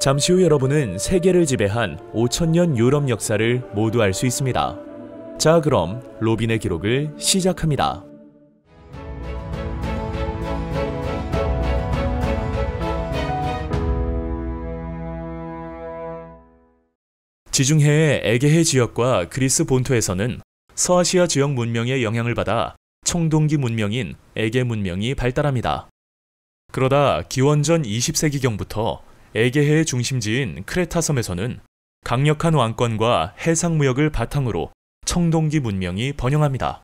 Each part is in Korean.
잠시 후 여러분은 세계를 지배한 5천년 유럽 역사를 모두 알 수 있습니다. 자 그럼 로빈의 기록을 시작합니다. 지중해의 에게해 지역과 그리스 본토에서는 서아시아 지역 문명의 영향을 받아 청동기 문명인 에게 문명이 발달합니다. 그러다 기원전 20세기경부터 에게해의 중심지인 크레타 섬에서는 강력한 왕권과 해상 무역을 바탕으로 청동기 문명이 번영합니다.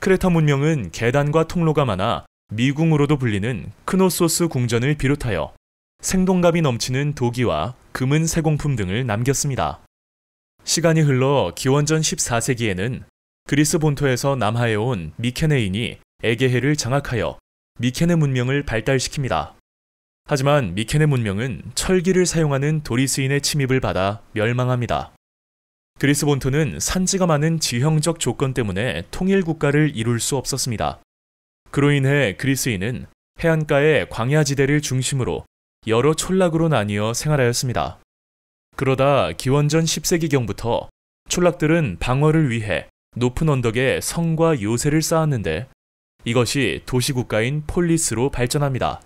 크레타 문명은 계단과 통로가 많아 미궁으로도 불리는 크노소스 궁전을 비롯하여 생동감이 넘치는 도기와 금은 세공품 등을 남겼습니다. 시간이 흘러 기원전 14세기에는 그리스 본토에서 남하에 온 미케네인이 에게해를 장악하여 미케네 문명을 발달시킵니다. 하지만 미켄의 문명은 철기를 사용하는 도리스인의 침입을 받아 멸망합니다. 그리스 본토는 산지가 많은 지형적 조건 때문에 통일 국가를 이룰 수 없었습니다. 그로 인해 그리스인은 해안가의 광야지대를 중심으로 여러 촌락으로 나뉘어 생활하였습니다. 그러다 기원전 10세기경부터 촌락들은 방어를 위해 높은 언덕에 성과 요새를 쌓았는데 이것이 도시국가인 폴리스로 발전합니다.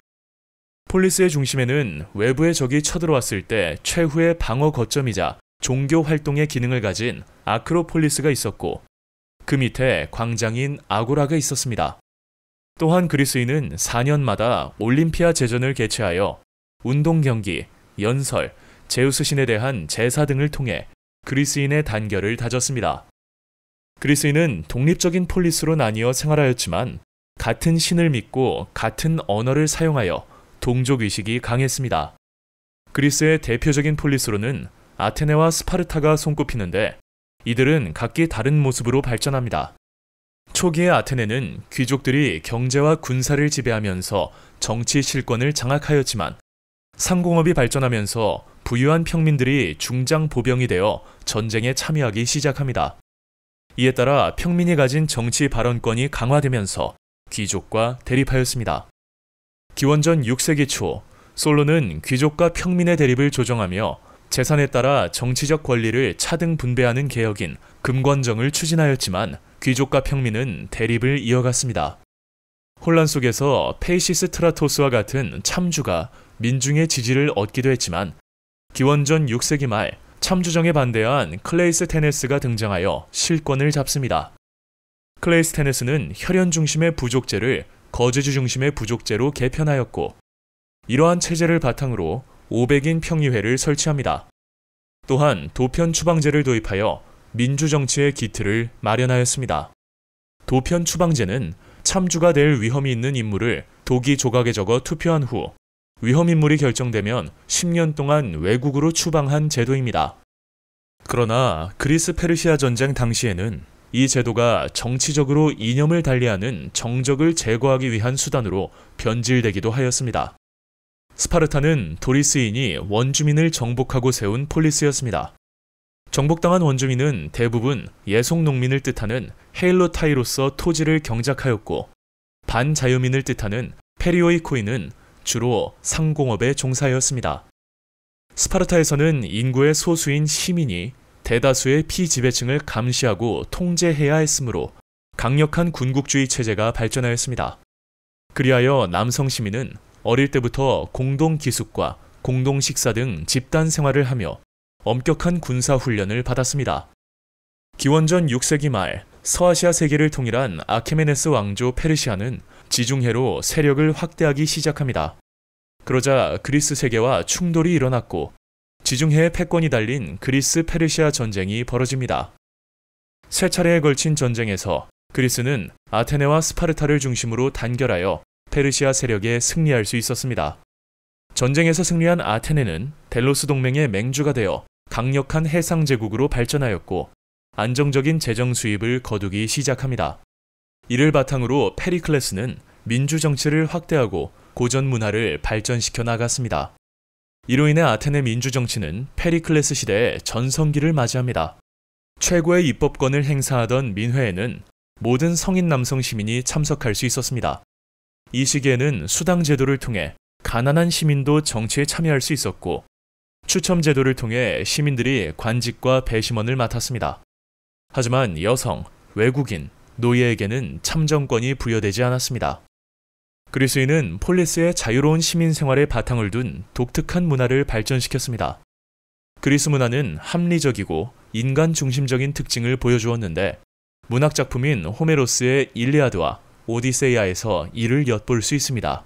폴리스의 중심에는 외부의 적이 쳐들어왔을 때 최후의 방어 거점이자 종교 활동의 기능을 가진 아크로폴리스가 있었고 그 밑에 광장인 아고라가 있었습니다. 또한 그리스인은 4년마다 올림피아 제전을 개최하여 운동 경기, 연설, 제우스 신에 대한 제사 등을 통해 그리스인의 단결을 다졌습니다. 그리스인은 독립적인 폴리스로 나뉘어 생활하였지만 같은 신을 믿고 같은 언어를 사용하여 동족 의식이 강했습니다. 그리스의 대표적인 폴리스로는 아테네와 스파르타가 손꼽히는데 이들은 각기 다른 모습으로 발전합니다. 초기의 아테네는 귀족들이 경제와 군사를 지배하면서 정치 실권을 장악하였지만 상공업이 발전하면서 부유한 평민들이 중장 보병이 되어 전쟁에 참여하기 시작합니다. 이에 따라 평민이 가진 정치 발언권이 강화되면서 귀족과 대립하였습니다. 기원전 6세기 초 솔로는 귀족과 평민의 대립을 조정하며 재산에 따라 정치적 권리를 차등 분배하는 개혁인 금관정을 추진하였지만 귀족과 평민은 대립을 이어갔습니다. 혼란 속에서 페이시스트라토스와 같은 참주가 민중의 지지를 얻기도 했지만 기원전 6세기 말 참주정에 반대한 클레이스테네스가 등장하여 실권을 잡습니다. 클레이스테네스는 혈연 중심의 부족제를 거제주 중심의 부족제로 개편하였고 이러한 체제를 바탕으로 500인 평의회를 설치합니다. 또한 도편 추방제를 도입하여 민주정치의 기틀을 마련하였습니다. 도편 추방제는 참주가 될 위험이 있는 인물을 독이 조각에 적어 투표한 후 위험 인물이 결정되면 10년 동안 외국으로 추방한 제도입니다. 그러나 그리스 페르시아 전쟁 당시에는 이 제도가 정치적으로 이념을 달리하는 정적을 제거하기 위한 수단으로 변질되기도 하였습니다. 스파르타는 도리스인이 원주민을 정복하고 세운 폴리스였습니다. 정복당한 원주민은 대부분 예속 농민을 뜻하는 헤일로타이로서 토지를 경작하였고 반자유민을 뜻하는 페리오이코인은 주로 상공업에 종사하였습니다. 스파르타에서는 인구의 소수인 시민이 대다수의 피지배층을 감시하고 통제해야 했으므로 강력한 군국주의 체제가 발전하였습니다. 그리하여 남성 시민은 어릴 때부터 공동 기숙과 공동 식사 등 집단 생활을 하며 엄격한 군사 훈련을 받았습니다. 기원전 6세기 말 서아시아 세계를 통일한 아케메네스 왕조 페르시아는 지중해로 세력을 확대하기 시작합니다. 그러자 그리스 세계와 충돌이 일어났고 지중해의 패권이 달린 그리스 페르시아 전쟁이 벌어집니다. 세 차례에 걸친 전쟁에서 그리스는 아테네와 스파르타를 중심으로 단결하여 페르시아 세력에 승리할 수 있었습니다. 전쟁에서 승리한 아테네는 델로스 동맹의 맹주가 되어 강력한 해상 제국으로 발전하였고 안정적인 재정 수입을 거두기 시작합니다. 이를 바탕으로 페리클레스는 민주 정치를 확대하고 고전 문화를 발전시켜 나갔습니다. 이로 인해 아테네 민주정치는 페리클레스 시대의 전성기를 맞이합니다. 최고의 입법권을 행사하던 민회에는 모든 성인 남성 시민이 참석할 수 있었습니다. 이 시기에는 수당 제도를 통해 가난한 시민도 정치에 참여할 수 있었고 추첨 제도를 통해 시민들이 관직과 배심원을 맡았습니다. 하지만 여성, 외국인, 노예에게는 참정권이 부여되지 않았습니다. 그리스인은 폴리스의 자유로운 시민 생활에 바탕을 둔 독특한 문화를 발전시켰습니다. 그리스 문화는 합리적이고 인간 중심적인 특징을 보여주었는데 문학 작품인 호메로스의 일리아드와 오디세이아에서 이를 엿볼 수 있습니다.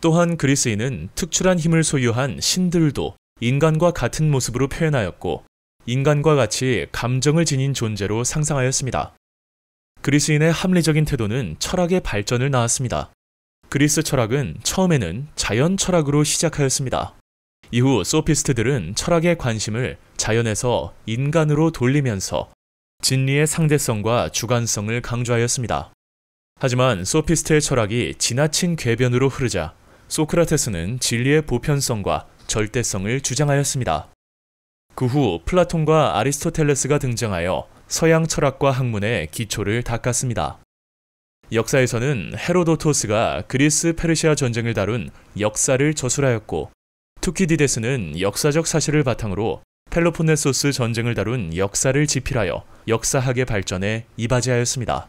또한 그리스인은 특출한 힘을 소유한 신들도 인간과 같은 모습으로 표현하였고 인간과 같이 감정을 지닌 존재로 상상하였습니다. 그리스인의 합리적인 태도는 철학의 발전을 낳았습니다. 그리스 철학은 처음에는 자연 철학으로 시작하였습니다. 이후 소피스트들은 철학의 관심을 자연에서 인간으로 돌리면서 진리의 상대성과 주관성을 강조하였습니다. 하지만 소피스트의 철학이 지나친 궤변으로 흐르자 소크라테스는 진리의 보편성과 절대성을 주장하였습니다. 그 후 플라톤과 아리스토텔레스가 등장하여 서양 철학과 학문의 기초를 닦았습니다. 역사에서는 헤로도토스가 그리스 페르시아 전쟁을 다룬 역사를 저술하였고 투키디데스는 역사적 사실을 바탕으로 펠로폰네소스 전쟁을 다룬 역사를 집필하여 역사학의 발전에 이바지하였습니다.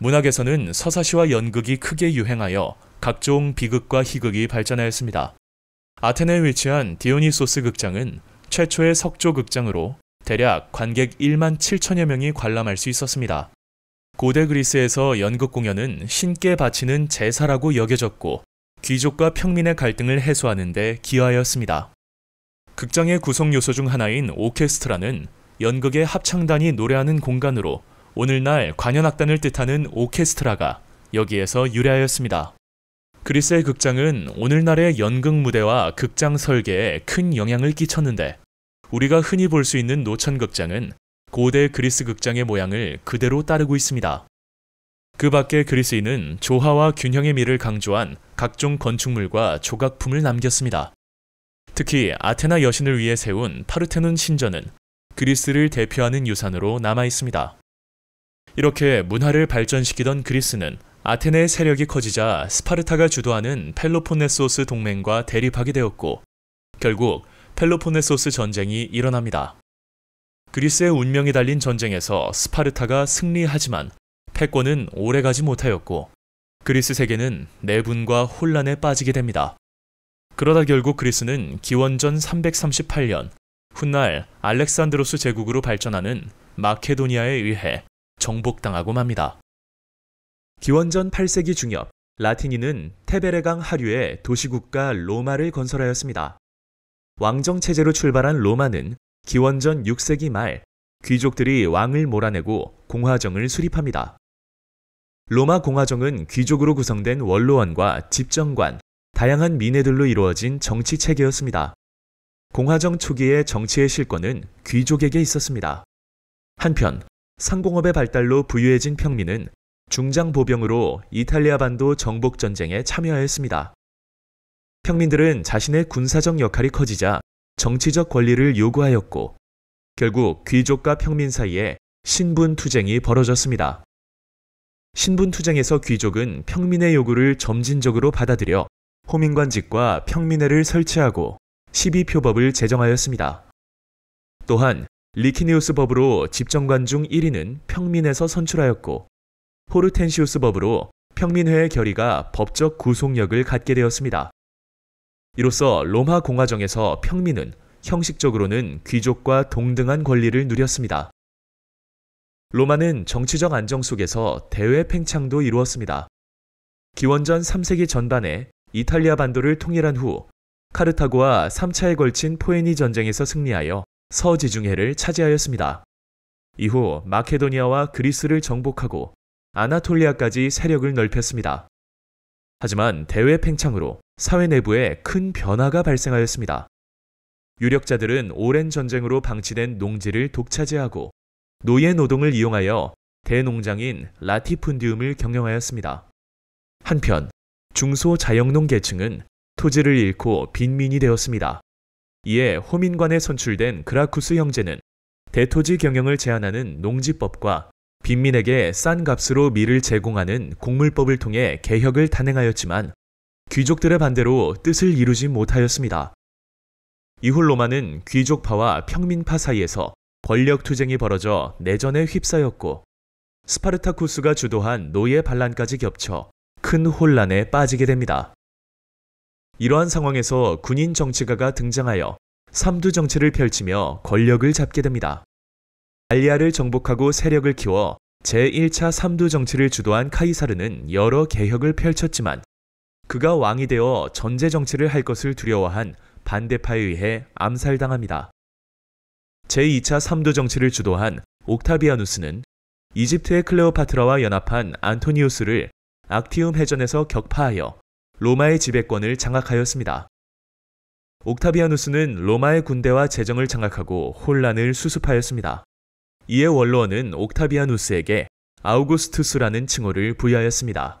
문학에서는 서사시와 연극이 크게 유행하여 각종 비극과 희극이 발전하였습니다. 아테네에 위치한 디오니소스 극장은 최초의 석조 극장으로 대략 관객 1만 7천여 명이 관람할 수 있었습니다. 고대 그리스에서 연극 공연은 신께 바치는 제사라고 여겨졌고 귀족과 평민의 갈등을 해소하는 데 기여하였습니다. 극장의 구성 요소 중 하나인 오케스트라는 연극의 합창단이 노래하는 공간으로 오늘날 관현악단을 뜻하는 오케스트라가 여기에서 유래하였습니다. 그리스의 극장은 오늘날의 연극 무대와 극장 설계에 큰 영향을 끼쳤는데 우리가 흔히 볼 수 있는 노천극장은 고대 그리스 극장의 모양을 그대로 따르고 있습니다. 그 밖에 그리스인은 조화와 균형의 미를 강조한 각종 건축물과 조각품을 남겼습니다. 특히 아테나 여신을 위해 세운 파르테논 신전은 그리스를 대표하는 유산으로 남아 있습니다. 이렇게 문화를 발전시키던 그리스는 아테네의 세력이 커지자 스파르타가 주도하는 펠로폰네소스 동맹과 대립하게 되었고 결국 펠로폰네소스 전쟁이 일어납니다. 그리스의 운명이 달린 전쟁에서 스파르타가 승리하지만 패권은 오래가지 못하였고 그리스 세계는 내분과 혼란에 빠지게 됩니다. 그러다 결국 그리스는 기원전 338년 훗날 알렉산드로스 제국으로 발전하는 마케도니아에 의해 정복당하고 맙니다. 기원전 8세기 중엽 라틴인은 테베레강 하류에 도시국가 로마를 건설하였습니다. 왕정 체제로 출발한 로마는 기원전 6세기 말 귀족들이 왕을 몰아내고 공화정을 수립합니다. 로마 공화정은 귀족으로 구성된 원로원과 집정관, 다양한 민회들로 이루어진 정치 체계였습니다. 공화정 초기의 정치의 실권은 귀족에게 있었습니다. 한편 상공업의 발달로 부유해진 평민은 중장 보병으로 이탈리아 반도 정복 전쟁에 참여하였습니다. 평민들은 자신의 군사적 역할이 커지자 정치적 권리를 요구하였고 결국 귀족과 평민 사이에 신분 투쟁이 벌어졌습니다. 신분 투쟁에서 귀족은 평민의 요구를 점진적으로 받아들여 호민관직과 평민회를 설치하고 12표법을 제정하였습니다. 또한 리키니우스 법으로 집정관 중 1위는 평민에서 선출하였고 포르텐시우스 법으로 평민회의 결의가 법적 구속력을 갖게 되었습니다. 이로써 로마 공화정에서 평민은 형식적으로는 귀족과 동등한 권리를 누렸습니다. 로마는 정치적 안정 속에서 대외 팽창도 이루었습니다. 기원전 3세기 전반에 이탈리아 반도를 통일한 후 카르타고와 3차에 걸친 포에니 전쟁에서 승리하여 서지중해를 차지하였습니다. 이후 마케도니아와 그리스를 정복하고 아나톨리아까지 세력을 넓혔습니다. 하지만 대외 팽창으로 사회 내부에 큰 변화가 발생하였습니다. 유력자들은 오랜 전쟁으로 방치된 농지를 독차지하고 노예 노동을 이용하여 대농장인 라티푼디움을 경영하였습니다. 한편 중소 자영농 계층은 토지를 잃고 빈민이 되었습니다. 이에 호민관에 선출된 그라쿠스 형제는 대토지 경영을 제한하는 농지법과 빈민에게 싼 값으로 밀을 제공하는 곡물법을 통해 개혁을 단행하였지만 귀족들의 반대로 뜻을 이루지 못하였습니다. 이후 로마는 귀족파와 평민파 사이에서 권력 투쟁이 벌어져 내전에 휩싸였고 스파르타쿠스가 주도한 노예 반란까지 겹쳐 큰 혼란에 빠지게 됩니다. 이러한 상황에서 군인 정치가가 등장하여 삼두 정치를 펼치며 권력을 잡게 됩니다. 알리아를 정복하고 세력을 키워 제1차 삼두 정치를 주도한 카이사르는 여러 개혁을 펼쳤지만 그가 왕이 되어 전제 정치를 할 것을 두려워한 반대파에 의해 암살당합니다. 제2차 삼도 정치를 주도한 옥타비아누스는 이집트의 클레오파트라와 연합한 안토니우스를 악티움 해전에서 격파하여 로마의 지배권을 장악하였습니다. 옥타비아누스는 로마의 군대와 재정을 장악하고 혼란을 수습하였습니다. 이에 원로원은 옥타비아누스에게 아우구스투스라는 칭호를 부여하였습니다.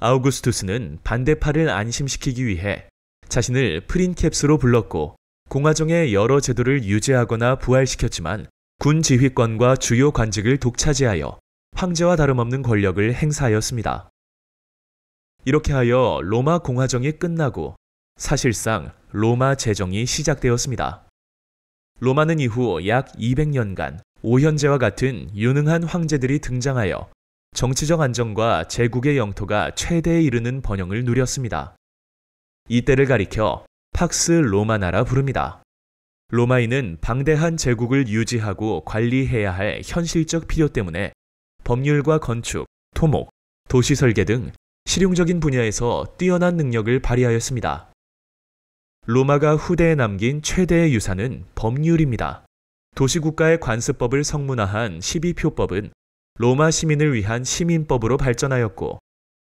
아우구스투스는 반대파를 안심시키기 위해 자신을 프린캡스로 불렀고 공화정의 여러 제도를 유지하거나 부활시켰지만 군 지휘권과 주요 관직을 독차지하여 황제와 다름없는 권력을 행사하였습니다. 이렇게 하여 로마 공화정이 끝나고 사실상 로마 제정이 시작되었습니다. 로마는 이후 약 200년간 오현제와 같은 유능한 황제들이 등장하여 정치적 안정과 제국의 영토가 최대에 이르는 번영을 누렸습니다. 이때를 가리켜 팍스 로마나라 부릅니다. 로마인은 방대한 제국을 유지하고 관리해야 할 현실적 필요 때문에 법률과 건축, 토목, 도시 설계 등 실용적인 분야에서 뛰어난 능력을 발휘하였습니다. 로마가 후대에 남긴 최대의 유산은 법률입니다. 도시국가의 관습법을 성문화한 12표법은 로마 시민을 위한 시민법으로 발전하였고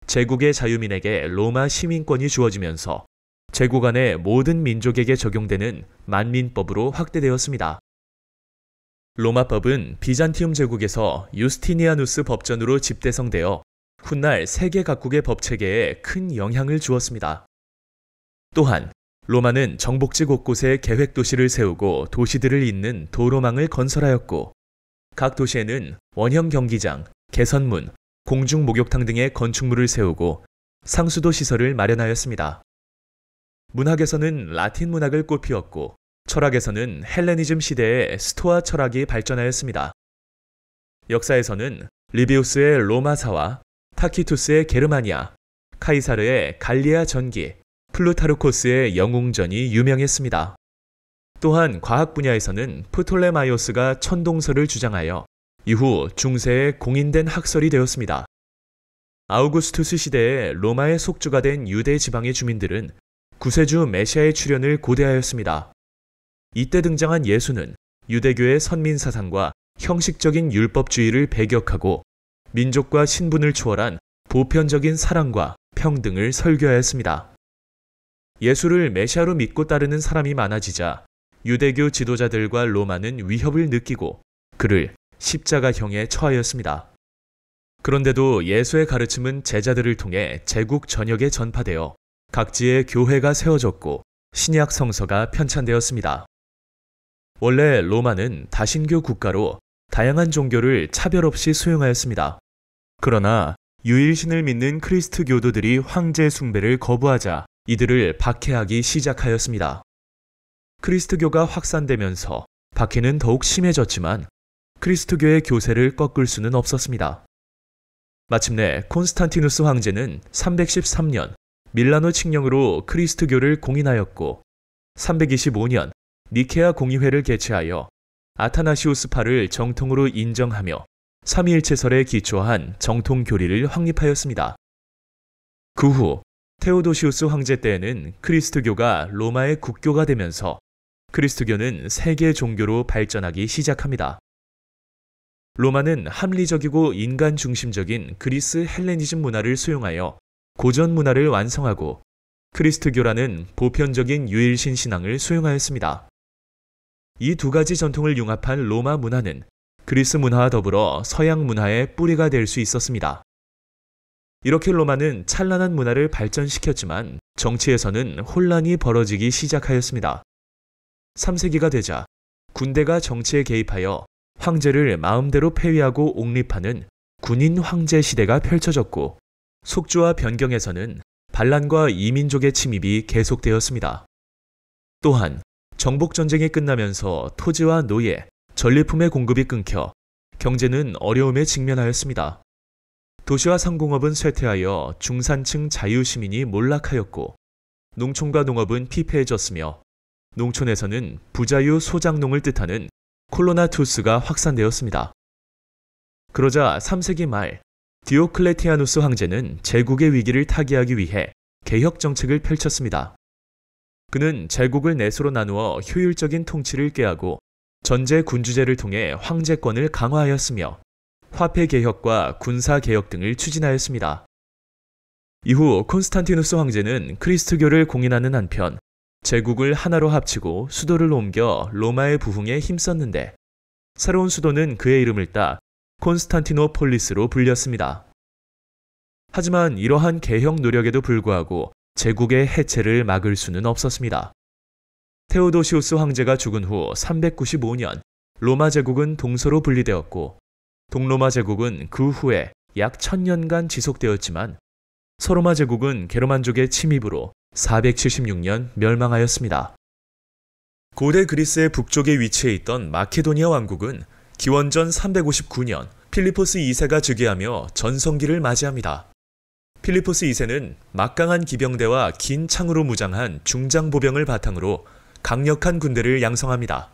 제국의 자유민에게 로마 시민권이 주어지면서 제국 안의 모든 민족에게 적용되는 만민법으로 확대되었습니다. 로마법은 비잔티움 제국에서 유스티니아누스 법전으로 집대성되어 훗날 세계 각국의 법체계에 큰 영향을 주었습니다. 또한 로마는 정복지 곳곳에 계획 도시를 세우고 도시들을 잇는 도로망을 건설하였고 각 도시에는 원형 경기장, 개선문, 공중 목욕탕 등의 건축물을 세우고 상수도 시설을 마련하였습니다. 문학에서는 라틴 문학을 꽃피웠고 철학에서는 헬레니즘 시대의 스토아 철학이 발전하였습니다. 역사에서는 리비우스의 로마사와 타키투스의 게르마니아, 카이사르의 갈리아 전기, 플루타르코스의 영웅전이 유명했습니다. 또한 과학 분야에서는 프톨레마이오스가 천동설을 주장하여 이후 중세에 공인된 학설이 되었습니다. 아우구스투스 시대에 로마의 속주가 된 유대 지방의 주민들은 구세주 메시아의 출현을 고대하였습니다. 이때 등장한 예수는 유대교의 선민 사상과 형식적인 율법주의를 배격하고 민족과 신분을 초월한 보편적인 사랑과 평등을 설교하였습니다. 예수를 메시아로 믿고 따르는 사람이 많아지자 유대교 지도자들과 로마는 위협을 느끼고 그를 십자가형에 처하였습니다. 그런데도 예수의 가르침은 제자들을 통해 제국 전역에 전파되어 각지에 교회가 세워졌고 신약 성서가 편찬되었습니다. 원래 로마는 다신교 국가로 다양한 종교를 차별 없이 수용하였습니다. 그러나 유일신을 믿는 크리스트교도들이 황제 숭배를 거부하자 이들을 박해하기 시작하였습니다. 크리스트교가 확산되면서 박해는 더욱 심해졌지만 크리스트교의 교세를 꺾을 수는 없었습니다. 마침내 콘스탄티누스 황제는 313년 밀라노 칙령으로 크리스트교를 공인하였고 325년 니케아 공의회를 개최하여 아타나시우스파를 정통으로 인정하며 삼위일체설에 기초한 정통 교리를 확립하였습니다. 그 후 테오도시우스 황제 때에는 크리스트교가 로마의 국교가 되면서 그리스도교는 세계 종교로 발전하기 시작합니다. 로마는 합리적이고 인간 중심적인 그리스 헬레니즘 문화를 수용하여 고전 문화를 완성하고 크리스트교라는 보편적인 유일신 신앙을 수용하였습니다. 이 두 가지 전통을 융합한 로마 문화는 그리스 문화와 더불어 서양 문화의 뿌리가 될 수 있었습니다. 이렇게 로마는 찬란한 문화를 발전시켰지만 정치에서는 혼란이 벌어지기 시작하였습니다. 3세기가 되자 군대가 정치에 개입하여 황제를 마음대로 폐위하고 옹립하는 군인 황제 시대가 펼쳐졌고 속주와 변경에서는 반란과 이민족의 침입이 계속되었습니다. 또한 정복 전쟁이 끝나면서 토지와 노예, 전리품의 공급이 끊겨 경제는 어려움에 직면하였습니다. 도시와 상공업은 쇠퇴하여 중산층 자유시민이 몰락하였고 농촌과 농업은 피폐해졌으며 농촌에서는 부자유 소작농을 뜻하는 콜로나 투스가 확산되었습니다. 그러자 3세기 말 디오클레티아누스 황제는 제국의 위기를 타개하기 위해 개혁 정책을 펼쳤습니다. 그는 제국을 내수로 나누어 효율적인 통치를 꾀하고 전제 군주제를 통해 황제권을 강화하였으며 화폐 개혁과 군사 개혁 등을 추진하였습니다. 이후 콘스탄티누스 황제는 크리스트교를 공인하는 한편 제국을 하나로 합치고 수도를 옮겨 로마의 부흥에 힘썼는데 새로운 수도는 그의 이름을 따 콘스탄티노폴리스로 불렸습니다. 하지만 이러한 개혁 노력에도 불구하고 제국의 해체를 막을 수는 없었습니다. 테오도시우스 황제가 죽은 후 395년 로마 제국은 동서로 분리되었고 동로마 제국은 그 후에 약1 0 0 0년간 지속되었지만 서로마 제국은 게르만족의 침입으로 476년 멸망하였습니다. 고대 그리스의 북쪽에 위치해 있던 마케도니아 왕국은 기원전 359년 필리포스 2세가 즉위하며 전성기를 맞이합니다. 필리포스 2세는 막강한 기병대와 긴 창으로 무장한 중장보병을 바탕으로 강력한 군대를 양성합니다.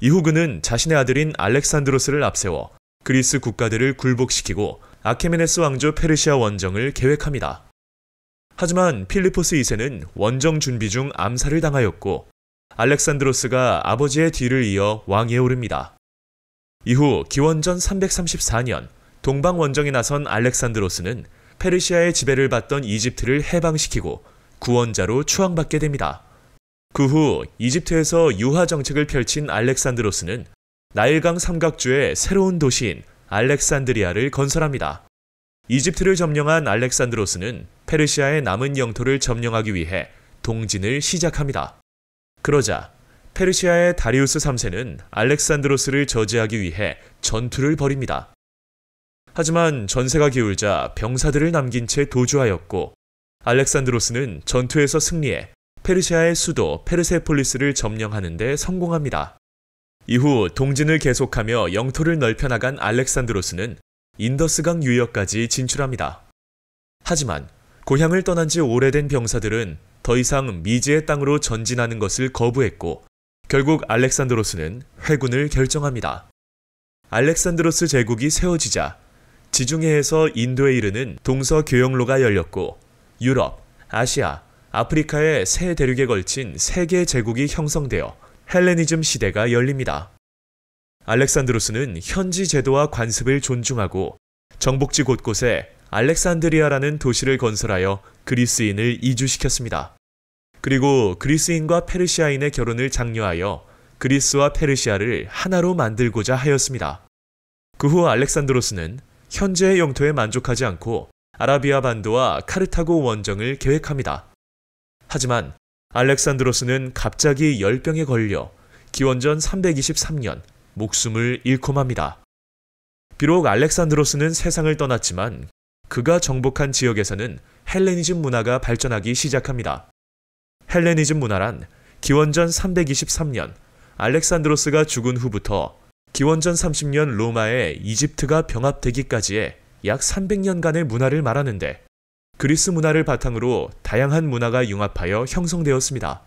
이후 그는 자신의 아들인 알렉산드로스를 앞세워 그리스 국가들을 굴복시키고 아케메네스 왕조 페르시아 원정을 계획합니다. 하지만 필리포스 2세는 원정 준비 중 암살을 당하였고 알렉산드로스가 아버지의 뒤를 이어 왕에 위 오릅니다. 이후 기원전 334년 동방 원정에 나선 알렉산드로스는 페르시아의 지배를 받던 이집트를 해방시키고 구원자로 추앙받게 됩니다. 그 후 이집트에서 유화 정책을 펼친 알렉산드로스는 나일강 삼각주의 새로운 도시인 알렉산드리아를 건설합니다. 이집트를 점령한 알렉산드로스는 페르시아의 남은 영토를 점령하기 위해 동진을 시작합니다. 그러자 페르시아의 다리우스 3세는 알렉산드로스를 저지하기 위해 전투를 벌입니다. 하지만 전세가 기울자 병사들을 남긴 채 도주하였고 알렉산드로스는 전투에서 승리해 페르시아의 수도 페르세폴리스를 점령하는 데 성공합니다. 이후 동진을 계속하며 영토를 넓혀나간 알렉산드로스는 인더스강 유역까지 진출합니다. 하지만 고향을 떠난 지 오래된 병사들은 더 이상 미지의 땅으로 전진하는 것을 거부했고 결국 알렉산드로스는 회군을 결정합니다. 알렉산드로스 제국이 세워지자 지중해에서 인도에 이르는 동서 교역로가 열렸고 유럽, 아시아, 아프리카의 세 대륙에 걸친 세계 제국이 형성되어 헬레니즘 시대가 열립니다. 알렉산드로스는 현지 제도와 관습을 존중하고 정복지 곳곳에 알렉산드리아라는 도시를 건설하여 그리스인을 이주시켰습니다. 그리고 그리스인과 페르시아인의 결혼을 장려하여 그리스와 페르시아를 하나로 만들고자 하였습니다. 그 후 알렉산드로스는 현재의 영토에 만족하지 않고 아라비아 반도와 카르타고 원정을 계획합니다. 하지만 알렉산드로스는 갑자기 열병에 걸려 기원전 323년 목숨을 잃고 맙니다. 비록 알렉산드로스는 세상을 떠났지만 그가 정복한 지역에서는 헬레니즘 문화가 발전하기 시작합니다. 헬레니즘 문화란 기원전 323년 알렉산드로스가 죽은 후부터 기원전 30년 로마에 이집트가 병합되기까지의 약 300년간의 문화를 말하는데 그리스 문화를 바탕으로 다양한 문화가 융합하여 형성되었습니다.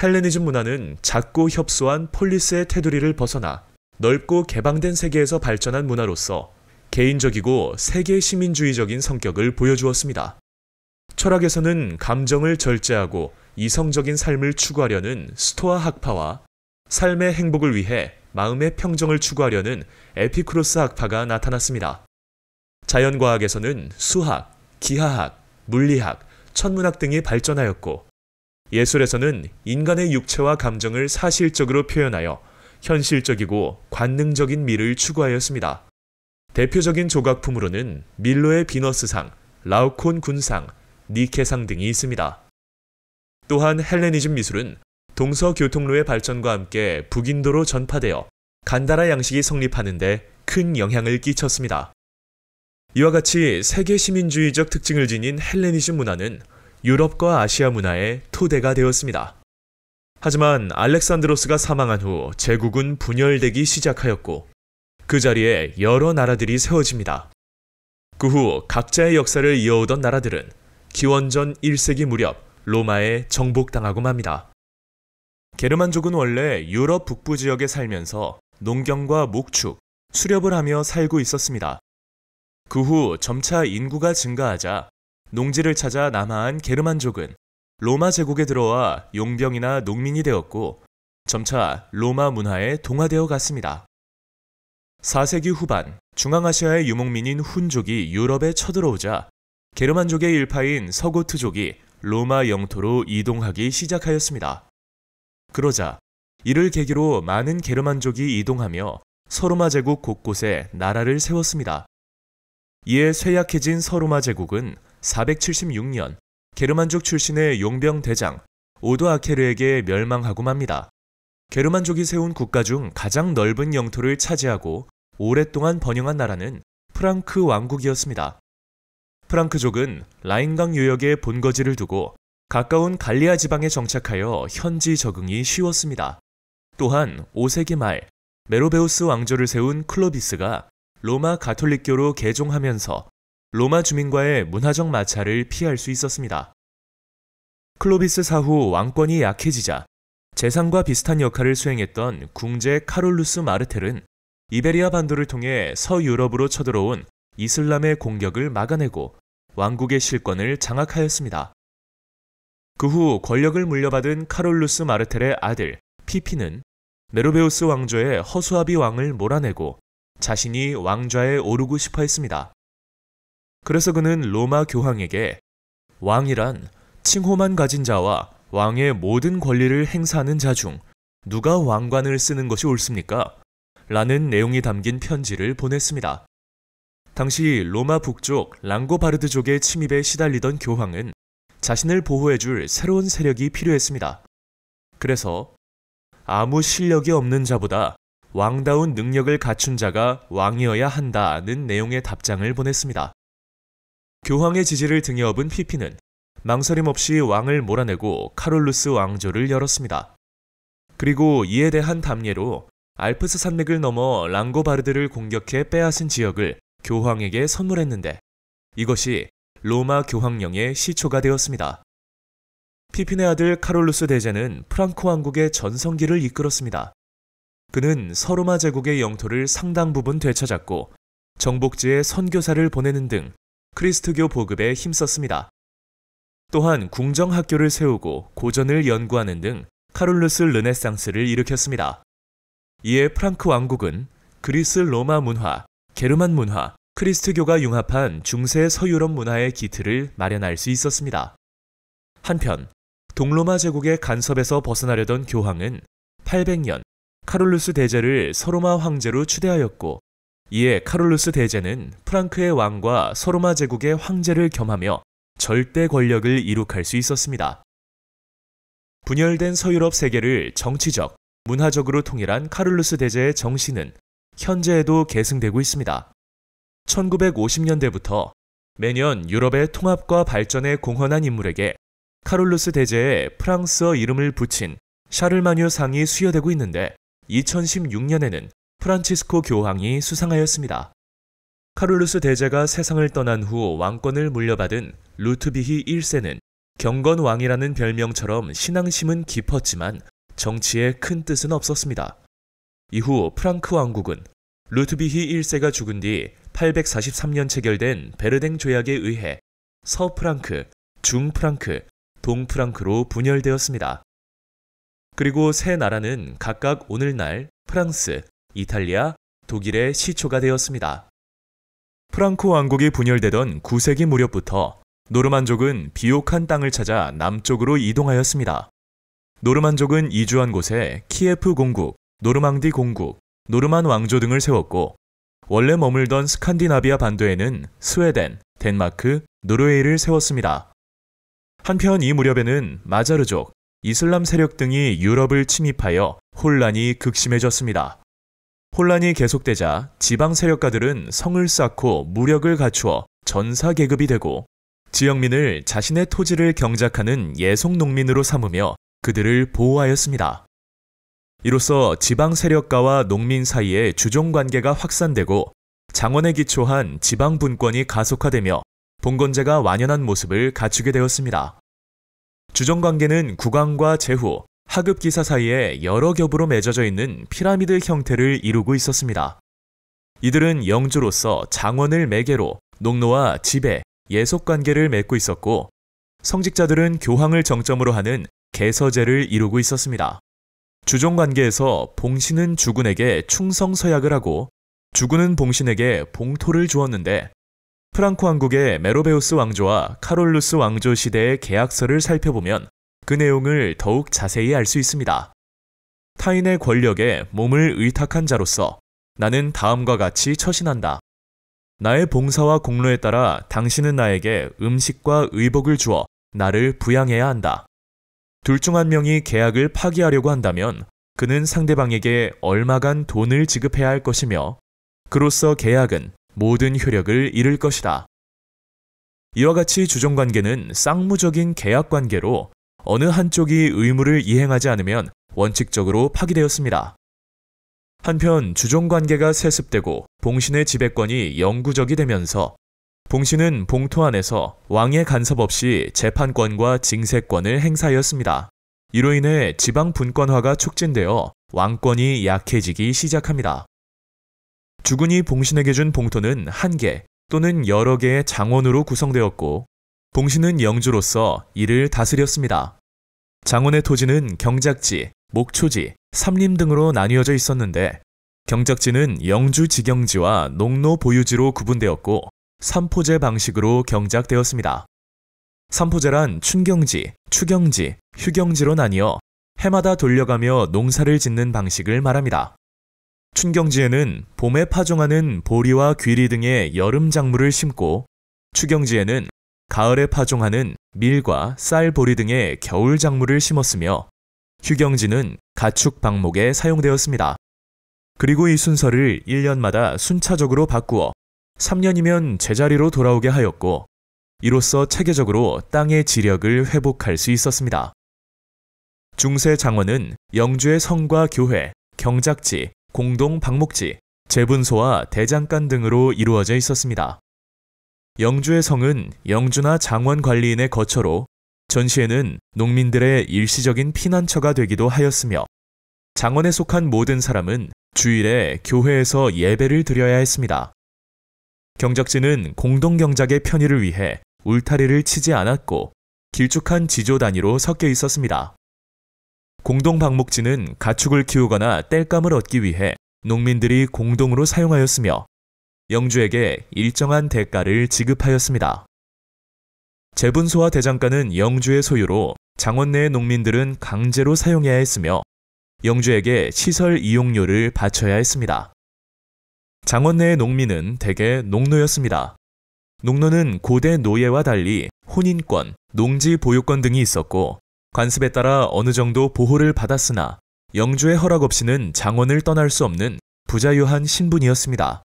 헬레니즘 문화는 작고 협소한 폴리스의 테두리를 벗어나 넓고 개방된 세계에서 발전한 문화로서 개인적이고 세계 시민주의적인 성격을 보여주었습니다. 철학에서는 감정을 절제하고 이성적인 삶을 추구하려는 스토아 학파와 삶의 행복을 위해 마음의 평정을 추구하려는 에피크로스 학파가 나타났습니다. 자연과학에서는 수학, 기하학, 물리학, 천문학 등이 발전하였고 예술에서는 인간의 육체와 감정을 사실적으로 표현하여 현실적이고 관능적인 미를 추구하였습니다. 대표적인 조각품으로는 밀로의 비너스상, 라우콘 군상, 니케상 등이 있습니다. 또한 헬레니즘 미술은 동서 교통로의 발전과 함께 북인도로 전파되어 간다라 양식이 성립하는데 큰 영향을 끼쳤습니다. 이와 같이 세계 시민주의적 특징을 지닌 헬레니즘 문화는 유럽과 아시아 문화의 토대가 되었습니다. 하지만 알렉산드로스가 사망한 후 제국은 분열되기 시작하였고 그 자리에 여러 나라들이 세워집니다. 그 후 각자의 역사를 이어오던 나라들은 기원전 1세기 무렵 로마에 정복당하고 맙니다. 게르만족은 원래 유럽 북부 지역에 살면서 농경과 목축, 수렵을 하며 살고 있었습니다. 그 후 점차 인구가 증가하자 농지를 찾아 남하한 게르만족은 로마 제국에 들어와 용병이나 농민이 되었고 점차 로마 문화에 동화되어 갔습니다. 4세기 후반 중앙아시아의 유목민인 훈족이 유럽에 쳐들어오자 게르만족의 일파인 서고트족이 로마 영토로 이동하기 시작하였습니다. 그러자 이를 계기로 많은 게르만족이 이동하며 서로마 제국 곳곳에 나라를 세웠습니다. 이에 쇠약해진 서로마 제국은 476년 게르만족 출신의 용병 대장 오도 아케르에게 멸망하고 맙니다. 게르만족이 세운 국가 중 가장 넓은 영토를 차지하고 오랫동안 번영한 나라는 프랑크 왕국이었습니다. 프랑크족은 라인강 유역에 본거지를 두고 가까운 갈리아 지방에 정착하여 현지 적응이 쉬웠습니다. 또한 5세기 말 메로베우스 왕조를 세운 클로비스가 로마 가톨릭교로 개종하면서 로마 주민과의 문화적 마찰을 피할 수 있었습니다. 클로비스 사후 왕권이 약해지자 재상과 비슷한 역할을 수행했던 궁제 카롤루스 마르텔은 이베리아 반도를 통해 서유럽으로 쳐들어온 이슬람의 공격을 막아내고 왕국의 실권을 장악하였습니다. 그 후 권력을 물려받은 카롤루스 마르텔의 아들 피피는 메로베우스 왕조의 허수아비 왕을 몰아내고 자신이 왕좌에 오르고 싶어 했습니다. 그래서 그는 로마 교황에게 왕이란 칭호만 가진 자와 왕의 모든 권리를 행사하는 자 중 누가 왕관을 쓰는 것이 옳습니까? 라는 내용이 담긴 편지를 보냈습니다. 당시 로마 북쪽 랑고바르드족의 침입에 시달리던 교황은 자신을 보호해줄 새로운 세력이 필요했습니다. 그래서 아무 실력이 없는 자보다 왕다운 능력을 갖춘 자가 왕이어야 한다는 내용의 답장을 보냈습니다. 교황의 지지를 등에 업은 피피는 망설임 없이 왕을 몰아내고 카롤루스 왕조를 열었습니다. 그리고 이에 대한 담례로 알프스 산맥을 넘어 랑고바르드를 공격해 빼앗은 지역을 교황에게 선물했는데 이것이 로마 교황령의 시초가 되었습니다. 피핀의 아들 카롤루스 대제는 프랑코 왕국의 전성기를 이끌었습니다. 그는 서로마 제국의 영토를 상당 부분 되찾았고 정복지에 선교사를 보내는 등 크리스트교 보급에 힘썼습니다. 또한 궁정학교를 세우고 고전을 연구하는 등 카롤루스 르네상스를 일으켰습니다. 이에 프랑크 왕국은 그리스 로마 문화, 게르만 문화, 크리스트교가 융합한 중세 서유럽 문화의 기틀을 마련할 수 있었습니다. 한편 동로마 제국의 간섭에서 벗어나려던 교황은 800년 카롤루스 대제를 서로마 황제로 추대하였고 이에 카롤루스 대제는 프랑크의 왕과 서로마 제국의 황제를 겸하며 절대 권력을 이룩할 수 있었습니다. 분열된 서유럽 세계를 정치적, 문화적으로 통일한 카를루스 대제의 정신은 현재에도 계승되고 있습니다. 1950년대부터 매년 유럽의 통합과 발전에 공헌한 인물에게 카롤루스 대제의 프랑스어 이름을 붙인 샤를마뉴 상이 수여되고 있는데 2016년에는 프란치스코 교황이 수상하였습니다. 카를루스 대제가 세상을 떠난 후 왕권을 물려받은 루트비히 1세는 경건 왕이라는 별명처럼 신앙심은 깊었지만 정치에 큰 뜻은 없었습니다. 이후 프랑크 왕국은 루트비히 1세가 죽은 뒤 843년 체결된 베르댕 조약에 의해 서프랑크, 중프랑크, 동프랑크로 분열되었습니다. 그리고 세 나라는 각각 오늘날 프랑스, 이탈리아, 독일의 시초가 되었습니다. 프랑코 왕국이 분열되던 9세기 무렵부터 노르만족은 비옥한 땅을 찾아 남쪽으로 이동하였습니다. 노르만족은 이주한 곳에 키예프 공국, 노르망디 공국, 노르만 왕조 등을 세웠고 원래 머물던 스칸디나비아 반도에는 스웨덴, 덴마크, 노르웨이를 세웠습니다. 한편 이 무렵에는 마자르족, 이슬람 세력 등이 유럽을 침입하여 혼란이 극심해졌습니다. 혼란이 계속되자 지방 세력가들은 성을 쌓고 무력을 갖추어 전사 계급이 되고 지역민을 자신의 토지를 경작하는 예속 농민으로 삼으며 그들을 보호하였습니다. 이로써 지방 세력가와 농민 사이의 주종 관계가 확산되고 장원에 기초한 지방 분권이 가속화되며 봉건제가 완연한 모습을 갖추게 되었습니다. 주종 관계는 국왕과 제후, 하급 기사 사이에 여러 겹으로 맺어져 있는 피라미드 형태를 이루고 있었습니다. 이들은 영주로서 장원을 매개로 농노와 지배, 예속 관계를 맺고 있었고 성직자들은 교황을 정점으로 하는 개서제를 이루고 있었습니다. 주종 관계에서 봉신은 주군에게 충성 서약을 하고 주군은 봉신에게 봉토를 주었는데 프랑코 왕국의 메로베우스 왕조와 카롤루스 왕조 시대의 계약서를 살펴보면 그 내용을 더욱 자세히 알 수 있습니다. 타인의 권력에 몸을 의탁한 자로서 나는 다음과 같이 처신한다. 나의 봉사와 공로에 따라 당신은 나에게 음식과 의복을 주어 나를 부양해야 한다. 둘 중 한 명이 계약을 파기하려고 한다면 그는 상대방에게 얼마간 돈을 지급해야 할 것이며 그로써 계약은 모든 효력을 잃을 것이다. 이와 같이 주종관계는 쌍무적인 계약관계로 어느 한쪽이 의무를 이행하지 않으면 원칙적으로 파기되었습니다. 한편 주종관계가 세습되고 봉신의 지배권이 영구적이 되면서 봉신은 봉토 안에서 왕의 간섭 없이 재판권과 징세권을 행사하였습니다. 이로 인해 지방 분권화가 촉진되어 왕권이 약해지기 시작합니다. 주군이 봉신에게 준 봉토는 한 개 또는 여러 개의 장원으로 구성되었고 봉신은 영주로서 이를 다스렸습니다. 장원의 토지는 경작지, 목초지, 삼림 등으로 나뉘어져 있었는데 경작지는 영주 지경지와농노 보유지로 구분되었고 삼포제 방식으로 경작되었습니다. 삼포제란 춘경지, 추경지, 휴경지로 나뉘어 해마다 돌려가며 농사를 짓는 방식을 말합니다. 춘경지에는 봄에 파종하는 보리와 귀리 등의 여름 작물을 심고 추경지에는 가을에 파종하는 밀과 쌀보리 등의 겨울 작물을 심었으며 휴경지는 가축 방목에 사용되었습니다. 그리고 이 순서를 1년마다 순차적으로 바꾸어 3년이면 제자리로 돌아오게 하였고 이로써 체계적으로 땅의 지력을 회복할 수 있었습니다. 중세 장원은 영주의 성과 교회, 경작지, 공동 방목지, 재분소와 대장간 등으로 이루어져 있었습니다. 영주의 성은 영주나 장원 관리인의 거처로 전시에는 농민들의 일시적인 피난처가 되기도 하였으며 장원에 속한 모든 사람은 주일에 교회에서 예배를 드려야 했습니다. 경작지는 공동경작의 편의를 위해 울타리를 치지 않았고 길쭉한 지조 단위로 섞여 있었습니다. 공동방목지는 가축을 키우거나 땔감을 얻기 위해 농민들이 공동으로 사용하였으며 영주에게 일정한 대가를 지급하였습니다. 재분소와 대장가는 영주의 소유로 장원 내의 농민들은 강제로 사용해야 했으며 영주에게 시설 이용료를 바쳐야 했습니다. 장원 내의 농민은 대개 농노였습니다. 농노는 고대 노예와 달리 혼인권, 농지 보유권 등이 있었고 관습에 따라 어느 정도 보호를 받았으나 영주의 허락 없이는 장원을 떠날 수 없는 부자유한 신분이었습니다.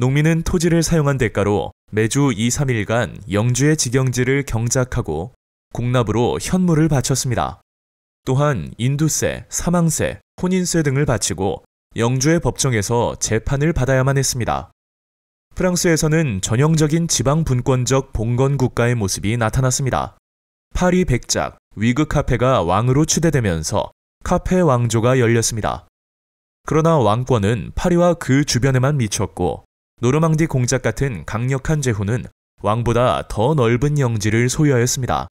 농민은 토지를 사용한 대가로 매주 2, 3일간 영주의 직영지를 경작하고 공납으로 현물을 바쳤습니다. 또한 인두세, 사망세, 혼인세 등을 바치고 영주의 법정에서 재판을 받아야만 했습니다. 프랑스에서는 전형적인 지방 분권적 봉건 국가의 모습이 나타났습니다. 파리 백작, 위그 카페가 왕으로 추대되면서 카페 왕조가 열렸습니다. 그러나 왕권은 파리와 그 주변에만 미쳤고 노르망디 공작 같은 강력한 제후는 왕보다 더 넓은 영지를 소유하였습니다.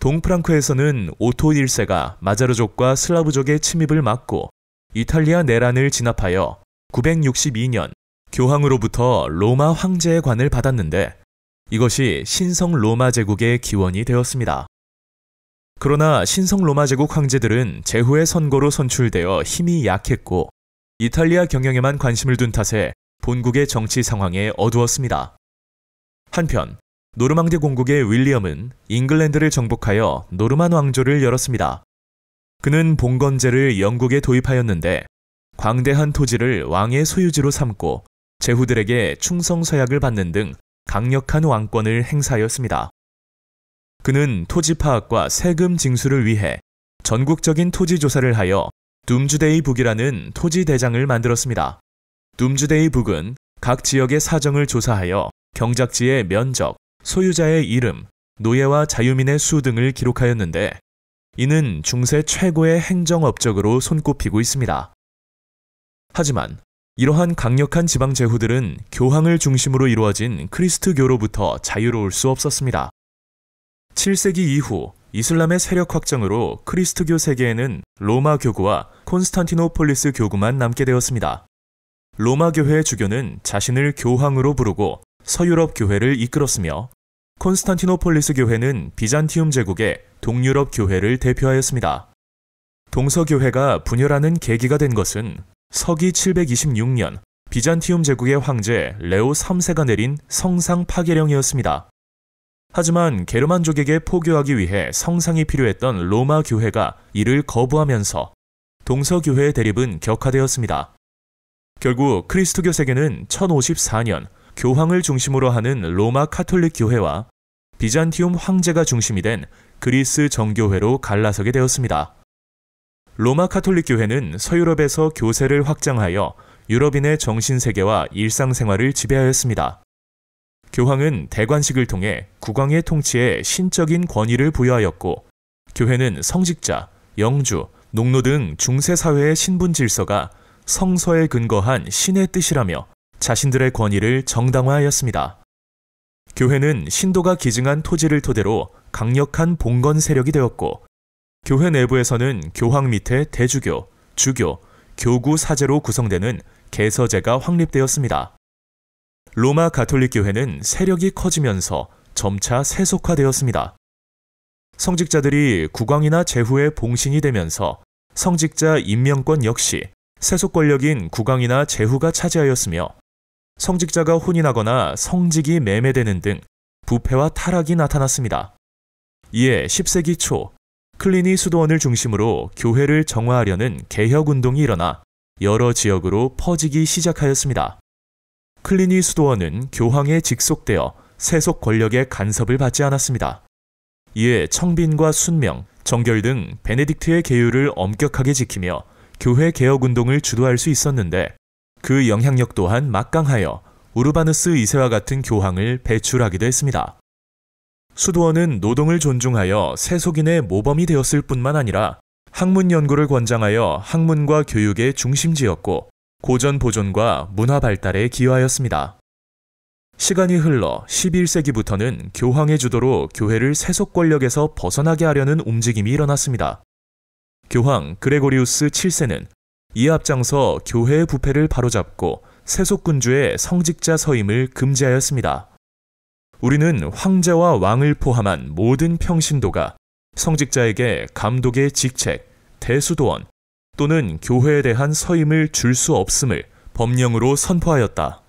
동프랑크에서는 오토 1세가 마자르족과 슬라브족의 침입을 막고 이탈리아 내란을 진압하여 962년 교황으로부터 로마 황제의 관을 받았는데 이것이 신성 로마 제국의 기원이 되었습니다. 그러나 신성 로마 제국 황제들은 제후의 선거로 선출되어 힘이 약했고 이탈리아 경영에만 관심을 둔 탓에 본국의 정치 상황에 어두웠습니다. 한편 노르망디 공국의 윌리엄은 잉글랜드를 정복하여 노르만 왕조를 열었습니다. 그는 봉건제를 영국에 도입하였는데 광대한 토지를 왕의 소유지로 삼고 제후들에게 충성 서약을 받는 등 강력한 왕권을 행사하였습니다. 그는 토지 파악과 세금 징수를 위해 전국적인 토지 조사를 하여 둠주데이 북이라는 토지 대장을 만들었습니다. 둠즈데이 북은 각 지역의 사정을 조사하여 경작지의 면적, 소유자의 이름, 노예와 자유민의 수 등을 기록하였는데 이는 중세 최고의 행정 업적으로 손꼽히고 있습니다. 하지만 이러한 강력한 지방 제후들은 교황을 중심으로 이루어진 크리스트교로부터 자유로울 수 없었습니다. 7세기 이후 이슬람의 세력 확장으로 크리스트교 세계에는 로마 교구와 콘스탄티노폴리스 교구만 남게 되었습니다. 로마 교회 주교는 자신을 교황으로 부르고 서유럽 교회를 이끌었으며 콘스탄티노폴리스 교회는 비잔티움 제국의 동유럽 교회를 대표하였습니다. 동서교회가 분열하는 계기가 된 것은 서기 726년 비잔티움 제국의 황제 레오 3세가 내린 성상 파괴령이었습니다. 하지만 게르만족에게 포교하기 위해 성상이 필요했던 로마 교회가 이를 거부하면서 동서교회의 대립은 격화되었습니다. 결국 크리스트교 세계는 1054년 교황을 중심으로 하는 로마 카톨릭 교회와 비잔티움 황제가 중심이 된 그리스 정교회로 갈라서게 되었습니다. 로마 카톨릭 교회는 서유럽에서 교세를 확장하여 유럽인의 정신세계와 일상생활을 지배하였습니다. 교황은 대관식을 통해 국왕의 통치에 신적인 권위를 부여하였고, 교회는 성직자, 영주, 농노 등 중세사회의 신분 질서가 성서에 근거한 신의 뜻이라며 자신들의 권위를 정당화하였습니다. 교회는 신도가 기증한 토지를 토대로 강력한 봉건 세력이 되었고, 교회 내부에서는 교황 밑에 대주교, 주교, 교구 사제로 구성되는 개서제가 확립되었습니다. 로마 가톨릭 교회는 세력이 커지면서 점차 세속화되었습니다. 성직자들이 국왕이나 제후의 봉신이 되면서 성직자 임명권 역시 세속 권력인 국왕이나 제후가 차지하였으며 성직자가 혼인하거나 성직이 매매되는 등 부패와 타락이 나타났습니다. 이에 10세기 초클리니 수도원을 중심으로 교회를 정화하려는 개혁 운동이 일어나 여러 지역으로 퍼지기 시작하였습니다. 클리니 수도원은 교황에 직속되어 세속 권력의 간섭을 받지 않았습니다. 이에 청빈과 순명, 정결 등 베네딕트의 계율을 엄격하게 지키며 교회 개혁 운동을 주도할 수 있었는데 그 영향력 또한 막강하여 우르바누스 2세와 같은 교황을 배출하기도 했습니다. 수도원은 노동을 존중하여 세속인의 모범이 되었을 뿐만 아니라 학문 연구를 권장하여 학문과 교육의 중심지였고 고전 보존과 문화 발달에 기여하였습니다. 시간이 흘러 11세기부터는 교황의 주도로 교회를 세속 권력에서 벗어나게 하려는 움직임이 일어났습니다. 교황 그레고리우스 7세는 이 앞장서 교회의 부패를 바로잡고 세속군주의 성직자 서임을 금지하였습니다. 우리는 황제와 왕을 포함한 모든 평신도가 성직자에게 감독의 직책, 대수도원 또는 교회에 대한 서임을 줄 수 없음을 법령으로 선포하였다.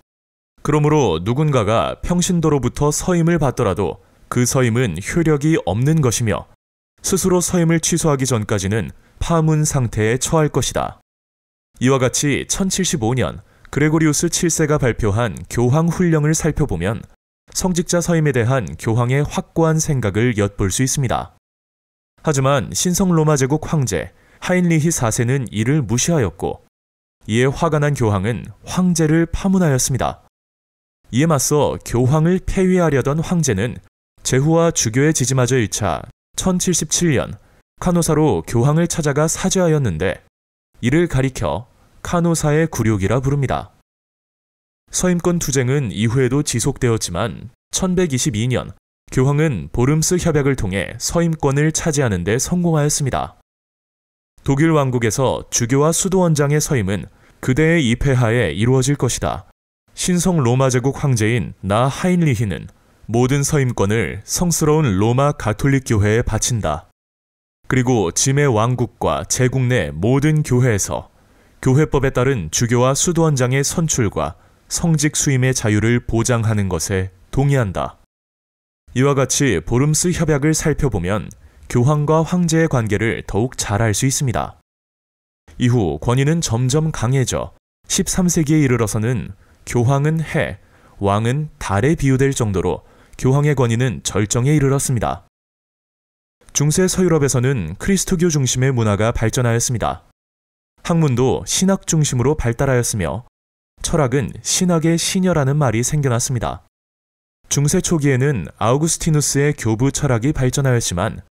그러므로 누군가가 평신도로부터 서임을 받더라도 그 서임은 효력이 없는 것이며 스스로 서임을 취소하기 전까지는 파문 상태에 처할 것이다. 이와 같이 1075년 그레고리우스 7세가 발표한 교황 훈령을 살펴보면 성직자 서임에 대한 교황의 확고한 생각을 엿볼 수 있습니다. 하지만 신성 로마 제국 황제 하인리히 4세는 이를 무시하였고 이에 화가 난 교황은 황제를 파문하였습니다. 이에 맞서 교황을 폐위하려던 황제는 제후와 주교의 지지마저 1차 1077년 카노사로 교황을 찾아가 사죄하였는데 이를 가리켜 카노사의 굴욕이라 부릅니다. 서임권 투쟁은 이후에도 지속되었지만 1122년 교황은 보름스 협약을 통해 서임권을 차지하는 데 성공하였습니다. 독일 왕국에서 주교와 수도원장의 서임은 그대의 입회하에 이루어질 것이다. 신성 로마 제국 황제인 나 하인리히는 모든 서임권을 성스러운 로마 가톨릭 교회에 바친다. 그리고 짐의 왕국과 제국 내 모든 교회에서 교회법에 따른 주교와 수도원장의 선출과 성직 수임의 자유를 보장하는 것에 동의한다. 이와 같이 보름스 협약을 살펴보면 교황과 황제의 관계를 더욱 잘 알 수 있습니다. 이후 권위는 점점 강해져 13세기에 이르러서는 교황은 해, 왕은 달에 비유될 정도로 교황의 권위는 절정에 이르렀습니다. 중세 서유럽에서는 크리스토교 중심의 문화가 발전하였습니다. 학문도 신학 중심으로 발달하였으며 철학은 신학의 신여라는 말이 생겨났습니다. 중세 초기에는 아우구스티누스의 교부 철학이 발전하였지만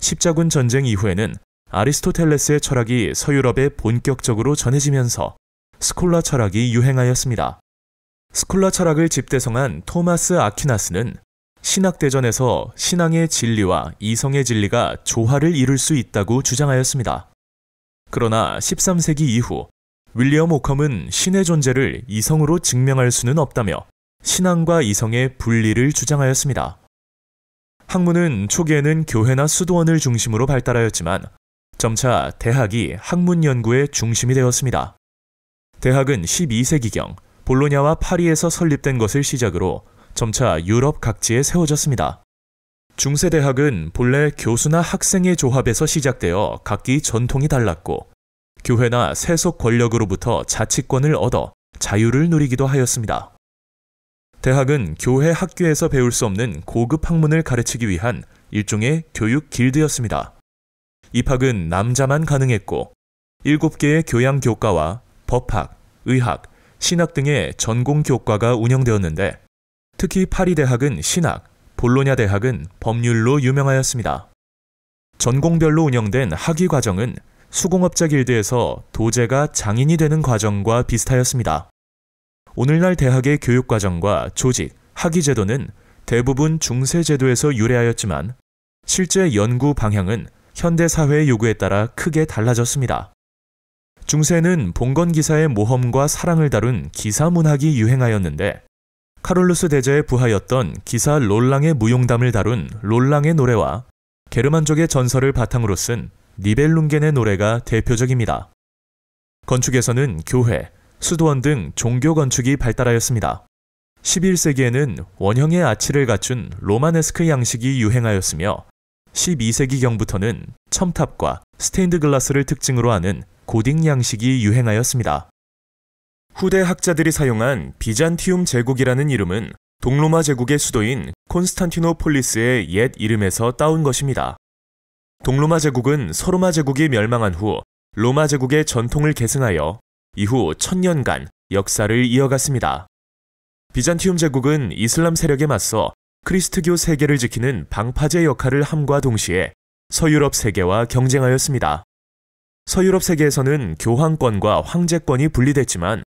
십자군 전쟁 이후에는 아리스토텔레스의 철학이 서유럽에 본격적으로 전해지면서 스콜라 철학이 유행하였습니다. 스콜라 철학을 집대성한 토마스 아퀴나스는 신학대전에서 신앙의 진리와 이성의 진리가 조화를 이룰 수 있다고 주장하였습니다. 그러나 13세기 이후 윌리엄 오컴은 신의 존재를 이성으로 증명할 수는 없다며 신앙과 이성의 분리를 주장하였습니다. 학문은 초기에는 교회나 수도원을 중심으로 발달하였지만 점차 대학이 학문 연구의 중심이 되었습니다. 대학은 12세기경 볼로냐와 파리에서 설립된 것을 시작으로 점차 유럽 각지에 세워졌습니다. 중세대학은 본래 교수나 학생의 조합에서 시작되어 각기 전통이 달랐고 교회나 세속 권력으로부터 자치권을 얻어 자유를 누리기도 하였습니다. 대학은 교회 학교에서 배울 수 없는 고급 학문을 가르치기 위한 일종의 교육 길드였습니다. 입학은 남자만 가능했고 7개의 교양 교과와 법학, 의학, 신학 등의 전공 교과가 운영되었는데 특히 파리 대학은 신학, 볼로냐 대학은 법률로 유명하였습니다. 전공별로 운영된 학위 과정은 수공업자 길드에서 도제가 장인이 되는 과정과 비슷하였습니다. 오늘날 대학의 교육 과정과 조직, 학위 제도는 대부분 중세 제도에서 유래하였지만 실제 연구 방향은 현대 사회의 요구에 따라 크게 달라졌습니다. 중세는 봉건 기사의 모험과 사랑을 다룬 기사 문학이 유행하였는데 카롤루스 대제의 부하였던 기사 롤랑의 무용담을 다룬 롤랑의 노래와 게르만족의 전설을 바탕으로 쓴 니벨룽겐의 노래가 대표적입니다. 건축에서는 교회, 수도원 등 종교 건축이 발달하였습니다. 11세기에는 원형의 아치를 갖춘 로마네스크 양식이 유행하였으며 12세기경부터는 첨탑과 스테인드 글라스를 특징으로 하는 고딕 양식이 유행하였습니다. 후대 학자들이 사용한 비잔티움 제국이라는 이름은 동로마 제국의 수도인 콘스탄티노폴리스의 옛 이름에서 따온 것입니다. 동로마 제국은 서로마 제국이 멸망한 후 로마 제국의 전통을 계승하여 이후 천년간 역사를 이어갔습니다. 비잔티움 제국은 이슬람 세력에 맞서 크리스트교 세계를 지키는 방파제 역할을 함과 동시에 서유럽 세계와 경쟁하였습니다. 서유럽 세계에서는 교황권과 황제권이 분리됐지만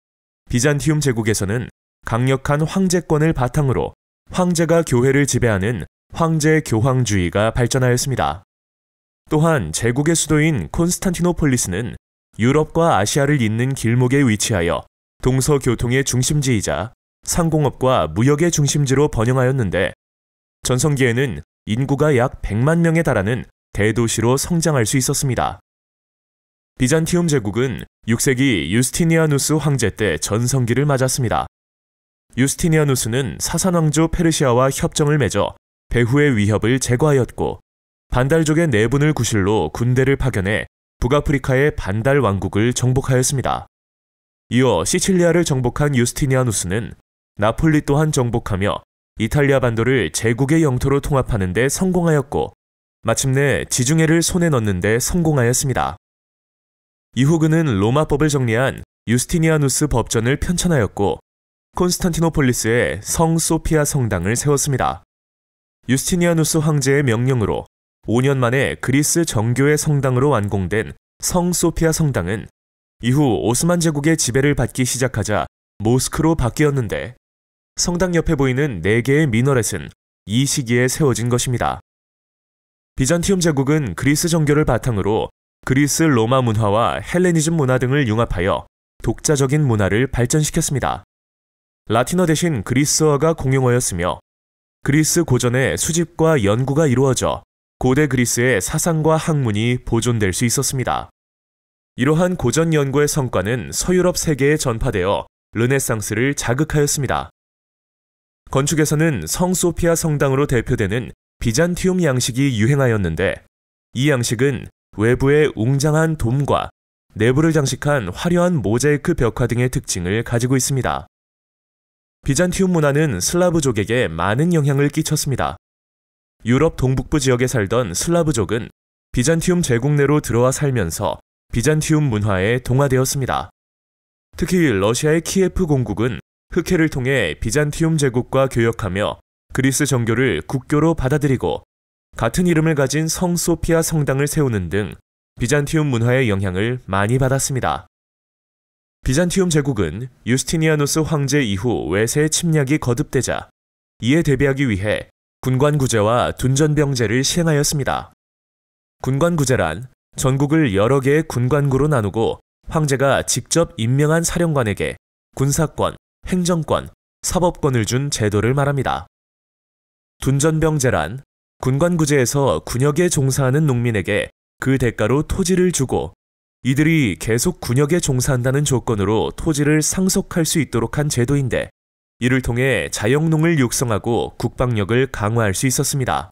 비잔티움 제국에서는 강력한 황제권을 바탕으로 황제가 교회를 지배하는 황제 교황주의가 발전하였습니다. 또한 제국의 수도인 콘스탄티노폴리스는 유럽과 아시아를 잇는 길목에 위치하여 동서 교통의 중심지이자 상공업과 무역의 중심지로 번영하였는데 전성기에는 인구가 약 100만 명에 달하는 대도시로 성장할 수 있었습니다. 비잔티움 제국은 6세기 유스티니아누스 황제 때 전성기를 맞았습니다. 유스티니아누스는 사산왕조 페르시아와 협정을 맺어 배후의 위협을 제거하였고 반달족의 내분을 구실로 군대를 파견해 북아프리카의 반달 왕국을 정복하였습니다. 이어 시칠리아를 정복한 유스티니아누스는 나폴리 또한 정복하며 이탈리아 반도를 제국의 영토로 통합하는 데 성공하였고 마침내 지중해를 손에 넣는 데 성공하였습니다. 이후 그는 로마법을 정리한 유스티니아누스 법전을 편찬하였고 콘스탄티노폴리스에 성 소피아 성당을 세웠습니다. 유스티니아누스 황제의 명령으로 5년 만에 그리스 정교의 성당으로 완공된 성 소피아 성당은 이후 오스만 제국의 지배를 받기 시작하자 모스크로 바뀌었는데 성당 옆에 보이는 4개의 미너렛은 이 시기에 세워진 것입니다. 비잔티움 제국은 그리스 정교를 바탕으로 그리스 로마 문화와 헬레니즘 문화 등을 융합하여 독자적인 문화를 발전시켰습니다. 라틴어 대신 그리스어가 공용어였으며 그리스 고전의 수집과 연구가 이루어져 고대 그리스의 사상과 학문이 보존될 수 있었습니다. 이러한 고전 연구의 성과는 서유럽 세계에 전파되어 르네상스를 자극하였습니다. 건축에서는 성소피아 성당으로 대표되는 비잔티움 양식이 유행하였는데 이 양식은 외부의 웅장한 돔과 내부를 장식한 화려한 모자이크 벽화 등의 특징을 가지고 있습니다. 비잔티움 문화는 슬라브족에게 많은 영향을 끼쳤습니다. 유럽 동북부 지역에 살던 슬라브족은 비잔티움 제국 내로 들어와 살면서 비잔티움 문화에 동화되었습니다. 특히 러시아의 키예프 공국은 흑해를 통해 비잔티움 제국과 교역하며 그리스 정교를 국교로 받아들이고 같은 이름을 가진 성 소피아 성당을 세우는 등 비잔티움 문화의 영향을 많이 받았습니다. 비잔티움 제국은 유스티니아누스 황제 이후 외세의 침략이 거듭되자 이에 대비하기 위해 군관구제와 둔전병제를 시행하였습니다. 군관구제란 전국을 여러 개의 군관구로 나누고 황제가 직접 임명한 사령관에게 군사권, 행정권, 사법권을 준 제도를 말합니다. 둔전병제란 군관구제에서 군역에 종사하는 농민에게 그 대가로 토지를 주고 이들이 계속 군역에 종사한다는 조건으로 토지를 상속할 수 있도록 한 제도인데 이를 통해 자영농을 육성하고 국방력을 강화할 수 있었습니다.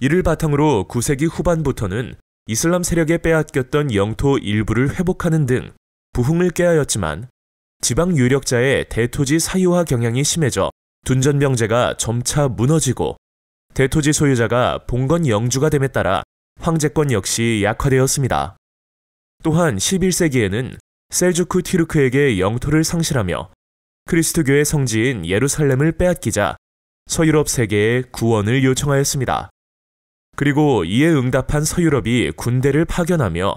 이를 바탕으로 9세기 후반부터는 이슬람 세력에 빼앗겼던 영토 일부를 회복하는 등 부흥을 깨하였지만 지방 유력자의 대토지 사유화 경향이 심해져 둔전병제가 점차 무너지고 대토지 소유자가 봉건 영주가 됨에 따라 황제권 역시 약화되었습니다. 또한 11세기에는 셀주크 티르크에게 영토를 상실하며 크리스트교의 성지인 예루살렘을 빼앗기자 서유럽 세계에 구원을 요청하였습니다. 그리고 이에 응답한 서유럽이 군대를 파견하며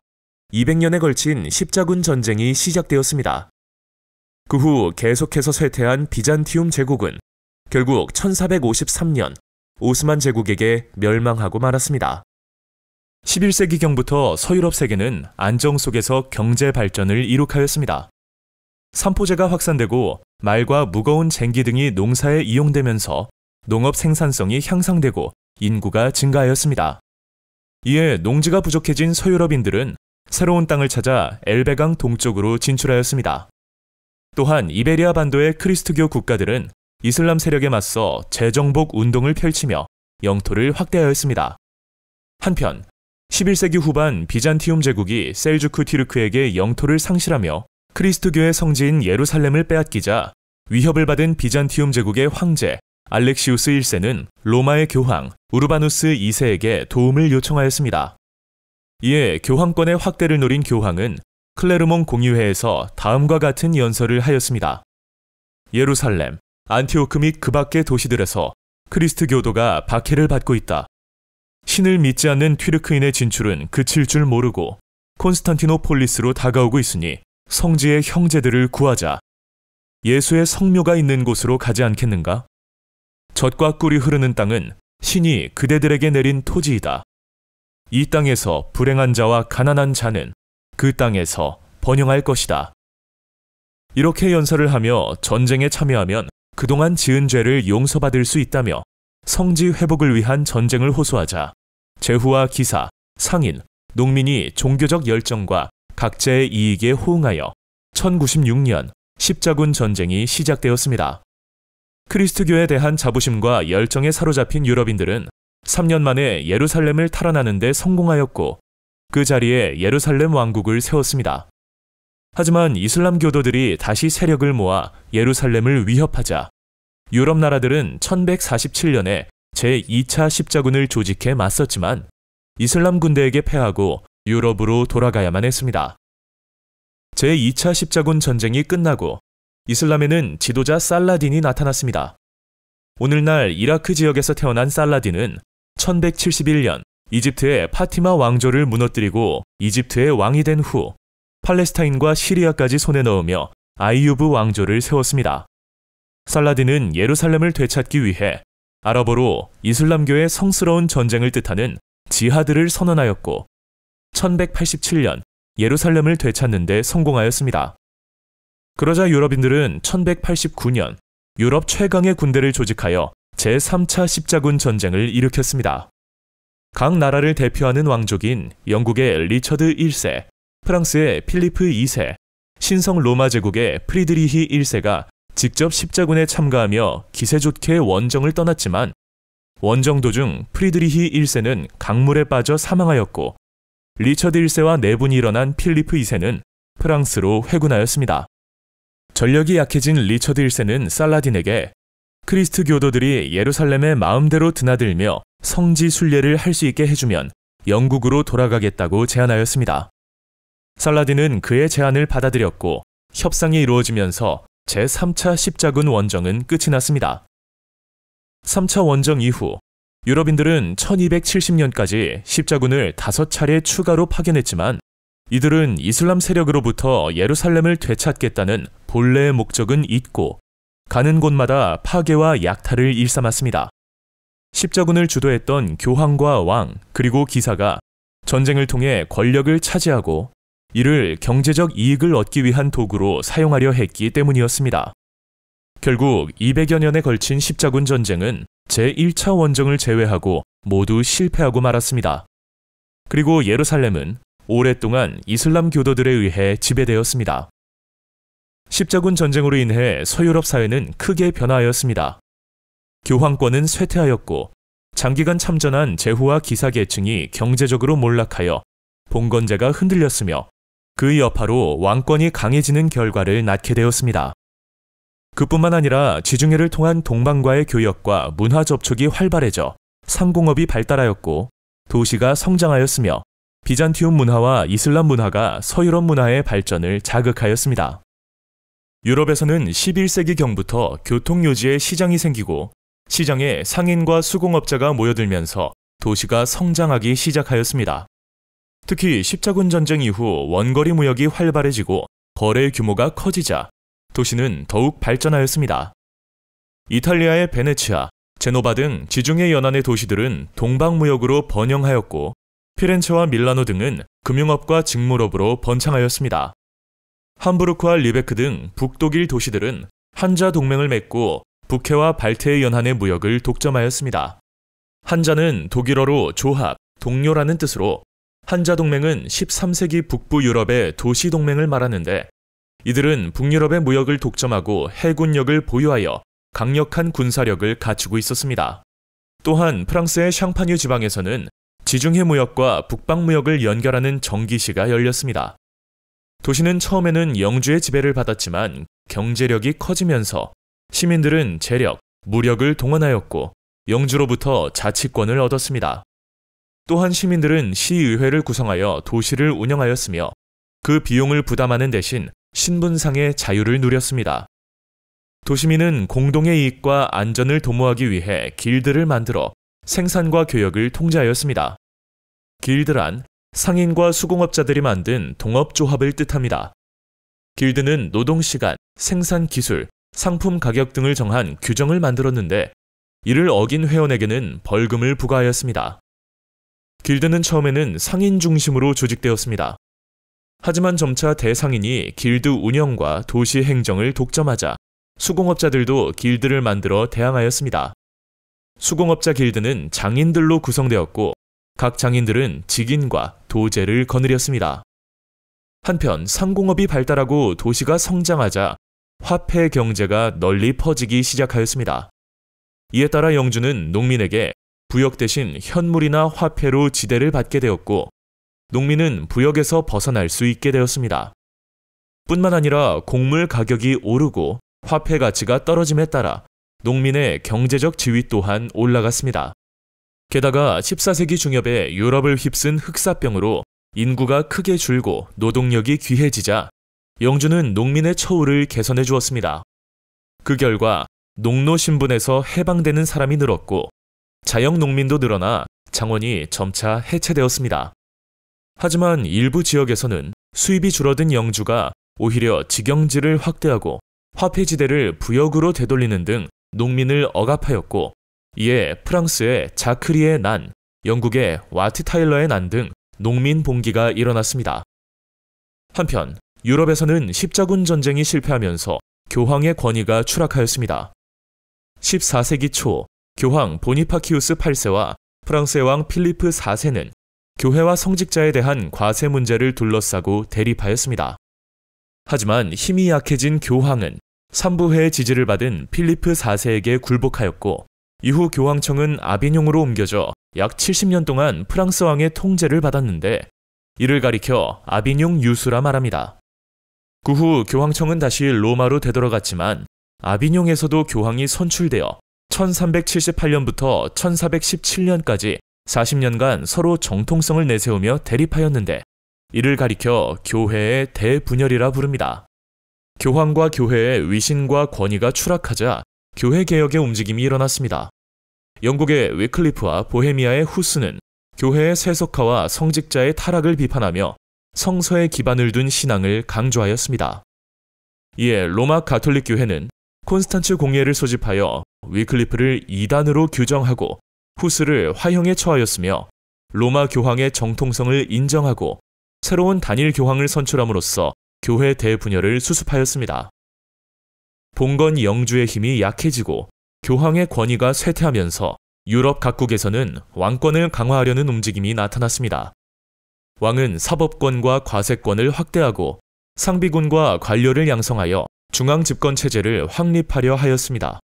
200년에 걸친 십자군 전쟁이 시작되었습니다. 그 후 계속해서 쇠퇴한 비잔티움 제국은 결국 1453년 오스만 제국에게 멸망하고 말았습니다. 11세기경부터 서유럽 세계는 안정 속에서 경제 발전을 이룩하였습니다. 산포제가 확산되고 말과 무거운 쟁기 등이 농사에 이용되면서 농업 생산성이 향상되고 인구가 증가하였습니다. 이에 농지가 부족해진 서유럽인들은 새로운 땅을 찾아 엘베강 동쪽으로 진출하였습니다. 또한 이베리아 반도의 크리스트교 국가들은 이슬람 세력에 맞서 재정복 운동을 펼치며 영토를 확대하였습니다. 한편 11세기 후반 비잔티움 제국이 셀주크 티르크에게 영토를 상실하며 크리스트교의 성지인 예루살렘을 빼앗기자 위협을 받은 비잔티움 제국의 황제 알렉시우스 1세는 로마의 교황 우르바누스 2세에게 도움을 요청하였습니다. 이에 교황권의 확대를 노린 교황은 클레르몽 공유회에서 다음과 같은 연설을 하였습니다. 예루살렘, 안티오크 및 그 밖의 도시들에서 크리스트교도가 박해를 받고 있다. 신을 믿지 않는 튀르크인의 진출은 그칠 줄 모르고 콘스탄티노폴리스로 다가오고 있으니 성지의 형제들을 구하자. 예수의 성묘가 있는 곳으로 가지 않겠는가? 젖과 꿀이 흐르는 땅은 신이 그대들에게 내린 토지이다. 이 땅에서 불행한 자와 가난한 자는 그 땅에서 번영할 것이다. 이렇게 연설을 하며 전쟁에 참여하면 그동안 지은 죄를 용서받을 수 있다며 성지 회복을 위한 전쟁을 호소하자 제후와 기사, 상인, 농민이 종교적 열정과 각자의 이익에 호응하여 1096년 십자군 전쟁이 시작되었습니다. 크리스트교에 대한 자부심과 열정에 사로잡힌 유럽인들은 3년 만에 예루살렘을 탈환하는 데 성공하였고 그 자리에 예루살렘 왕국을 세웠습니다. 하지만 이슬람 교도들이 다시 세력을 모아 예루살렘을 위협하자 유럽 나라들은 1147년에 제2차 십자군을 조직해 맞섰지만 이슬람 군대에게 패하고 유럽으로 돌아가야만 했습니다. 제2차 십자군 전쟁이 끝나고 이슬람에는 지도자 살라딘이 나타났습니다. 오늘날 이라크 지역에서 태어난 살라딘은 1171년 이집트의 파티마 왕조를 무너뜨리고 이집트의 왕이 된후 팔레스타인과 시리아까지 손에 넣으며 아이유브 왕조를 세웠습니다. 살라딘은 예루살렘을 되찾기 위해 아랍어로 이슬람교의 성스러운 전쟁을 뜻하는 지하드를 선언하였고 1187년 예루살렘을 되찾는데 성공하였습니다. 그러자 유럽인들은 1189년 유럽 최강의 군대를 조직하여 제3차 십자군 전쟁을 일으켰습니다. 각 나라를 대표하는 왕족인 영국의 리처드 1세, 프랑스의 필리프 2세, 신성 로마 제국의 프리드리히 1세가 직접 십자군에 참가하며 기세 좋게 원정을 떠났지만 원정 도중 프리드리히 1세는 강물에 빠져 사망하였고 리처드 1세와 내분이 일어난 필리프 2세는 프랑스로 회군하였습니다. 전력이 약해진 리처드 1세는 살라딘에게 크리스트 교도들이 예루살렘의 마음대로 드나들며 성지 순례를 할 수 있게 해주면 영국으로 돌아가겠다고 제안하였습니다. 살라딘은 그의 제안을 받아들였고 협상이 이루어지면서 제3차 십자군 원정은 끝이 났습니다. 3차 원정 이후 유럽인들은 1270년까지 십자군을 5차례 추가로 파견했지만 이들은 이슬람 세력으로부터 예루살렘을 되찾겠다는 본래의 목적은 잊고 가는 곳마다 파괴와 약탈을 일삼았습니다. 십자군을 주도했던 교황과 왕 그리고 기사가 전쟁을 통해 권력을 차지하고 이를 경제적 이익을 얻기 위한 도구로 사용하려 했기 때문이었습니다. 결국 200여 년에 걸친 십자군 전쟁은 제1차 원정을 제외하고 모두 실패하고 말았습니다. 그리고 예루살렘은 오랫동안 이슬람 교도들에 의해 지배되었습니다. 십자군 전쟁으로 인해 서유럽 사회는 크게 변화하였습니다. 교황권은 쇠퇴하였고 장기간 참전한 제후와 기사 계층이 경제적으로 몰락하여 봉건제가 흔들렸으며 그의 여파로 왕권이 강해지는 결과를 낳게 되었습니다. 그뿐만 아니라 지중해를 통한 동방과의 교역과 문화 접촉이 활발해져 상공업이 발달하였고 도시가 성장하였으며 비잔티움 문화와 이슬람 문화가 서유럽 문화의 발전을 자극하였습니다. 유럽에서는 11세기경부터 교통요지의 시장이 생기고 시장에 상인과 수공업자가 모여들면서 도시가 성장하기 시작하였습니다. 특히 십자군 전쟁 이후 원거리 무역이 활발해지고 거래 규모가 커지자 도시는 더욱 발전하였습니다. 이탈리아의 베네치아, 제노바 등 지중해 연안의 도시들은 동방무역으로 번영하였고 피렌체와 밀라노 등은 금융업과 직물업으로 번창하였습니다. 함부르크와 리베크 등 북독일 도시들은 한자 동맹을 맺고 북해와 발트해 연안의 무역을 독점하였습니다. 한자는 독일어로 조합, 동료라는 뜻으로 한자동맹은 13세기 북부 유럽의 도시동맹을 말하는데 이들은 북유럽의 무역을 독점하고 해군력을 보유하여 강력한 군사력을 갖추고 있었습니다. 또한 프랑스의 샹파뉴 지방에서는 지중해 무역과 북방 무역을 연결하는 정기시가 열렸습니다. 도시는 처음에는 영주의 지배를 받았지만 경제력이 커지면서 시민들은 재력, 무력을 동원하였고 영주로부터 자치권을 얻었습니다. 또한 시민들은 시의회를 구성하여 도시를 운영하였으며 그 비용을 부담하는 대신 신분상의 자유를 누렸습니다. 도시민은 공동의 이익과 안전을 도모하기 위해 길드를 만들어 생산과 교역을 통제하였습니다. 길드란 상인과 수공업자들이 만든 동업조합을 뜻합니다. 길드는 노동시간, 생산기술, 상품 가격 등을 정한 규정을 만들었는데 이를 어긴 회원에게는 벌금을 부과하였습니다. 길드는 처음에는 상인 중심으로 조직되었습니다. 하지만 점차 대상인이 길드 운영과 도시 행정을 독점하자 수공업자들도 길드를 만들어 대항하였습니다. 수공업자 길드는 장인들로 구성되었고 각 장인들은 직인과 도제를 거느렸습니다. 한편 상공업이 발달하고 도시가 성장하자 화폐 경제가 널리 퍼지기 시작하였습니다. 이에 따라 영주는 농민에게 부역 대신 현물이나 화폐로 지대를 받게 되었고 농민은 부역에서 벗어날 수 있게 되었습니다. 뿐만 아니라 곡물 가격이 오르고 화폐 가치가 떨어짐에 따라 농민의 경제적 지위 또한 올라갔습니다. 게다가 14세기 중엽에 유럽을 휩쓴 흑사병으로 인구가 크게 줄고 노동력이 귀해지자 영주는 농민의 처우를 개선해 주었습니다. 그 결과 농노 신분에서 해방되는 사람이 늘었고 자영 농민도 늘어나 창원이 점차 해체되었습니다. 하지만 일부 지역에서는 수입이 줄어든 영주가 오히려 직영지를 확대하고 화폐지대를 부역으로 되돌리는 등 농민을 억압하였고 이에 프랑스의 자크리의 난, 영국의 와트 타일러의 난 등 농민 봉기가 일어났습니다. 한편 유럽에서는 십자군 전쟁이 실패하면서 교황의 권위가 추락하였습니다. 14세기 초 교황 보니파키우스 8세와 프랑스의 왕 필리프 4세는 교회와 성직자에 대한 과세 문제를 둘러싸고 대립하였습니다. 하지만 힘이 약해진 교황은 삼부회의 지지를 받은 필리프 4세에게 굴복하였고 이후 교황청은 아비뇽으로 옮겨져 약 70년 동안 프랑스 왕의 통제를 받았는데 이를 가리켜 아비뇽 유수라 말합니다. 그 후 교황청은 다시 로마로 되돌아갔지만 아비뇽에서도 교황이 선출되어 1378년부터 1417년까지 40년간 서로 정통성을 내세우며 대립하였는데 이를 가리켜 교회의 대분열이라 부릅니다. 교황과 교회의 위신과 권위가 추락하자 교회 개혁의 움직임이 일어났습니다. 영국의 위클리프와 보헤미아의 후스는 교회의 세속화와 성직자의 타락을 비판하며 성서에 기반을 둔 신앙을 강조하였습니다. 이에 로마 가톨릭 교회는 콘스탄츠 공예를 소집하여 위클리프를 이단으로 규정하고 후스를 화형에 처하였으며 로마 교황의 정통성을 인정하고 새로운 단일 교황을 선출함으로써 교회 대분열을 수습하였습니다. 봉건 영주의 힘이 약해지고 교황의 권위가 쇠퇴하면서 유럽 각국에서는 왕권을 강화하려는 움직임이 나타났습니다. 왕은 사법권과 과세권을 확대하고 상비군과 관료를 양성하여 중앙 집권 체제를 확립하려 하였습니다.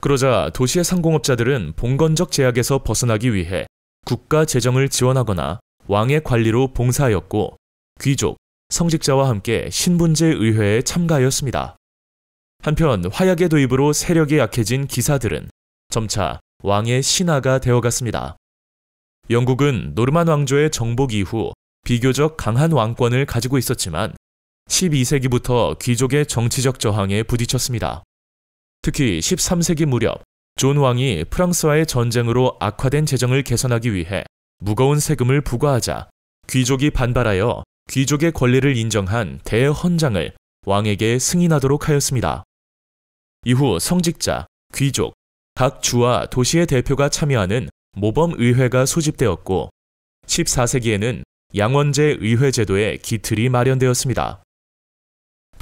그러자 도시의 상공업자들은 봉건적 제약에서 벗어나기 위해 국가 재정을 지원하거나 왕의 관리로 봉사하였고 귀족, 성직자와 함께 신분제 의회에 참가하였습니다. 한편 화약의 도입으로 세력이 약해진 기사들은 점차 왕의 신하가 되어갔습니다. 영국은 노르만 왕조의 정복 이후 비교적 강한 왕권을 가지고 있었지만 12세기부터 귀족의 정치적 저항에 부딪혔습니다. 특히 13세기 무렵 존 왕이 프랑스와의 전쟁으로 악화된 재정을 개선하기 위해 무거운 세금을 부과하자 귀족이 반발하여 귀족의 권리를 인정한 대헌장을 왕에게 승인하도록 하였습니다. 이후 성직자, 귀족, 각 주와 도시의 대표가 참여하는 모범의회가 소집되었고 14세기에는 양원제 의회 제도의 기틀이 마련되었습니다.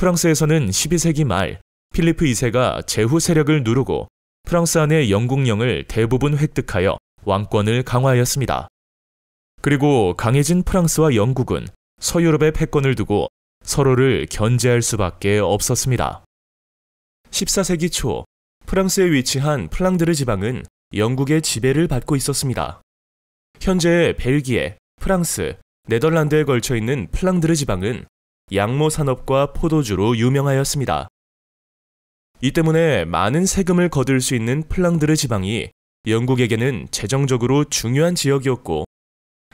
프랑스에서는 12세기 말 필리프 2세가 제후 세력을 누르고 프랑스 안의 영국령을 대부분 획득하여 왕권을 강화하였습니다. 그리고 강해진 프랑스와 영국은 서유럽의 패권을 두고 서로를 견제할 수밖에 없었습니다. 14세기 초 프랑스에 위치한 플랑드르 지방은 영국의 지배를 받고 있었습니다. 현재 벨기에, 프랑스, 네덜란드에 걸쳐 있는 플랑드르 지방은 양모 산업과 포도주로 유명하였습니다. 이 때문에 많은 세금을 거둘 수 있는 플랑드르 지방이 영국에게는 재정적으로 중요한 지역이었고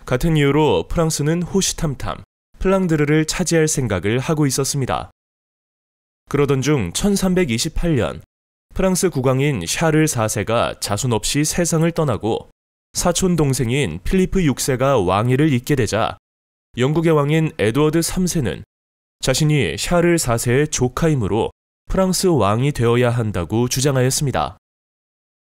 같은 이유로 프랑스는 호시탐탐 플랑드르를 차지할 생각을 하고 있었습니다. 그러던 중 1328년 프랑스 국왕인 샤를 4세가 자손 없이 세상을 떠나고 사촌 동생인 필리프 6세가 왕위를 잇게 되자 영국의 왕인 에드워드 3세는 자신이 샤를 4세의 조카이므로 프랑스 왕이 되어야 한다고 주장하였습니다.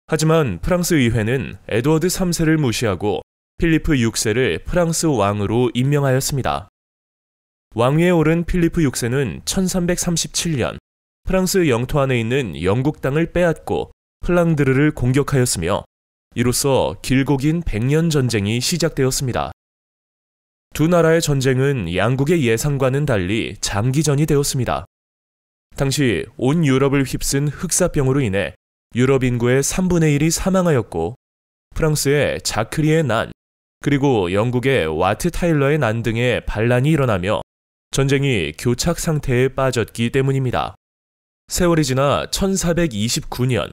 하지만 프랑스 의회는 에드워드 3세를 무시하고 필리프 6세를 프랑스 왕으로 임명하였습니다. 왕위에 오른 필리프 6세는 1337년 프랑스 영토 안에 있는 영국 땅을 빼앗고 플랑드르를 공격하였으며 이로써 길고 긴 100년 전쟁이 시작되었습니다. 두 나라의 전쟁은 양국의 예상과는 달리 장기전이 되었습니다. 당시 온 유럽을 휩쓴 흑사병으로 인해 유럽 인구의 3분의 1이 사망하였고 프랑스의 자크리의 난 그리고 영국의 와트 타일러의 난 등의 반란이 일어나며 전쟁이 교착 상태에 빠졌기 때문입니다. 세월이 지나 1429년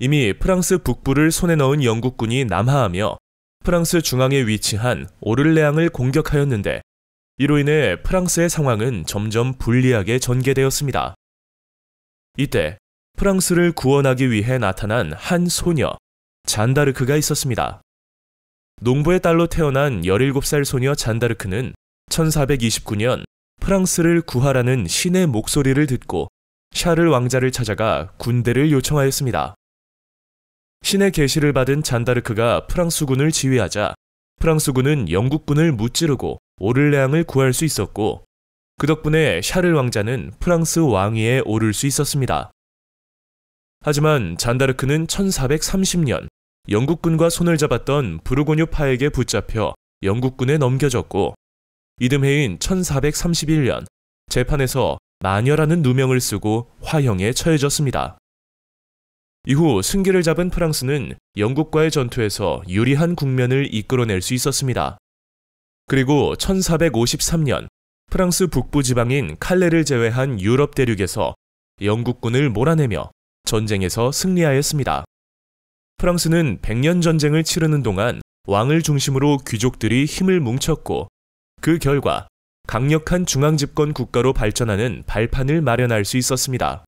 이미 프랑스 북부를 손에 넣은 영국군이 남하하며 프랑스 중앙에 위치한 오를레앙을 공격하였는데 이로 인해 프랑스의 상황은 점점 불리하게 전개되었습니다. 이때 프랑스를 구원하기 위해 나타난 한 소녀, 잔다르크가 있었습니다. 농부의 딸로 태어난 17살 소녀 잔다르크는 1429년 프랑스를 구하라는 신의 목소리를 듣고 샤를 왕자를 찾아가 군대를 요청하였습니다. 신의 계시를 받은 잔다르크가 프랑스군을 지휘하자 프랑스군은 영국군을 무찌르고 오를레앙을 구할 수 있었고 그 덕분에 샤를 왕자는 프랑스 왕위에 오를 수 있었습니다. 하지만 잔다르크는 1430년 영국군과 손을 잡았던 부르고뉴파에게 붙잡혀 영국군에 넘겨졌고 이듬해인 1431년 재판에서 마녀라는 누명을 쓰고 화형에 처해졌습니다. 이후 승기를 잡은 프랑스는 영국과의 전투에서 유리한 국면을 이끌어낼 수 있었습니다. 그리고 1453년 프랑스 북부 지방인 칼레를 제외한 유럽 대륙에서 영국군을 몰아내며 전쟁에서 승리하였습니다. 프랑스는 1 0 0년 전쟁을 치르는 동안 왕을 중심으로 귀족들이 힘을 뭉쳤고 그 결과 강력한 중앙집권 국가로 발전하는 발판을 마련할 수 있었습니다.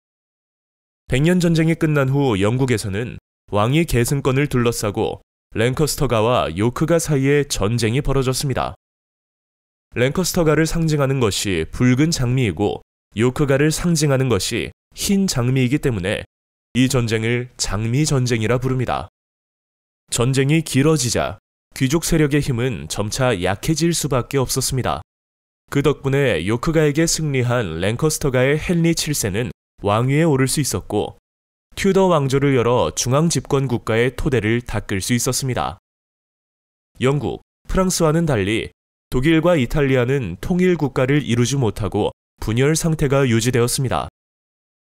백년 전쟁이 끝난 후 영국에서는 왕위 계승권을 둘러싸고 랭커스터가와 요크가 사이에 전쟁이 벌어졌습니다. 랭커스터가를 상징하는 것이 붉은 장미이고 요크가를 상징하는 것이 흰 장미이기 때문에 이 전쟁을 장미 전쟁이라 부릅니다. 전쟁이 길어지자 귀족 세력의 힘은 점차 약해질 수밖에 없었습니다. 그 덕분에 요크가에게 승리한 랭커스터가의 헨리 7세는 왕위에 오를 수 있었고 튜더 왕조를 열어 중앙 집권 국가의 토대를 닦을 수 있었습니다. 영국, 프랑스와는 달리 독일과 이탈리아는 통일 국가를 이루지 못하고 분열 상태가 유지되었습니다.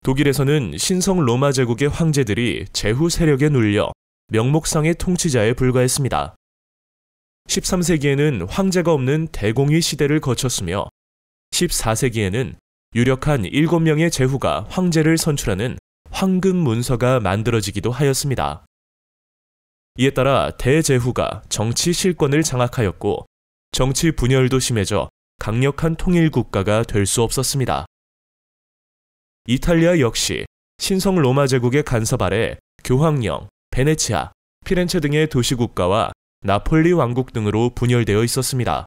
독일에서는 신성 로마 제국의 황제들이 제후 세력에 눌려 명목상의 통치자에 불과했습니다. 13세기에는 황제가 없는 대공의 시대를 거쳤으며 14세기에는 유력한 7명의 제후가 황제를 선출하는 황금 문서가 만들어지기도 하였습니다. 이에 따라 대제후가 정치 실권을 장악하였고 정치 분열도 심해져 강력한 통일 국가가 될 수 없었습니다. 이탈리아 역시 신성 로마 제국의 간섭 아래 교황령, 베네치아, 피렌체 등의 도시 국가와 나폴리 왕국 등으로 분열되어 있었습니다.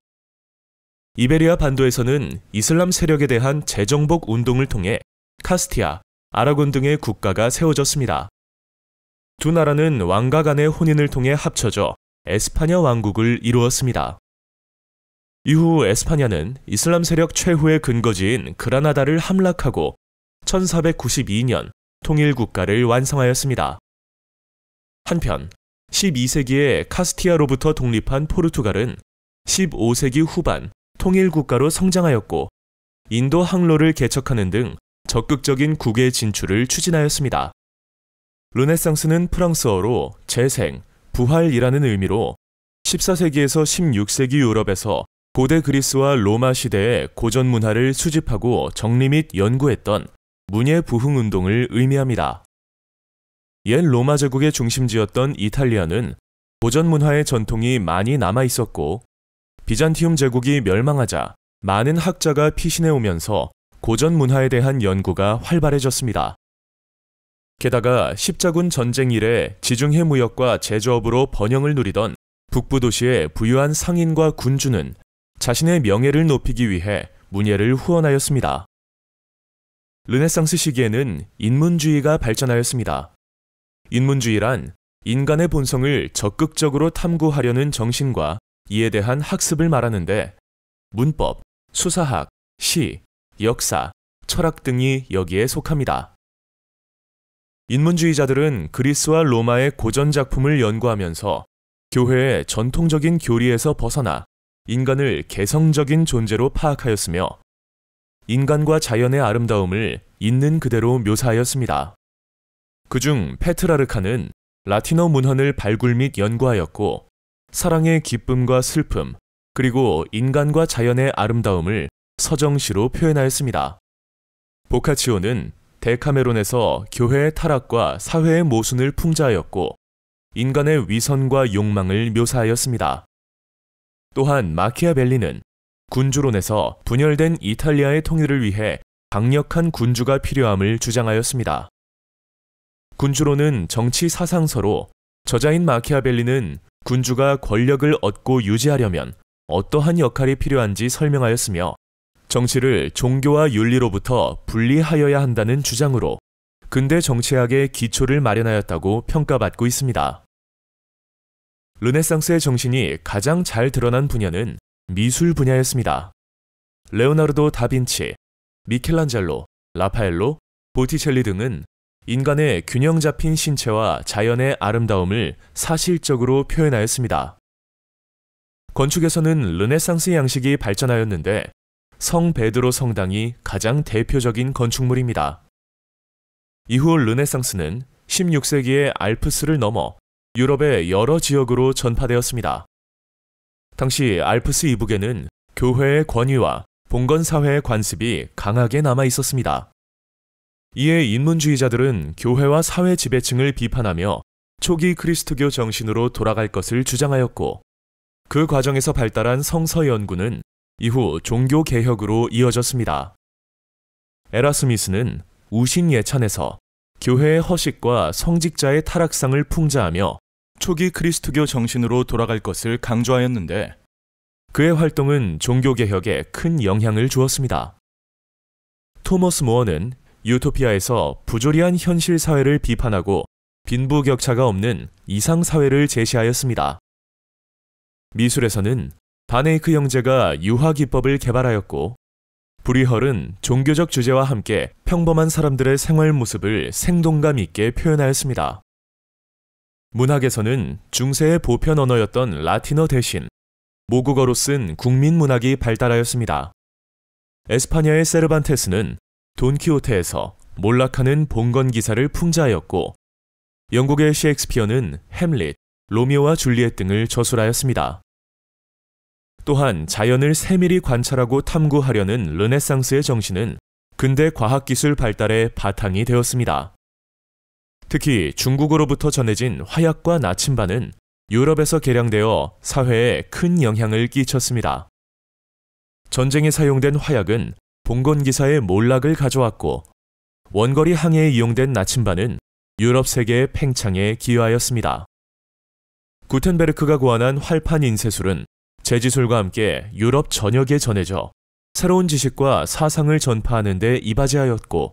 이베리아 반도에서는 이슬람 세력에 대한 재정복 운동을 통해 카스티아, 아라곤 등의 국가가 세워졌습니다. 두 나라는 왕가 간의 혼인을 통해 합쳐져 에스파냐 왕국을 이루었습니다. 이후 에스파냐는 이슬람 세력 최후의 근거지인 그라나다를 함락하고 1492년 통일 국가를 완성하였습니다. 한편 12세기에 카스티아로부터 독립한 포르투갈은 15세기 후반 통일국가로 성장하였고 인도 항로를 개척하는 등 적극적인 국외 진출을 추진하였습니다. 르네상스는 프랑스어로 재생, 부활이라는 의미로 14세기에서 16세기 유럽에서 고대 그리스와 로마 시대의 고전 문화를 수집하고 정리 및 연구했던 문예 부흥 운동을 의미합니다. 옛 로마 제국의 중심지였던 이탈리아는 고전 문화의 전통이 많이 남아 있었고 비잔티움 제국이 멸망하자 많은 학자가 피신해 오면서 고전 문화에 대한 연구가 활발해졌습니다. 게다가 십자군 전쟁 이래 지중해 무역과 제조업으로 번영을 누리던 북부 도시의 부유한 상인과 군주는 자신의 명예를 높이기 위해 문예를 후원하였습니다. 르네상스 시기에는 인문주의가 발전하였습니다. 인문주의란 인간의 본성을 적극적으로 탐구하려는 정신과 이에 대한 학습을 말하는데 문법, 수사학, 시, 역사, 철학 등이 여기에 속합니다. 인문주의자들은 그리스와 로마의 고전 작품을 연구하면서 교회의 전통적인 교리에서 벗어나 인간을 개성적인 존재로 파악하였으며 인간과 자연의 아름다움을 있는 그대로 묘사하였습니다. 그 중 페트라르카는 라틴어 문헌을 발굴 및 연구하였고 사랑의 기쁨과 슬픔, 그리고 인간과 자연의 아름다움을 서정시로 표현하였습니다. 보카치오는 데카메론에서 교회의 타락과 사회의 모순을 풍자하였고 인간의 위선과 욕망을 묘사하였습니다. 또한 마키아벨리는 군주론에서 분열된 이탈리아의 통일을 위해 강력한 군주가 필요함을 주장하였습니다. 군주론은 정치 사상서로 저자인 마키아벨리는 군주가 권력을 얻고 유지하려면 어떠한 역할이 필요한지 설명하였으며 정치를 종교와 윤리로부터 분리하여야 한다는 주장으로 근대 정치학의 기초를 마련하였다고 평가받고 있습니다. 르네상스의 정신이 가장 잘 드러난 분야는 미술 분야였습니다. 레오나르도 다빈치, 미켈란젤로, 라파엘로, 보티첼리 등은 인간의 균형 잡힌 신체와 자연의 아름다움을 사실적으로 표현하였습니다. 건축에서는 르네상스 양식이 발전하였는데 성 베드로 성당이 가장 대표적인 건축물입니다. 이후 르네상스는 1 6세기에 알프스를 넘어 유럽의 여러 지역으로 전파되었습니다. 당시 알프스 이북에는 교회의 권위와 봉건사회의 관습이 강하게 남아 있었습니다. 이에 인문주의자들은 교회와 사회 지배층을 비판하며 초기 그리스도교 정신으로 돌아갈 것을 주장하였고 그 과정에서 발달한 성서 연구는 이후 종교 개혁으로 이어졌습니다. 에라스미스는 우신 예찬에서 교회의 허식과 성직자의 타락상을 풍자하며 초기 그리스도교 정신으로 돌아갈 것을 강조하였는데 그의 활동은 종교개혁에 큰 영향을 주었습니다. 토머스 모어는 유토피아에서 부조리한 현실 사회를 비판하고 빈부격차가 없는 이상 사회를 제시하였습니다. 미술에서는 바네이크 형제가 유화 기법을 개발하였고 브리헐은 종교적 주제와 함께 평범한 사람들의 생활 모습을 생동감 있게 표현하였습니다. 문학에서는 중세의 보편 언어였던 라틴어 대신 모국어로 쓴 국민 문학이 발달하였습니다. 에스파냐의 세르반테스는 돈키호테에서 몰락하는 봉건 기사를 풍자하였고 영국의 셰익스피어는 햄릿, 로미오와 줄리엣 등을 저술하였습니다. 또한 자연을 세밀히 관찰하고 탐구하려는 르네상스의 정신은 근대 과학기술 발달의 바탕이 되었습니다. 특히 중국으로부터 전해진 화약과 나침반은 유럽에서 개량되어 사회에 큰 영향을 끼쳤습니다. 전쟁에 사용된 화약은 봉건 기사의 몰락을 가져왔고 원거리 항해에 이용된 나침반은 유럽 세계의 팽창에 기여하였습니다. 구텐베르크가 고안한 활판 인쇄술은 제지술과 함께 유럽 전역에 전해져 새로운 지식과 사상을 전파하는 데 이바지하였고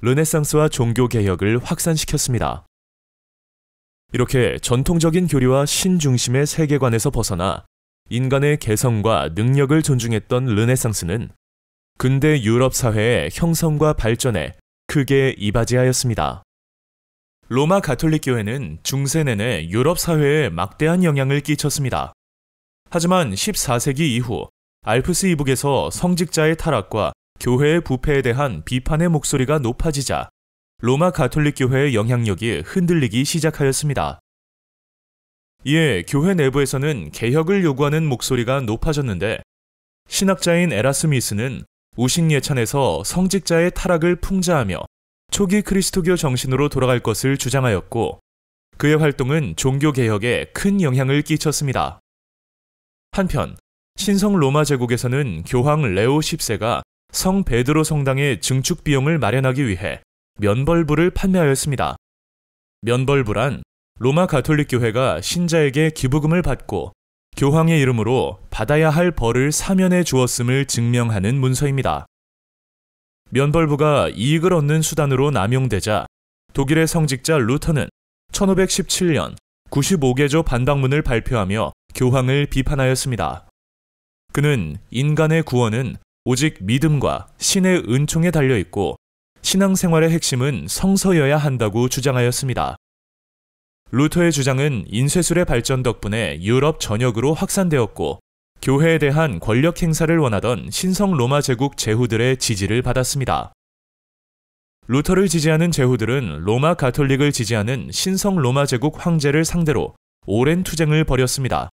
르네상스와 종교 개혁을 확산시켰습니다. 이렇게 전통적인 교리와 신중심의 세계관에서 벗어나 인간의 개성과 능력을 존중했던 르네상스는 근대 유럽 사회의 형성과 발전에 크게 이바지하였습니다. 로마 가톨릭 교회는 중세 내내 유럽 사회에 막대한 영향을 끼쳤습니다. 하지만 14세기 이후 알프스 이북에서 성직자의 타락과 교회의 부패에 대한 비판의 목소리가 높아지자 로마 가톨릭 교회의 영향력이 흔들리기 시작하였습니다. 이에 교회 내부에서는 개혁을 요구하는 목소리가 높아졌는데 신학자인 에라스미스는 우식 예찬에서 성직자의 타락을 풍자하며 초기 크리스도교 정신으로 돌아갈 것을 주장하였고 그의 활동은 종교 개혁에 큰 영향을 끼쳤습니다. 한편 신성 로마 제국에서는 교황 레오 10세가 성 베드로 성당의 증축 비용을 마련하기 위해 면벌부를 판매하였습니다. 면벌부란 로마 가톨릭 교회가 신자에게 기부금을 받고 교황의 이름으로 받아야 할 벌을 사면해 주었음을 증명하는 문서입니다. 면벌부가 이익을 얻는 수단으로 남용되자 독일의 성직자 루터는 1517년 95개조 반박문을 발표하며 교황을 비판하였습니다. 그는 인간의 구원은 오직 믿음과 신의 은총에 달려 있고 신앙생활의 핵심은 성서여야 한다고 주장하였습니다. 루터의 주장은 인쇄술의 발전 덕분에 유럽 전역으로 확산되었고 교회에 대한 권력 행사를 원하던 신성 로마 제국 제후들의 지지를 받았습니다. 루터를 지지하는 제후들은 로마 가톨릭을 지지하는 신성 로마 제국 황제를 상대로 오랜 투쟁을 벌였습니다.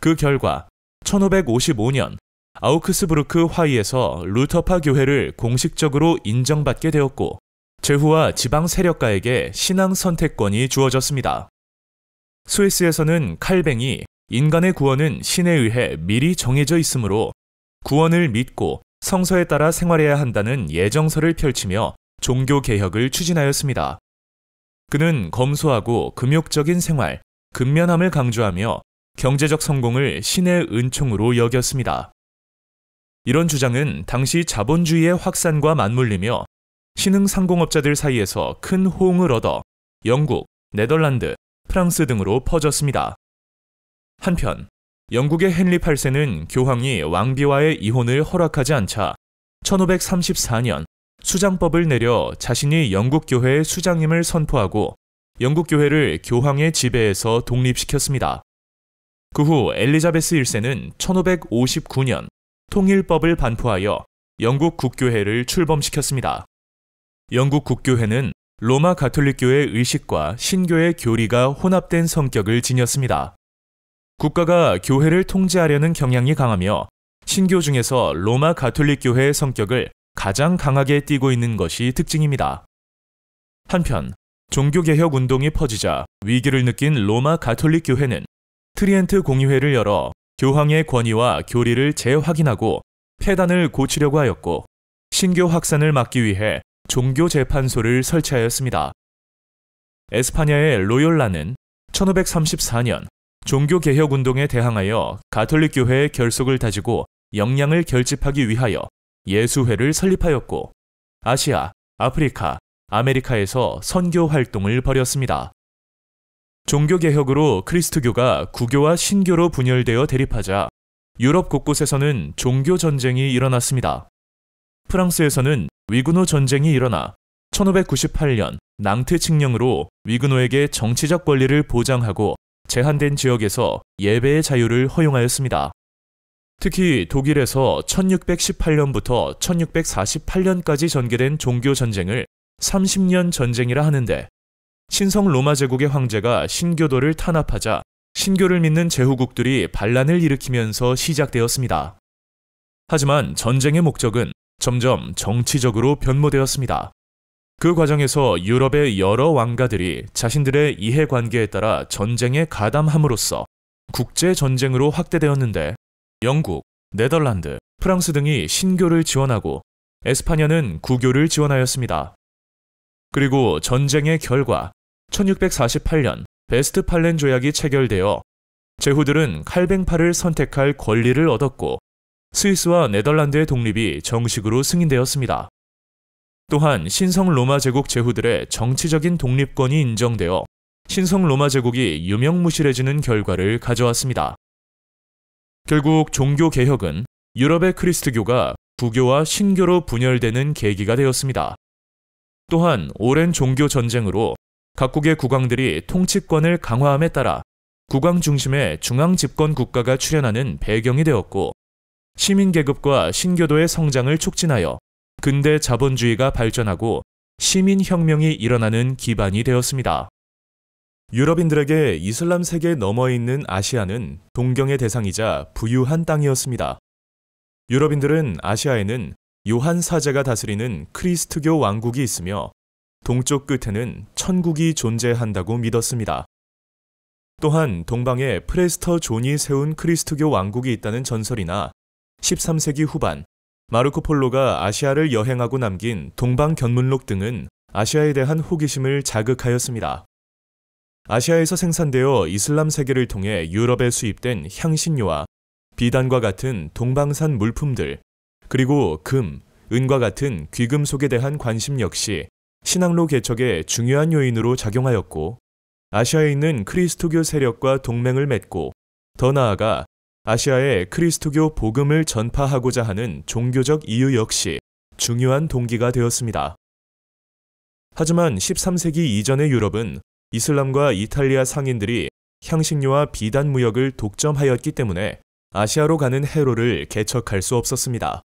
그 결과 1555년 아우크스부르크 화의에서 루터파 교회를 공식적으로 인정받게 되었고 제후와 지방 세력가에게 신앙 선택권이 주어졌습니다. 스위스에서는 칼뱅이 인간의 구원은 신에 의해 미리 정해져 있으므로 구원을 믿고 성서에 따라 생활해야 한다는 예정서를 펼치며 종교 개혁을 추진하였습니다. 그는 검소하고 금욕적인 생활, 근면함을 강조하며 경제적 성공을 신의 은총으로 여겼습니다. 이런 주장은 당시 자본주의의 확산과 맞물리며 신흥 상공업자들 사이에서 큰 호응을 얻어 영국, 네덜란드, 프랑스 등으로 퍼졌습니다. 한편 영국의 헨리 8세는 교황이 왕비와의 이혼을 허락하지 않자 1534년 수장법을 내려 자신이 영국 교회의 수장임을 선포하고 영국 교회를 교황의 지배에서 독립시켰습니다. 그 후 엘리자베스 1세는 1559년 통일법을 반포하여 영국 국교회를 출범시켰습니다. 영국 국교회는 로마 가톨릭교의 의식과 신교의 교리가 혼합된 성격을 지녔습니다. 국가가 교회를 통제하려는 경향이 강하며 신교 중에서 로마 가톨릭교회의 성격을 가장 강하게 띠고 있는 것이 특징입니다. 한편 종교개혁 운동이 퍼지자 위기를 느낀 로마 가톨릭교회는 트리엔트 공의회를 열어 교황의 권위와 교리를 재확인하고 폐단을 고치려고 하였고 신교 확산을 막기 위해 종교재판소를 설치하였습니다. 에스파냐의 로욜라는 1534년 종교개혁운동에 대항하여 가톨릭 교회의 결속을 다지고 역량을 결집하기 위하여 예수회를 설립하였고 아시아, 아프리카, 아메리카에서 선교 활동을 벌였습니다. 종교개혁으로 크리스트교가 구교와 신교로 분열되어 대립하자 유럽 곳곳에서는 종교전쟁이 일어났습니다. 프랑스에서는 위그노 전쟁이 일어나 1598년 낭트 칙령으로 위그노에게 정치적 권리를 보장하고 제한된 지역에서 예배의 자유를 허용하였습니다. 특히 독일에서 1618년부터 1648년까지 전개된 종교 전쟁을 30년 전쟁이라 하는데 신성 로마 제국의 황제가 신교도를 탄압하자 신교를 믿는 제후국들이 반란을 일으키면서 시작되었습니다. 하지만 전쟁의 목적은 점점 정치적으로 변모되었습니다. 그 과정에서 유럽의 여러 왕가들이 자신들의 이해관계에 따라 전쟁에 가담함으로써 국제전쟁으로 확대되었는데 영국, 네덜란드, 프랑스 등이 신교를 지원하고 에스파냐는 구교를 지원하였습니다. 그리고 전쟁의 결과 1648년 베스트팔렌 조약이 체결되어 제후들은 칼뱅파를 선택할 권리를 얻었고 스위스와 네덜란드의 독립이 정식으로 승인되었습니다. 또한 신성 로마 제국 제후들의 정치적인 독립권이 인정되어 신성 로마 제국이 유명무실해지는 결과를 가져왔습니다. 결국 종교 개혁은 유럽의 크리스트교가 부교와 신교로 분열되는 계기가 되었습니다. 또한 오랜 종교 전쟁으로 각국의 국왕들이 통치권을 강화함에 따라 국왕 중심의 중앙 집권 국가가 출현하는 배경이 되었고 시민계급과 신교도의 성장을 촉진하여 근대 자본주의가 발전하고 시민혁명이 일어나는 기반이 되었습니다. 유럽인들에게 이슬람 세계 너머에 있는 아시아는 동경의 대상이자 부유한 땅이었습니다. 유럽인들은 아시아에는 요한 사제가 다스리는 크리스트교 왕국이 있으며 동쪽 끝에는 천국이 존재한다고 믿었습니다. 또한 동방에 프레스터 존이 세운 크리스트교 왕국이 있다는 전설이나 13세기 후반 마르코 폴로가 아시아를 여행하고 남긴 동방 견문록 등은 아시아에 대한 호기심을 자극하였습니다. 아시아에서 생산되어 이슬람 세계를 통해 유럽에 수입된 향신료와 비단과 같은 동방산 물품들, 그리고 금, 은과 같은 귀금속에 대한 관심 역시 신앙로 개척의 중요한 요인으로 작용하였고, 아시아에 있는 크리스토교 세력과 동맹을 맺고, 더 나아가 아시아에 크리스토교 복음을 전파하고자 하는 종교적 이유 역시 중요한 동기가 되었습니다. 하지만 13세기 이전의 유럽은 이슬람과 이탈리아 상인들이 향신료와 비단 무역을 독점하였기 때문에 아시아로 가는 해로를 개척할 수 없었습니다.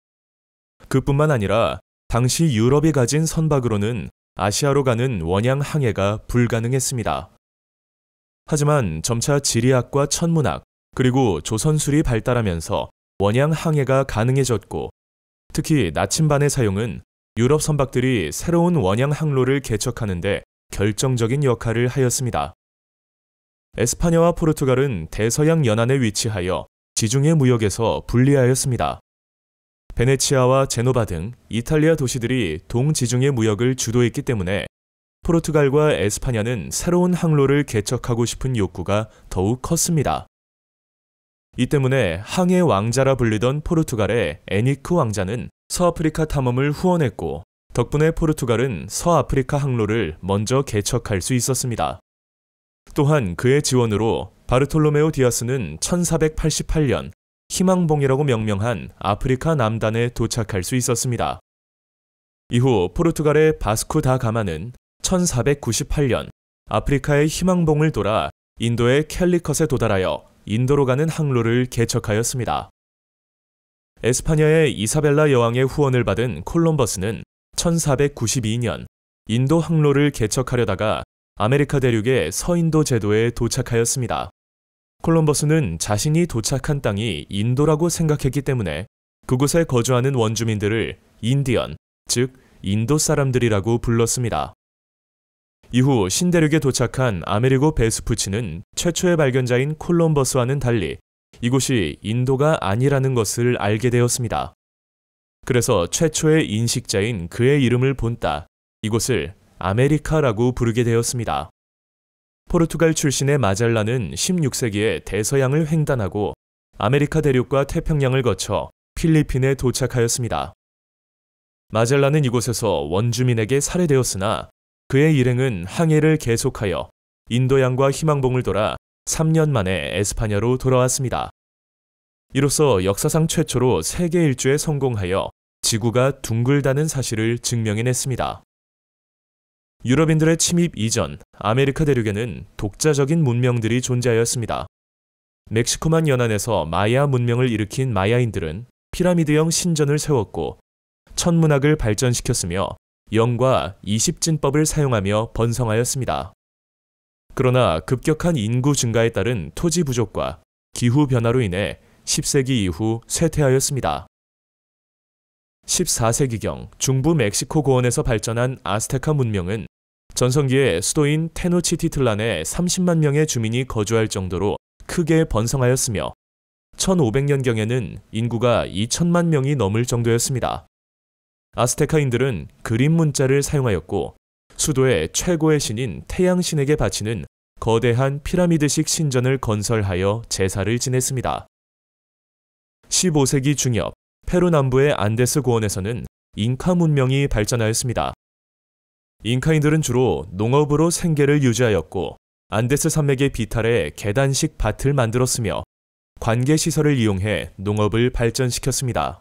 그뿐만 아니라 당시 유럽이 가진 선박으로는 아시아로 가는 원양 항해가 불가능했습니다. 하지만 점차 지리학과 천문학, 그리고 조선술이 발달하면서 원양 항해가 가능해졌고 특히 나침반의 사용은 유럽 선박들이 새로운 원양 항로를 개척하는데 결정적인 역할을 하였습니다. 에스파냐와 포르투갈은 대서양 연안에 위치하여 지중해 무역에서 분리하였습니다. 베네치아와 제노바 등 이탈리아 도시들이 동지중해 무역을 주도했기 때문에 포르투갈과 에스파냐는 새로운 항로를 개척하고 싶은 욕구가 더욱 컸습니다. 이 때문에 항해 왕자라 불리던 포르투갈의 에니크 왕자는 서아프리카 탐험을 후원했고 덕분에 포르투갈은 서아프리카 항로를 먼저 개척할 수 있었습니다. 또한 그의 지원으로 바르톨로메오 디아스는 1488년 희망봉이라고 명명한 아프리카 남단에 도착할 수 있었습니다. 이후 포르투갈의 바스쿠 다 가마는 1498년 아프리카의 희망봉을 돌아 인도의 캘리컷에 도달하여 인도로 가는 항로를 개척하였습니다. 에스파냐의 이사벨라 여왕의 후원을 받은 콜럼버스는 1492년 인도 항로를 개척하려다가 아메리카 대륙의 서인도 제도에 도착하였습니다. 콜럼버스는 자신이 도착한 땅이 인도라고 생각했기 때문에 그곳에 거주하는 원주민들을 인디언, 즉 인도 사람들이라고 불렀습니다. 이후 신대륙에 도착한 아메리고 베스푸치는 최초의 발견자인 콜럼버스와는 달리 이곳이 인도가 아니라는 것을 알게 되었습니다. 그래서 최초의 인식자인 그의 이름을 본따 이곳을 아메리카라고 부르게 되었습니다. 포르투갈 출신의 마젤라는 16세기에 대서양을 횡단하고 아메리카 대륙과 태평양을 거쳐 필리핀에 도착하였습니다. 마젤라는 이곳에서 원주민에게 살해되었으나 그의 일행은 항해를 계속하여 인도양과 희망봉을 돌아 3년 만에 에스파냐로 돌아왔습니다. 이로써 역사상 최초로 세계 일주에 성공하여 지구가 둥글다는 사실을 증명해냈습니다. 유럽인들의 침입 이전 아메리카 대륙에는 독자적인 문명들이 존재하였습니다. 멕시코만 연안에서 마야 문명을 일으킨 마야인들은 피라미드형 신전을 세웠고 천문학을 발전시켰으며 영과 이십진법을 사용하며 번성하였습니다. 그러나 급격한 인구 증가에 따른 토지 부족과 기후 변화로 인해 10세기 이후 쇠퇴하였습니다. 14세기경 중부 멕시코 고원에서 발전한 아스테카 문명은 전성기에 수도인 테노치티틀란에 30만 명의 주민이 거주할 정도로 크게 번성하였으며 1500년경에는 인구가 2천만 명이 넘을 정도였습니다. 아스테카인들은 그림 문자를 사용하였고 수도의 최고의 신인 태양신에게 바치는 거대한 피라미드식 신전을 건설하여 제사를 지냈습니다. 15세기 중엽 페루 남부의 안데스 고원에서는 잉카 문명이 발전하였습니다. 잉카인들은 주로 농업으로 생계를 유지하였고 안데스 산맥의 비탈에 계단식 밭을 만들었으며 관계 시설을 이용해 농업을 발전시켰습니다.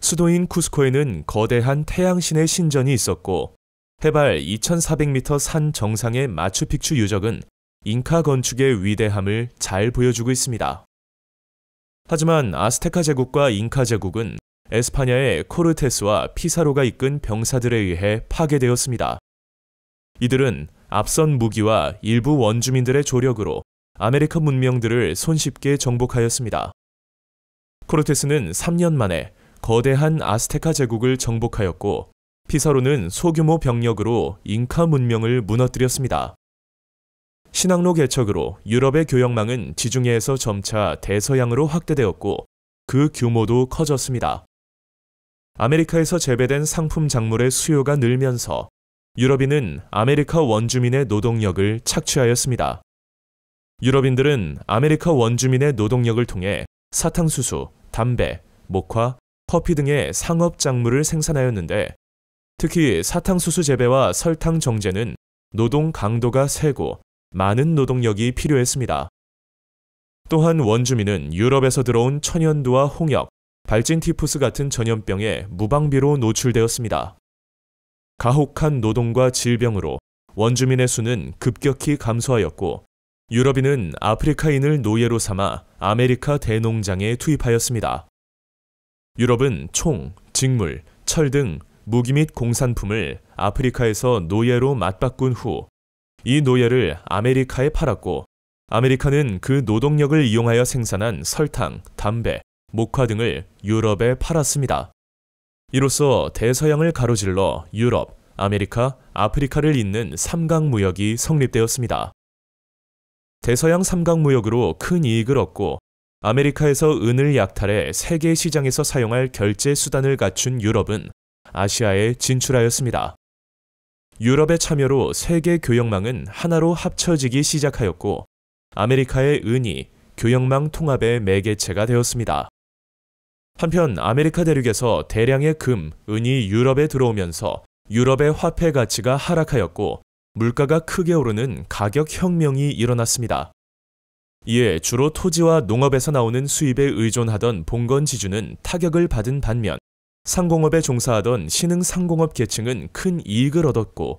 수도인 쿠스코에는 거대한 태양신의 신전이 있었고 해발 2,400m 산 정상의 마추픽추 유적은 잉카 건축의 위대함을 잘 보여주고 있습니다. 하지만 아스테카 제국과 잉카 제국은 에스파냐의 코르테스와 피사로가 이끈 병사들에 의해 파괴되었습니다. 이들은 앞선 무기와 일부 원주민들의 조력으로 아메리카 문명들을 손쉽게 정복하였습니다. 코르테스는 3년 만에 거대한 아스테카 제국을 정복하였고 피사로는 소규모 병력으로 잉카 문명을 무너뜨렸습니다. 신항로 개척으로 유럽의 교역망은 지중해에서 점차 대서양으로 확대되었고 그 규모도 커졌습니다. 아메리카에서 재배된 상품 작물의 수요가 늘면서 유럽인은 아메리카 원주민의 노동력을 착취하였습니다. 유럽인들은 아메리카 원주민의 노동력을 통해 사탕수수, 담배, 목화, 커피 등의 상업 작물을 생산하였는데 특히 사탕수수 재배와 설탕 정제는 노동 강도가 세고 많은 노동력이 필요했습니다. 또한 원주민은 유럽에서 들어온 천연두와 홍역, 발진 티푸스 같은 전염병에 무방비로 노출되었습니다. 가혹한 노동과 질병으로 원주민의 수는 급격히 감소하였고 유럽인은 아프리카인을 노예로 삼아 아메리카 대농장에 투입하였습니다. 유럽은 총, 직물, 철 등 무기 및 공산품을 아프리카에서 노예로 맞바꾼 후 이 노예를 아메리카에 팔았고 아메리카는 그 노동력을 이용하여 생산한 설탕, 담배, 목화 등을 유럽에 팔았습니다. 이로써 대서양을 가로질러 유럽, 아메리카, 아프리카를 잇는 삼각무역이 성립되었습니다. 대서양 삼각무역으로 큰 이익을 얻고 아메리카에서 은을 약탈해 세계 시장에서 사용할 결제 수단을 갖춘 유럽은 아시아에 진출하였습니다. 유럽의 참여로 세계 교역망은 하나로 합쳐지기 시작하였고 아메리카의 은이 교역망 통합의 매개체가 되었습니다. 한편 아메리카 대륙에서 대량의 금, 은이 유럽에 들어오면서 유럽의 화폐 가치가 하락하였고 물가가 크게 오르는 가격 혁명이 일어났습니다. 이에 주로 토지와 농업에서 나오는 수입에 의존하던 봉건 지주는 타격을 받은 반면 상공업에 종사하던 신흥 상공업 계층은 큰 이익을 얻었고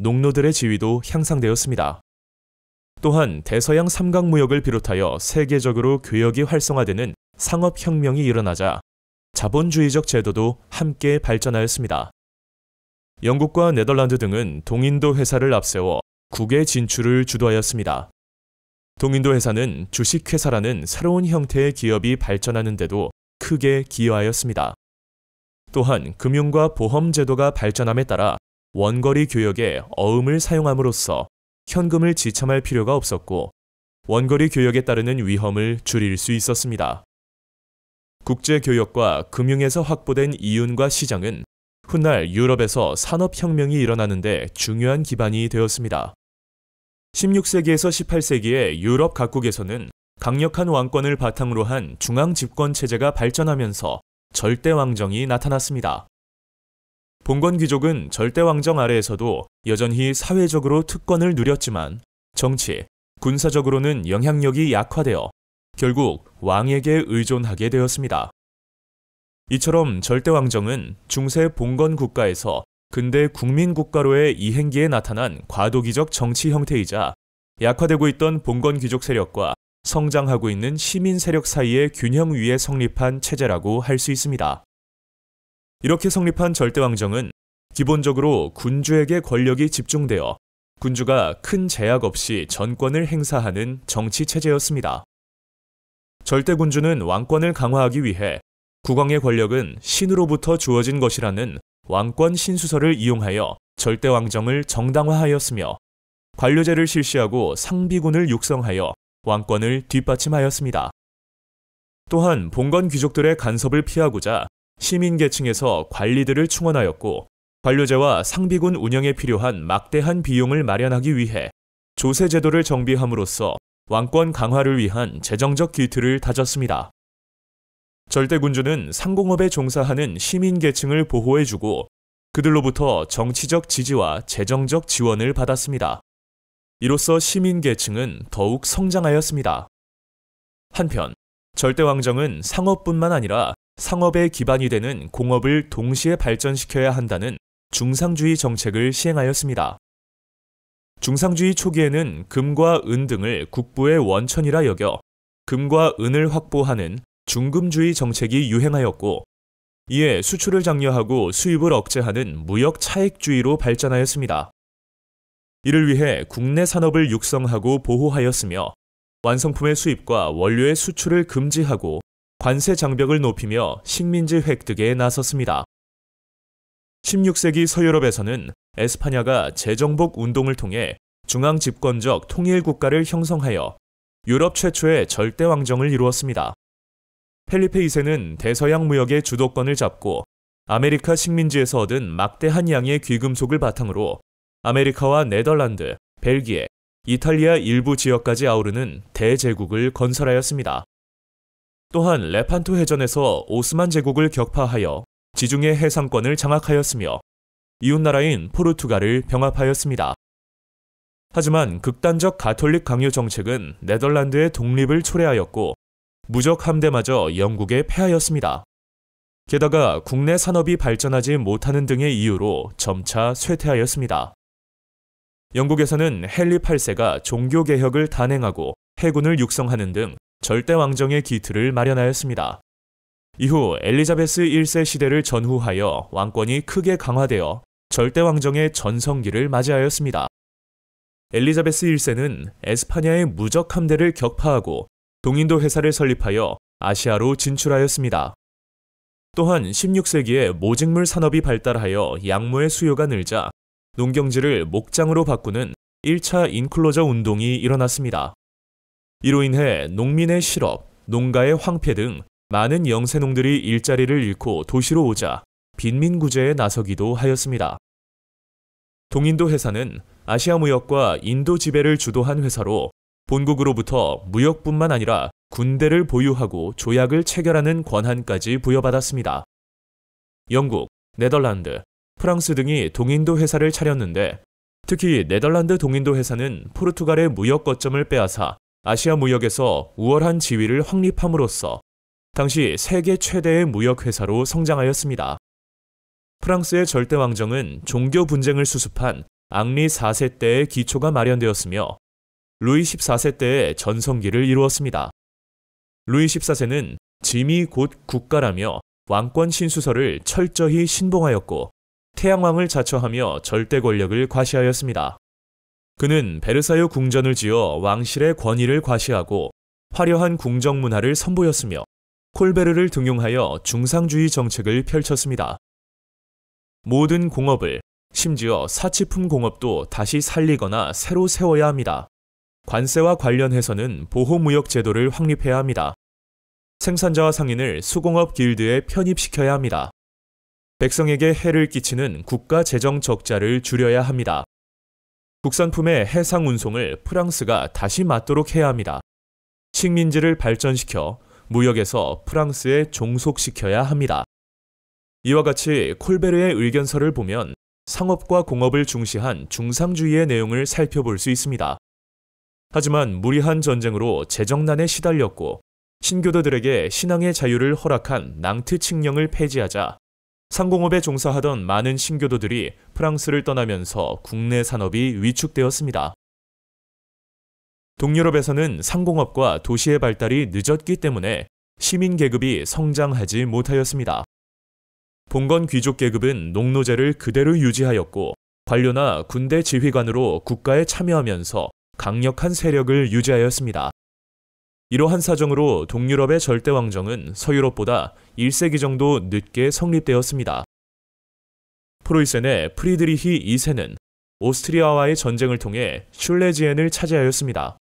농로들의 지위도 향상되었습니다. 또한 대서양 삼각무역을 비롯하여 세계적으로 교역이 활성화되는 상업혁명이 일어나자 자본주의적 제도도 함께 발전하였습니다. 영국과 네덜란드 등은 동인도 회사를 앞세워 국외 진출을 주도하였습니다. 동인도 회사는 주식회사라는 새로운 형태의 기업이 발전하는데도 크게 기여하였습니다. 또한 금융과 보험 제도가 발전함에 따라 원거리 교역에 어음을 사용함으로써 현금을 지참할 필요가 없었고 원거리 교역에 따르는 위험을 줄일 수 있었습니다. 국제 교역과 금융에서 확보된 이윤과 시장은 훗날 유럽에서 산업혁명이 일어나는데 중요한 기반이 되었습니다. 16세기에서 18세기의 유럽 각국에서는 강력한 왕권을 바탕으로 한 중앙 집권 체제가 발전하면서 절대 왕정이 나타났습니다. 봉건 귀족은 절대 왕정 아래에서도 여전히 사회적으로 특권을 누렸지만 정치, 군사적으로는 영향력이 약화되어 결국 왕에게 의존하게 되었습니다. 이처럼 절대 왕정은 중세 봉건 국가에서 근대 국민국가로의 이행기에 나타난 과도기적 정치 형태이자 약화되고 있던 봉건 귀족 세력과 성장하고 있는 시민 세력 사이의 균형 위에 성립한 체제라고 할 수 있습니다. 이렇게 성립한 절대왕정은 기본적으로 군주에게 권력이 집중되어 군주가 큰 제약 없이 전권을 행사하는 정치 체제였습니다. 절대군주는 왕권을 강화하기 위해 국왕의 권력은 신으로부터 주어진 것이라는 왕권 신수서를 이용하여 절대왕정을 정당화하였으며 관료제를 실시하고 상비군을 육성하여 왕권을 뒷받침하였습니다. 또한 봉건 귀족들의 간섭을 피하고자 시민계층에서 관리들을 충원하였고 관료제와 상비군 운영에 필요한 막대한 비용을 마련하기 위해 조세제도를 정비함으로써 왕권 강화를 위한 재정적 기틀을 다졌습니다. 절대군주는 상공업에 종사하는 시민 계층을 보호해주고 그들로부터 정치적 지지와 재정적 지원을 받았습니다. 이로써 시민 계층은 더욱 성장하였습니다. 한편 절대왕정은 상업뿐만 아니라 상업의 기반이 되는 공업을 동시에 발전시켜야 한다는 중상주의 정책을 시행하였습니다. 중상주의 초기에는 금과 은 등을 국부의 원천이라 여겨 금과 은을 확보하는 중금주의 정책이 유행하였고 이에 수출을 장려하고 수입을 억제하는 무역 차익주의로 발전하였습니다. 이를 위해 국내 산업을 육성하고 보호하였으며 완성품의 수입과 원료의 수출을 금지하고 관세 장벽을 높이며 식민지 획득에 나섰습니다. 16세기 서유럽에서는 에스파냐가 재정복 운동을 통해 중앙 집권적 통일 국가를 형성하여 유럽 최초의 절대 왕정을 이루었습니다. 펠리페 2세는 대서양 무역의 주도권을 잡고 아메리카 식민지에서 얻은 막대한 양의 귀금속을 바탕으로 아메리카와 네덜란드, 벨기에, 이탈리아 일부 지역까지 아우르는 대제국을 건설하였습니다. 또한 레판토 해전에서 오스만 제국을 격파하여 지중해 해상권을 장악하였으며 이웃나라인 포르투갈을 병합하였습니다. 하지만 극단적 가톨릭 강요 정책은 네덜란드의 독립을 초래하였고 무적 함대마저 영국에 패하였습니다. 게다가 국내 산업이 발전하지 못하는 등의 이유로 점차 쇠퇴하였습니다. 영국에서는 헨리 8세가 종교개혁을 단행하고 해군을 육성하는 등 절대 왕정의 기틀을 마련하였습니다. 이후 엘리자베스 1세 시대를 전후하여 왕권이 크게 강화되어 절대 왕정의 전성기를 맞이하였습니다. 엘리자베스 1세는 에스파냐의 무적 함대를 격파하고 동인도 회사를 설립하여 아시아로 진출하였습니다. 또한 16세기에 모직물 산업이 발달하여 양모의 수요가 늘자 농경지를 목장으로 바꾸는 1차 인클로저 운동이 일어났습니다. 이로 인해 농민의 실업, 농가의 황폐 등 많은 영세농들이 일자리를 잃고 도시로 오자 빈민 구제에 나서기도 하였습니다. 동인도 회사는 아시아 무역과 인도 지배를 주도한 회사로 본국으로부터 무역뿐만 아니라 군대를 보유하고 조약을 체결하는 권한까지 부여받았습니다. 영국, 네덜란드, 프랑스 등이 동인도 회사를 차렸는데 특히 네덜란드 동인도 회사는 포르투갈의 무역 거점을 빼앗아 아시아 무역에서 우월한 지위를 확립함으로써 당시 세계 최대의 무역 회사로 성장하였습니다. 프랑스의 절대 왕정은 종교 분쟁을 수습한 앙리 4세 때의 기초가 마련되었으며 루이 14세 때의 전성기를 이루었습니다. 루이 14세는 짐이 곧 국가라며 왕권 신수서를 철저히 신봉하였고 태양왕을 자처하며 절대 권력을 과시하였습니다. 그는 베르사유 궁전을 지어 왕실의 권위를 과시하고 화려한 궁정 문화를 선보였으며 콜베르를 등용하여 중상주의 정책을 펼쳤습니다. 모든 공업을 심지어 사치품 공업도 다시 살리거나 새로 세워야 합니다. 관세와 관련해서는 보호무역 제도를 확립해야 합니다. 생산자와 상인을 수공업 길드에 편입시켜야 합니다. 백성에게 해를 끼치는 국가 재정 적자를 줄여야 합니다. 국산품의 해상 운송을 프랑스가 다시 맡도록 해야 합니다. 식민지를 발전시켜 무역에서 프랑스에 종속시켜야 합니다. 이와 같이 콜베르의 의견서를 보면 상업과 공업을 중시한 중상주의의 내용을 살펴볼 수 있습니다. 하지만 무리한 전쟁으로 재정난에 시달렸고 신교도들에게 신앙의 자유를 허락한 낭트 칙령을 폐지하자 상공업에 종사하던 많은 신교도들이 프랑스를 떠나면서 국내 산업이 위축되었습니다. 동유럽에서는 상공업과 도시의 발달이 늦었기 때문에 시민 계급이 성장하지 못하였습니다. 봉건 귀족 계급은 농노제를 그대로 유지하였고 관료나 군대 지휘관으로 국가에 참여하면서 강력한 세력을 유지하였습니다. 이러한 사정으로 동유럽의 절대 왕정은 서유럽보다 1세기 정도 늦게 성립되었습니다. 프로이센의 프리드리히 2세는 오스트리아와의 전쟁을 통해 슐레지엔을 차지하였습니다.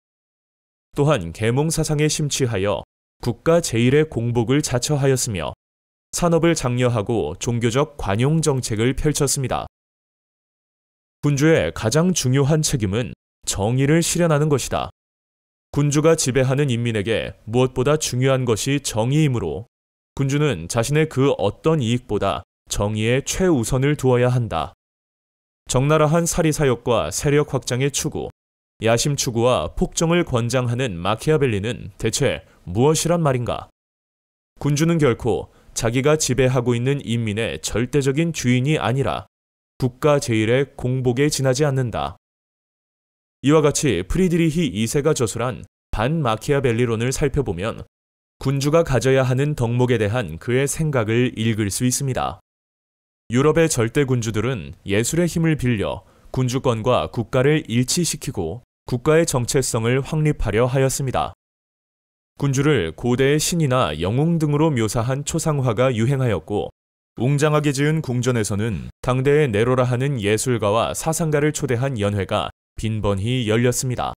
또한 계몽 사상에 심취하여 국가 제1의 공복을 자처하였으며 산업을 장려하고 종교적 관용 정책을 펼쳤습니다. 군주의 가장 중요한 책임은 정의를 실현하는 것이다. 군주가 지배하는 인민에게 무엇보다 중요한 것이 정의이므로 군주는 자신의 그 어떤 이익보다 정의에 최우선을 두어야 한다. 적나라한 사리사욕과 세력 확장의 추구, 야심 추구와 폭정을 권장하는 마키아벨리는 대체 무엇이란 말인가? 군주는 결코 자기가 지배하고 있는 인민의 절대적인 주인이 아니라 국가 제일의 공복에 지나지 않는다. 이와 같이 프리드리히 2세가 저술한 반 마키아벨리론을 살펴보면 군주가 가져야 하는 덕목에 대한 그의 생각을 읽을 수 있습니다. 유럽의 절대 군주들은 예술의 힘을 빌려 군주권과 국가를 일치시키고 국가의 정체성을 확립하려 하였습니다. 군주를 고대의 신이나 영웅 등으로 묘사한 초상화가 유행하였고 웅장하게 지은 궁전에서는 당대의 네로라 하는 예술가와 사상가를 초대한 연회가 빈번히 열렸습니다.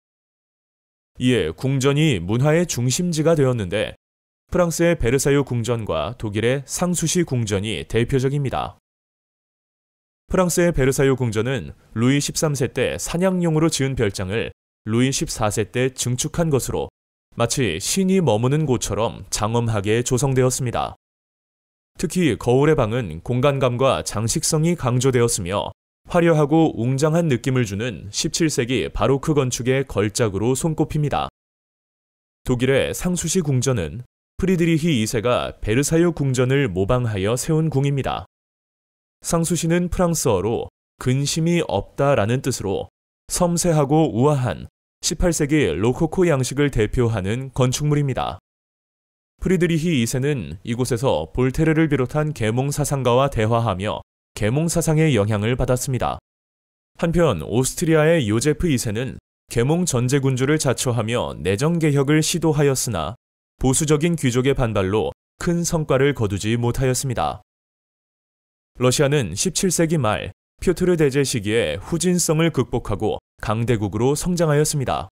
이에 궁전이 문화의 중심지가 되었는데 프랑스의 베르사유 궁전과 독일의 상수시 궁전이 대표적입니다. 프랑스의 베르사유 궁전은 루이 13세 때 사냥용으로 지은 별장을 루이 14세 때 증축한 것으로 마치 신이 머무는 곳처럼 장엄하게 조성되었습니다. 특히 거울의 방은 공간감과 장식성이 강조되었으며 화려하고 웅장한 느낌을 주는 17세기 바로크 건축의 걸작으로 손꼽힙니다. 독일의 상수시 궁전은 프리드리히 2세가 베르사유 궁전을 모방하여 세운 궁입니다. 상수시는 프랑스어로 근심이 없다라는 뜻으로 섬세하고 우아한 18세기 로코코 양식을 대표하는 건축물입니다. 프리드리히 2세는 이곳에서 볼테르를 비롯한 계몽 사상가와 대화하며 계몽 사상의 영향을 받았습니다. 한편 오스트리아의 요제프 2세는 계몽 전제군주를 자처하며 내정개혁을 시도하였으나 보수적인 귀족의 반발로 큰 성과를 거두지 못하였습니다. 러시아는 17세기 말 표트르 대제 시기에 후진성을 극복하고 강대국으로 성장하였습니다.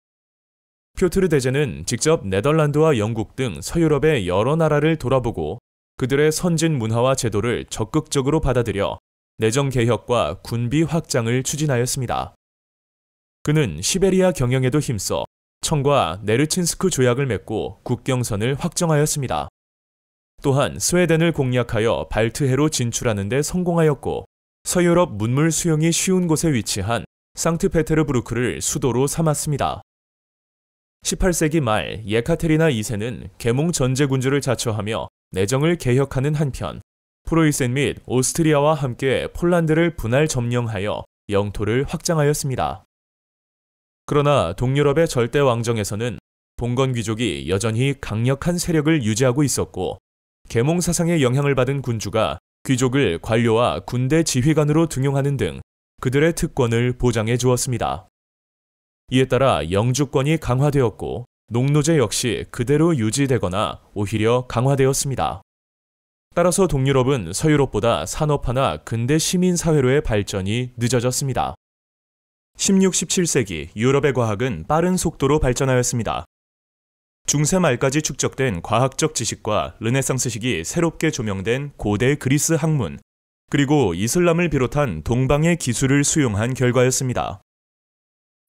표트르 대제는 직접 네덜란드와 영국 등 서유럽의 여러 나라를 돌아보고 그들의 선진 문화와 제도를 적극적으로 받아들여 내정 개혁과 군비 확장을 추진하였습니다. 그는 시베리아 경영에도 힘써 청과 네르친스크 조약을 맺고 국경선을 확정하였습니다. 또한 스웨덴을 공략하여 발트해로 진출하는 데 성공하였고 서유럽 문물 수용이 쉬운 곳에 위치한 상트페테르부르크를 수도로 삼았습니다. 18세기 말 예카테리나 2세는 계몽 전제군주를 자처하며 내정을 개혁하는 한편 프로이센 및 오스트리아와 함께 폴란드를 분할 점령하여 영토를 확장하였습니다. 그러나 동유럽의 절대 왕정에서는 봉건 귀족이 여전히 강력한 세력을 유지하고 있었고 계몽 사상의 영향을 받은 군주가 귀족을 관료와 군대 지휘관으로 등용하는 등 그들의 특권을 보장해 주었습니다. 이에 따라 영주권이 강화되었고 농노제 역시 그대로 유지되거나 오히려 강화되었습니다. 따라서 동유럽은 서유럽보다 산업화나 근대 시민사회로의 발전이 늦어졌습니다. 16, 17세기 유럽의 과학은 빠른 속도로 발전하였습니다. 중세 말까지 축적된 과학적 지식과 르네상스 시기 새롭게 조명된 고대 그리스 학문, 그리고 이슬람을 비롯한 동방의 기술을 수용한 결과였습니다.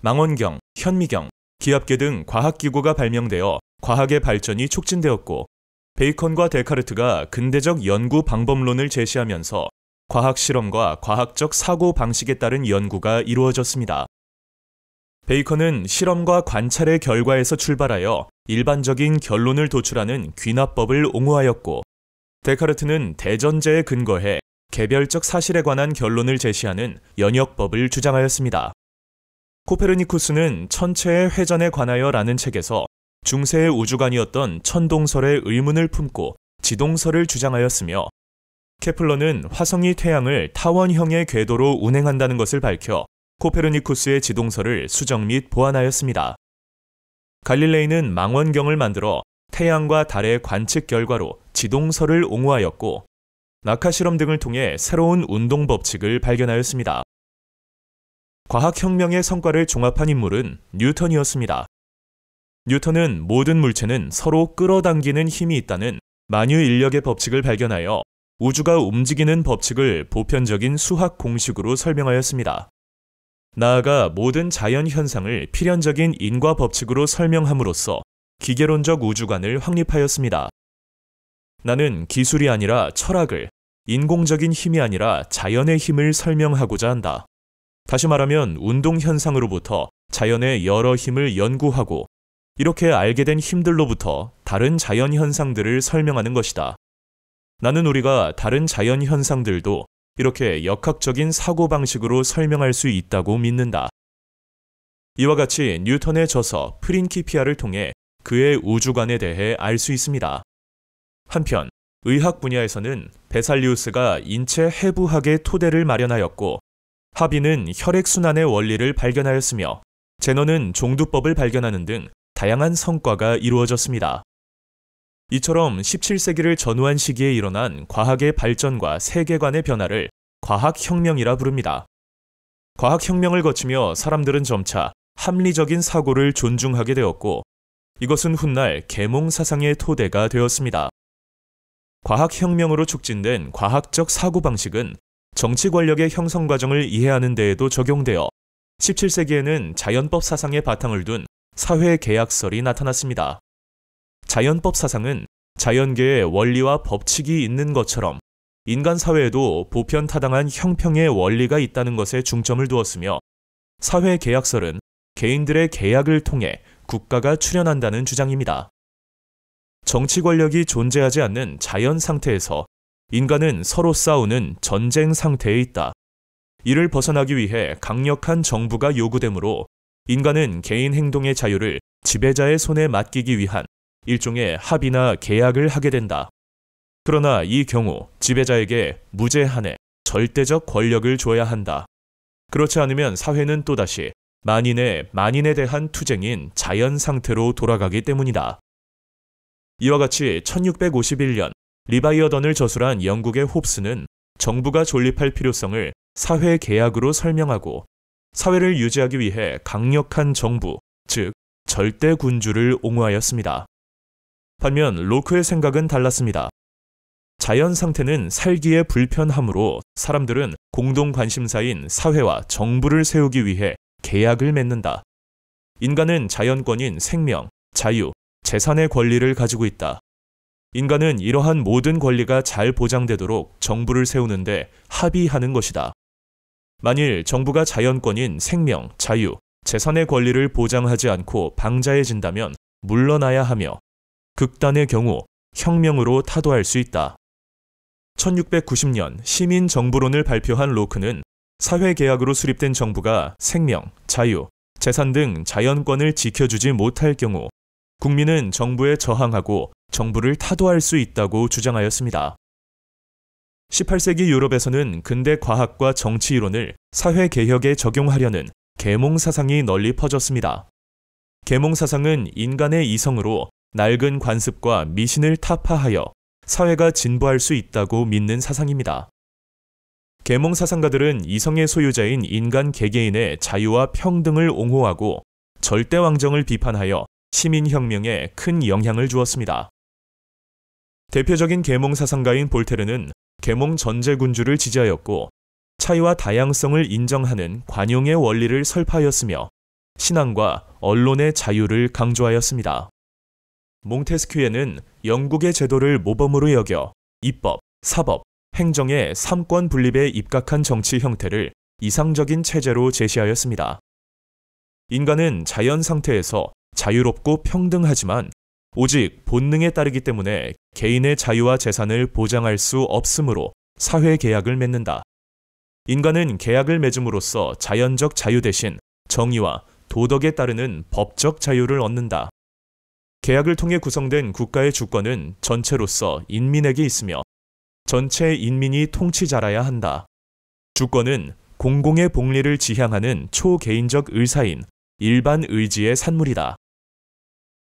망원경, 현미경, 기압계 등 과학기구가 발명되어 과학의 발전이 촉진되었고, 베이컨과 데카르트가 근대적 연구 방법론을 제시하면서 과학 실험과 과학적 사고 방식에 따른 연구가 이루어졌습니다. 베이컨은 실험과 관찰의 결과에서 출발하여 일반적인 결론을 도출하는 귀납법을 옹호하였고, 데카르트는 대전제에 근거해 개별적 사실에 관한 결론을 제시하는 연역법을 주장하였습니다. 코페르니쿠스는 천체의 회전에 관하여라는 책에서 중세의 우주관이었던 천동설의 의문을 품고 지동설을 주장하였으며 케플러는 화성이 태양을 타원형의 궤도로 운행한다는 것을 밝혀 코페르니쿠스의 지동설을 수정 및 보완하였습니다. 갈릴레이는 망원경을 만들어 태양과 달의 관측 결과로 지동설을 옹호하였고 낙하 실험 등을 통해 새로운 운동 법칙을 발견하였습니다. 과학 혁명의 성과를 종합한 인물은 뉴턴이었습니다. 뉴턴은 모든 물체는 서로 끌어당기는 힘이 있다는 만유 인력의 법칙을 발견하여 우주가 움직이는 법칙을 보편적인 수학 공식으로 설명하였습니다. 나아가 모든 자연 현상을 필연적인 인과 법칙으로 설명함으로써 기계론적 우주관을 확립하였습니다. 나는 기술이 아니라 철학을, 인공적인 힘이 아니라 자연의 힘을 설명하고자 한다. 다시 말하면 운동 현상으로부터 자연의 여러 힘을 연구하고 이렇게 알게 된 힘들로부터 다른 자연 현상들을 설명하는 것이다. 나는 우리가 다른 자연 현상들도 이렇게 역학적인 사고방식으로 설명할 수 있다고 믿는다. 이와 같이 뉴턴의 저서 프린키피아를 통해 그의 우주관에 대해 알 수 있습니다. 한편 의학 분야에서는 베살리우스가 인체 해부학의 토대를 마련하였고 하비는 혈액순환의 원리를 발견하였으며 제너는 종두법을 발견하는 등 다양한 성과가 이루어졌습니다. 이처럼 17세기를 전후한 시기에 일어난 과학의 발전과 세계관의 변화를 과학혁명이라 부릅니다. 과학혁명을 거치며 사람들은 점차 합리적인 사고를 존중하게 되었고 이것은 훗날 계몽사상의 토대가 되었습니다. 과학혁명으로 촉진된 과학적 사고방식은 정치 권력의 형성 과정을 이해하는 데에도 적용되어 17세기에는 자연법 사상의 바탕을 둔 사회 계약설이 나타났습니다. 자연법 사상은 자연계의 원리와 법칙이 있는 것처럼 인간 사회에도 보편 타당한 형평의 원리가 있다는 것에 중점을 두었으며 사회 계약설은 개인들의 계약을 통해 국가가 출현한다는 주장입니다. 정치 권력이 존재하지 않는 자연 상태에서 인간은 서로 싸우는 전쟁 상태에 있다. 이를 벗어나기 위해 강력한 정부가 요구되므로 인간은 개인 행동의 자유를 지배자의 손에 맡기기 위한 일종의 합의나 계약을 하게 된다. 그러나 이 경우 지배자에게 무제한의 절대적 권력을 줘야 한다. 그렇지 않으면 사회는 또다시 만인의 만인에 대한 투쟁인 자연 상태로 돌아가기 때문이다. 이와 같이 1651년 리바이어던을 저술한 영국의 홉스는 정부가 존립할 필요성을 사회 계약으로 설명하고 사회를 유지하기 위해 강력한 정부, 즉 절대 군주를 옹호하였습니다. 반면 로크의 생각은 달랐습니다. 자연 상태는 살기에 불편하므로 사람들은 공동 관심사인 사회와 정부를 세우기 위해 계약을 맺는다. 인간은 자연권인 생명, 자유, 재산의 권리를 가지고 있다. 인간은 이러한 모든 권리가 잘 보장되도록 정부를 세우는데 합의하는 것이다. 만일 정부가 자연권인 생명, 자유, 재산의 권리를 보장하지 않고 방자해진다면 물러나야 하며 극단의 경우 혁명으로 타도할 수 있다. 1690년 시민 정부론을 발표한 로크는 사회계약으로 수립된 정부가 생명, 자유, 재산 등 자연권을 지켜주지 못할 경우 국민은 정부에 저항하고 정부를 타도할 수 있다고 주장하였습니다. 18세기 유럽에서는 근대 과학과 정치 이론을 사회 개혁에 적용하려는 계몽 사상이 널리 퍼졌습니다. 계몽 사상은 인간의 이성으로 낡은 관습과 미신을 타파하여 사회가 진보할 수 있다고 믿는 사상입니다. 계몽 사상가들은 이성의 소유자인 인간 개개인의 자유와 평등을 옹호하고 절대 왕정을 비판하여 시민혁명에 큰 영향을 주었습니다. 대표적인 계몽 사상가인 볼테르는 계몽 전제군주를 지지하였고 차이와 다양성을 인정하는 관용의 원리를 설파하였으며 신앙과 언론의 자유를 강조하였습니다. 몽테스큐에는 영국의 제도를 모범으로 여겨 입법, 사법, 행정의 삼권 분립에 입각한 정치 형태를 이상적인 체제로 제시하였습니다. 인간은 자연 상태에서 자유롭고 평등하지만 오직 본능에 따르기 때문에 개인의 자유와 재산을 보장할 수 없으므로 사회 계약을 맺는다. 인간은 계약을 맺음으로써 자연적 자유 대신 정의와 도덕에 따르는 법적 자유를 얻는다. 계약을 통해 구성된 국가의 주권은 전체로서 인민에게 있으며 전체 인민이 통치자라야 한다. 주권은 공공의 복리를 지향하는 초개인적 의사인 일반 의지의 산물이다.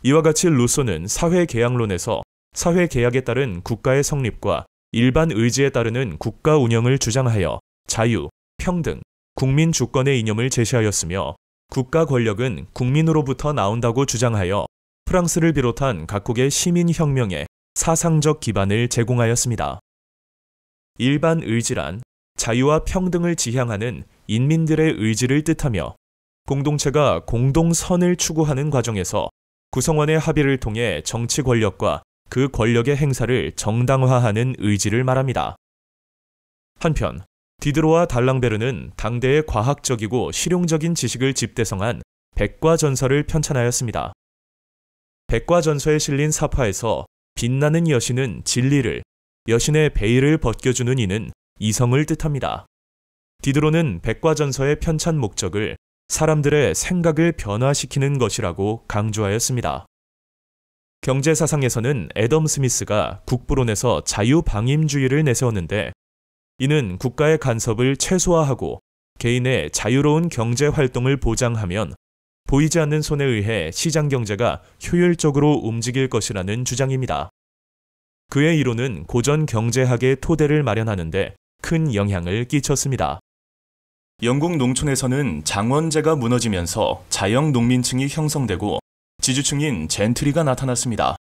이와 같이 루소는 사회계약론에서 사회계약에 따른 국가의 성립과 일반 의지에 따르는 국가 운영을 주장하여 자유, 평등, 국민 주권의 이념을 제시하였으며 국가 권력은 국민으로부터 나온다고 주장하여 프랑스를 비롯한 각국의 시민혁명에 사상적 기반을 제공하였습니다. 일반 의지란 자유와 평등을 지향하는 인민들의 의지를 뜻하며 공동체가 공동선을 추구하는 과정에서 구성원의 합의를 통해 정치 권력과 그 권력의 행사를 정당화하는 의지를 말합니다. 한편 디드로와 달랑베르는 당대의 과학적이고 실용적인 지식을 집대성한 백과전서를 편찬하였습니다. 백과전서에 실린 사파에서 빛나는 여신은 진리를, 여신의 베일을 벗겨주는 이는 이성을 뜻합니다. 디드로는 백과전서의 편찬 목적을 사람들의 생각을 변화시키는 것이라고 강조하였습니다. 경제사상에서는 애덤 스미스가 국부론에서 자유방임주의를 내세웠는데 이는 국가의 간섭을 최소화하고 개인의 자유로운 경제 활동을 보장하면 보이지 않는 손에 의해 시장 경제가 효율적으로 움직일 것이라는 주장입니다. 그의 이론은 고전 경제학의 토대를 마련하는데 큰 영향을 끼쳤습니다. 영국 농촌에서는 장원제가 무너지면서 자영 농민층이 형성되고 지주층인 젠트리가 나타났습니다.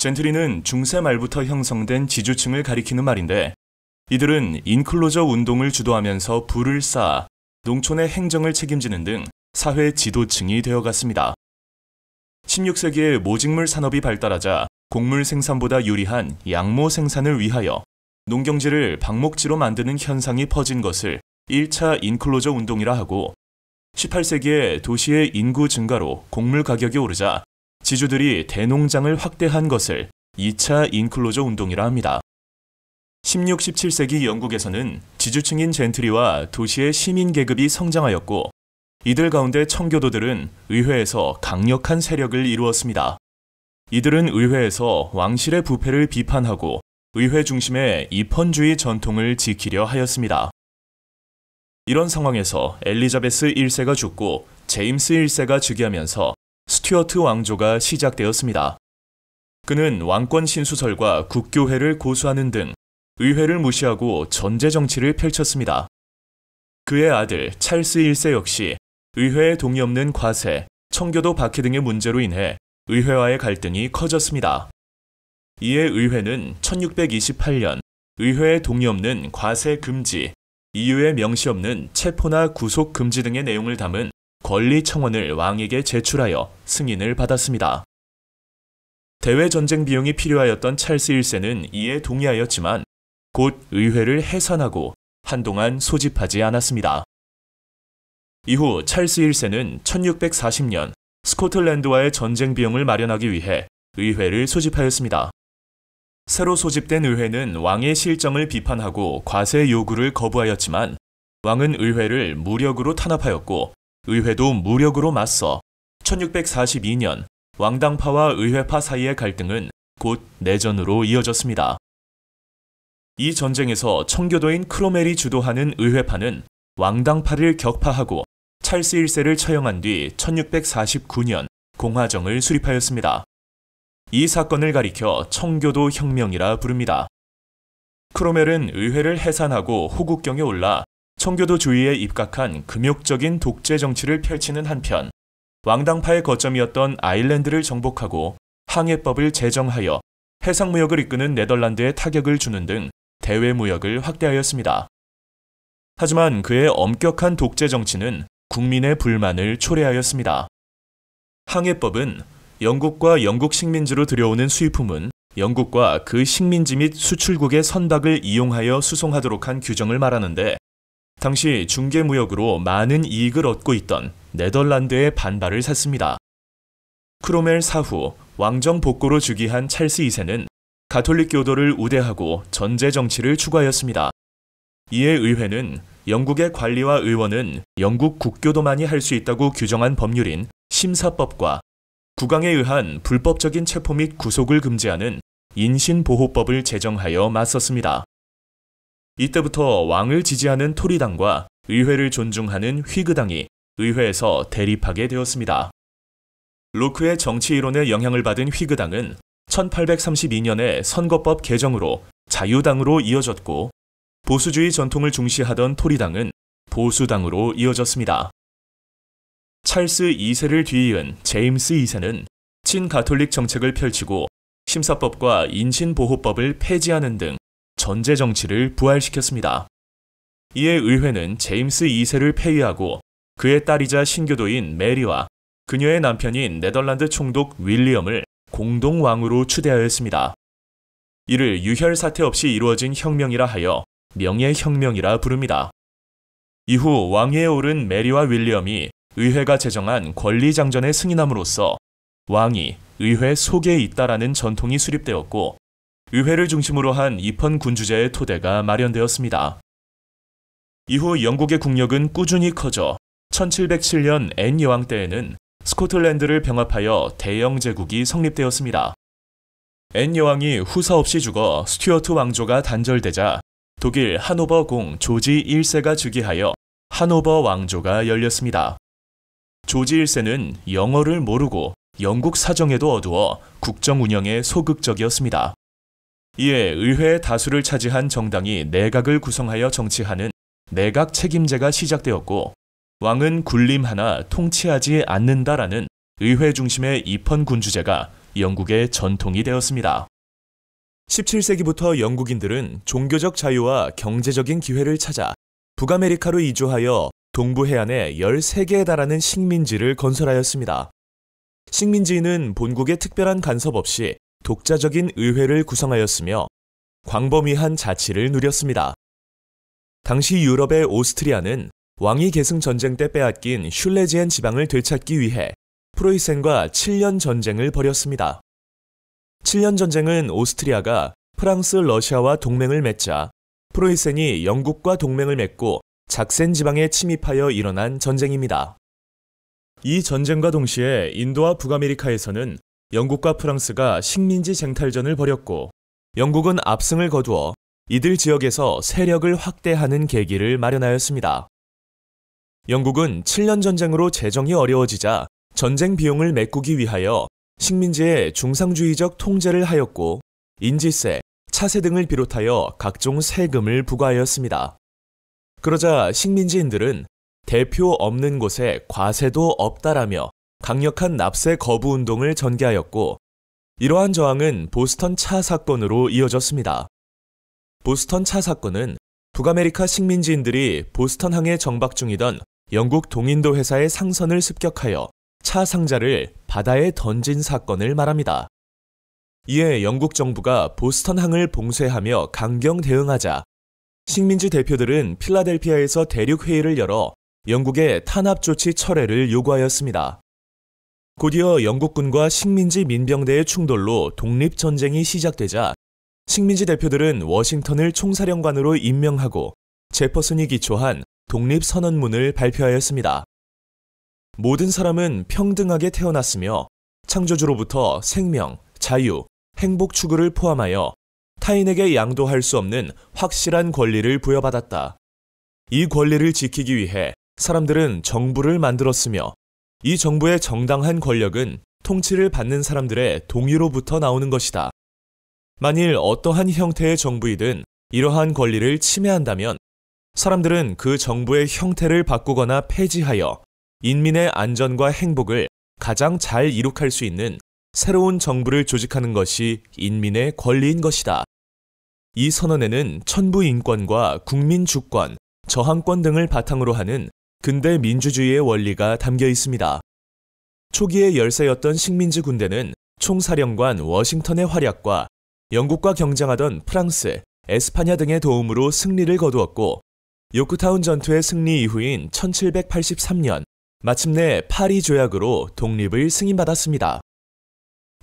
젠트리는 중세 말부터 형성된 지주층을 가리키는 말인데 이들은 인클로저 운동을 주도하면서 불을 쌓아 농촌의 행정을 책임지는 등 사회 지도층이 되어갔습니다. 16세기에 모직물 산업이 발달하자 곡물 생산보다 유리한 양모 생산을 위하여 농경지를 방목지로 만드는 현상이 퍼진 것을 1차 인클로저 운동이라 하고 18세기에 도시의 인구 증가로 곡물 가격이 오르자 지주들이 대농장을 확대한 것을 2차 인클로저 운동이라 합니다. 16, 17세기 영국에서는 지주층인 젠트리와 도시의 시민 계급이 성장하였고 이들 가운데 청교도들은 의회에서 강력한 세력을 이루었습니다. 이들은 의회에서 왕실의 부패를 비판하고 의회 중심의 이펀주의 전통을 지키려 하였습니다. 이런 상황에서 엘리자베스 1세가 죽고 제임스 1세가 즉위하면서 스튜어트 왕조가 시작되었습니다. 그는 왕권 신수설과 국교회를 고수하는 등 의회를 무시하고 전제 정치를 펼쳤습니다. 그의 아들 찰스 1세 역시 의회의 동의 없는 과세, 청교도 박해 등의 문제로 인해 의회와의 갈등이 커졌습니다. 이에 의회는 1628년 의회의 동의 없는 과세 금지, 이유에 명시 없는 체포나 구속 금지 등의 내용을 담은 권리 청원을 왕에게 제출하여 승인을 받았습니다. 대외 전쟁 비용이 필요하였던 찰스 1세는 이에 동의하였지만 곧 의회를 해산하고 한동안 소집하지 않았습니다. 이후 찰스 1세는 1640년 스코틀랜드와의 전쟁 비용을 마련하기 위해 의회를 소집하였습니다. 새로 소집된 의회는 왕의 실정을 비판하고 과세 요구를 거부하였지만 왕은 의회를 무력으로 탄압하였고 의회도 무력으로 맞서 1642년 왕당파와 의회파 사이의 갈등은 곧 내전으로 이어졌습니다. 이 전쟁에서 청교도인 크로멜이 주도하는 의회파는 왕당파를 격파하고 찰스 1세를 처형한 뒤 1649년 공화정을 수립하였습니다. 이 사건을 가리켜 청교도 혁명이라 부릅니다. 크로멜은 의회를 해산하고 호국경에 올라 청교도 주의에 입각한 금욕적인 독재 정치를 펼치는 한편 왕당파의 거점이었던 아일랜드를 정복하고 항해법을 제정하여 해상무역을 이끄는 네덜란드에 타격을 주는 등 대외무역을 확대하였습니다. 하지만 그의 엄격한 독재 정치는 국민의 불만을 초래하였습니다. 항해법은 영국과 영국 식민지로 들여오는 수입품은 영국과 그 식민지 및 수출국의 선박을 이용하여 수송하도록 한 규정을 말하는데 당시 중개무역으로 많은 이익을 얻고 있던 네덜란드의 반발을 샀습니다. 크로멜 사후 왕정 복고로 즉위한 찰스 2세는 가톨릭 교도를 우대하고 전제 정치를 추구하였습니다. 이에 의회는 영국의 관리와 의원은 영국 국교도만이 할 수 있다고 규정한 법률인 심사법과 구강에 의한 불법적인 체포 및 구속을 금지하는 인신보호법을 제정하여 맞섰습니다. 이때부터 왕을 지지하는 토리당과 의회를 존중하는 휘그당이 의회에서 대립하게 되었습니다. 로크의 정치 이론에 영향을 받은 휘그당은 1832년에 선거법 개정으로 자유당으로 이어졌고 보수주의 전통을 중시하던 토리당은 보수당으로 이어졌습니다. 찰스 2세를 뒤이은 제임스 2세는 친가톨릭 정책을 펼치고 심사법과 인신보호법을 폐지하는 등 전제 정치를 부활시켰습니다. 이에 의회는 제임스 2세를 폐위하고 그의 딸이자 신교도인 메리와 그녀의 남편인 네덜란드 총독 윌리엄을 공동 왕으로 추대하였습니다. 이를 유혈 사태 없이 이루어진 혁명이라 하여 명예혁명이라 부릅니다. 이후 왕위에 오른 메리와 윌리엄이 의회가 제정한 권리장전의 승인함으로써 왕이 의회 속에 있다라는 전통이 수립되었고 의회를 중심으로 한 입헌군주제의 토대가 마련되었습니다. 이후 영국의 국력은 꾸준히 커져 1707년 앤 여왕 때에는 스코틀랜드를 병합하여 대영 제국이 성립되었습니다. 앤 여왕이 후사 없이 죽어 스튜어트 왕조가 단절되자 독일 하노버 공 조지 1세가 즉위하여 하노버 왕조가 열렸습니다. 조지 1세는 영어를 모르고 영국 사정에도 어두워 국정 운영에 소극적이었습니다. 이에 의회 의 다수를 차지한 정당이 내각을 구성하여 정치하는 내각 책임제가 시작되었고 왕은 군림하나 통치하지 않는다라는 의회 중심의 입헌군주제가 영국의 전통이 되었습니다. 17세기부터 영국인들은 종교적 자유와 경제적인 기회를 찾아 북아메리카로 이주하여 동부 해안에 13개에 달하는 식민지를 건설하였습니다. 식민지인은 본국의 특별한 간섭 없이 독자적인 의회를 구성하였으며 광범위한 자치를 누렸습니다. 당시 유럽의 오스트리아는 왕위 계승 전쟁 때 빼앗긴 슐레지엔 지방을 되찾기 위해 프로이센과 7년 전쟁을 벌였습니다. 7년 전쟁은 오스트리아가 프랑스, 러시아와 동맹을 맺자 프로이센이 영국과 동맹을 맺고 작센 지방에 침입하여 일어난 전쟁입니다. 이 전쟁과 동시에 인도와 북아메리카에서는 영국과 프랑스가 식민지 쟁탈전을 벌였고 영국은 압승을 거두어 이들 지역에서 세력을 확대하는 계기를 마련하였습니다. 영국은 7년 전쟁으로 재정이 어려워지자 전쟁 비용을 메꾸기 위하여 식민지의 중상주의적 통제를 하였고 인지세, 차세 등을 비롯하여 각종 세금을 부과하였습니다. 그러자 식민지인들은 대표 없는 곳에 과세도 없다라며 강력한 납세 거부 운동을 전개하였고 이러한 저항은 보스턴 차 사건으로 이어졌습니다. 보스턴 차 사건은 북아메리카 식민지인들이 보스턴 항에 정박 중이던 영국 동인도 회사의 상선을 습격하여 차 상자를 바다에 던진 사건을 말합니다. 이에 영국 정부가 보스턴 항을 봉쇄하며 강경 대응하자 식민지 대표들은 필라델피아에서 대륙 회의를 열어 영국의 탄압 조치 철회를 요구하였습니다. 곧이어 영국군과 식민지 민병대의 충돌로 독립 전쟁이 시작되자 식민지 대표들은 워싱턴을 총사령관으로 임명하고 제퍼슨이 기초한 독립 선언문을 발표하였습니다. 모든 사람은 평등하게 태어났으며 창조주로부터 생명, 자유, 행복 추구를 포함하여 타인에게 양도할 수 없는 확실한 권리를 부여받았다. 이 권리를 지키기 위해 사람들은 정부를 만들었으며 이 정부의 정당한 권력은 통치를 받는 사람들의 동의로부터 나오는 것이다. 만일 어떠한 형태의 정부이든 이러한 권리를 침해한다면 사람들은 그 정부의 형태를 바꾸거나 폐지하여 인민의 안전과 행복을 가장 잘 이룩할 수 있는 새로운 정부를 조직하는 것이 인민의 권리인 것이다. 이 선언에는 천부인권과 국민주권, 저항권 등을 바탕으로 하는 근대 민주주의의 원리가 담겨 있습니다. 초기에 열세였던 식민지 군대는 총사령관 워싱턴의 활약과 영국과 경쟁하던 프랑스, 에스파냐 등의 도움으로 승리를 거두었고 요크타운 전투의 승리 이후인 1783년 마침내 파리 조약으로 독립을 승인받았습니다.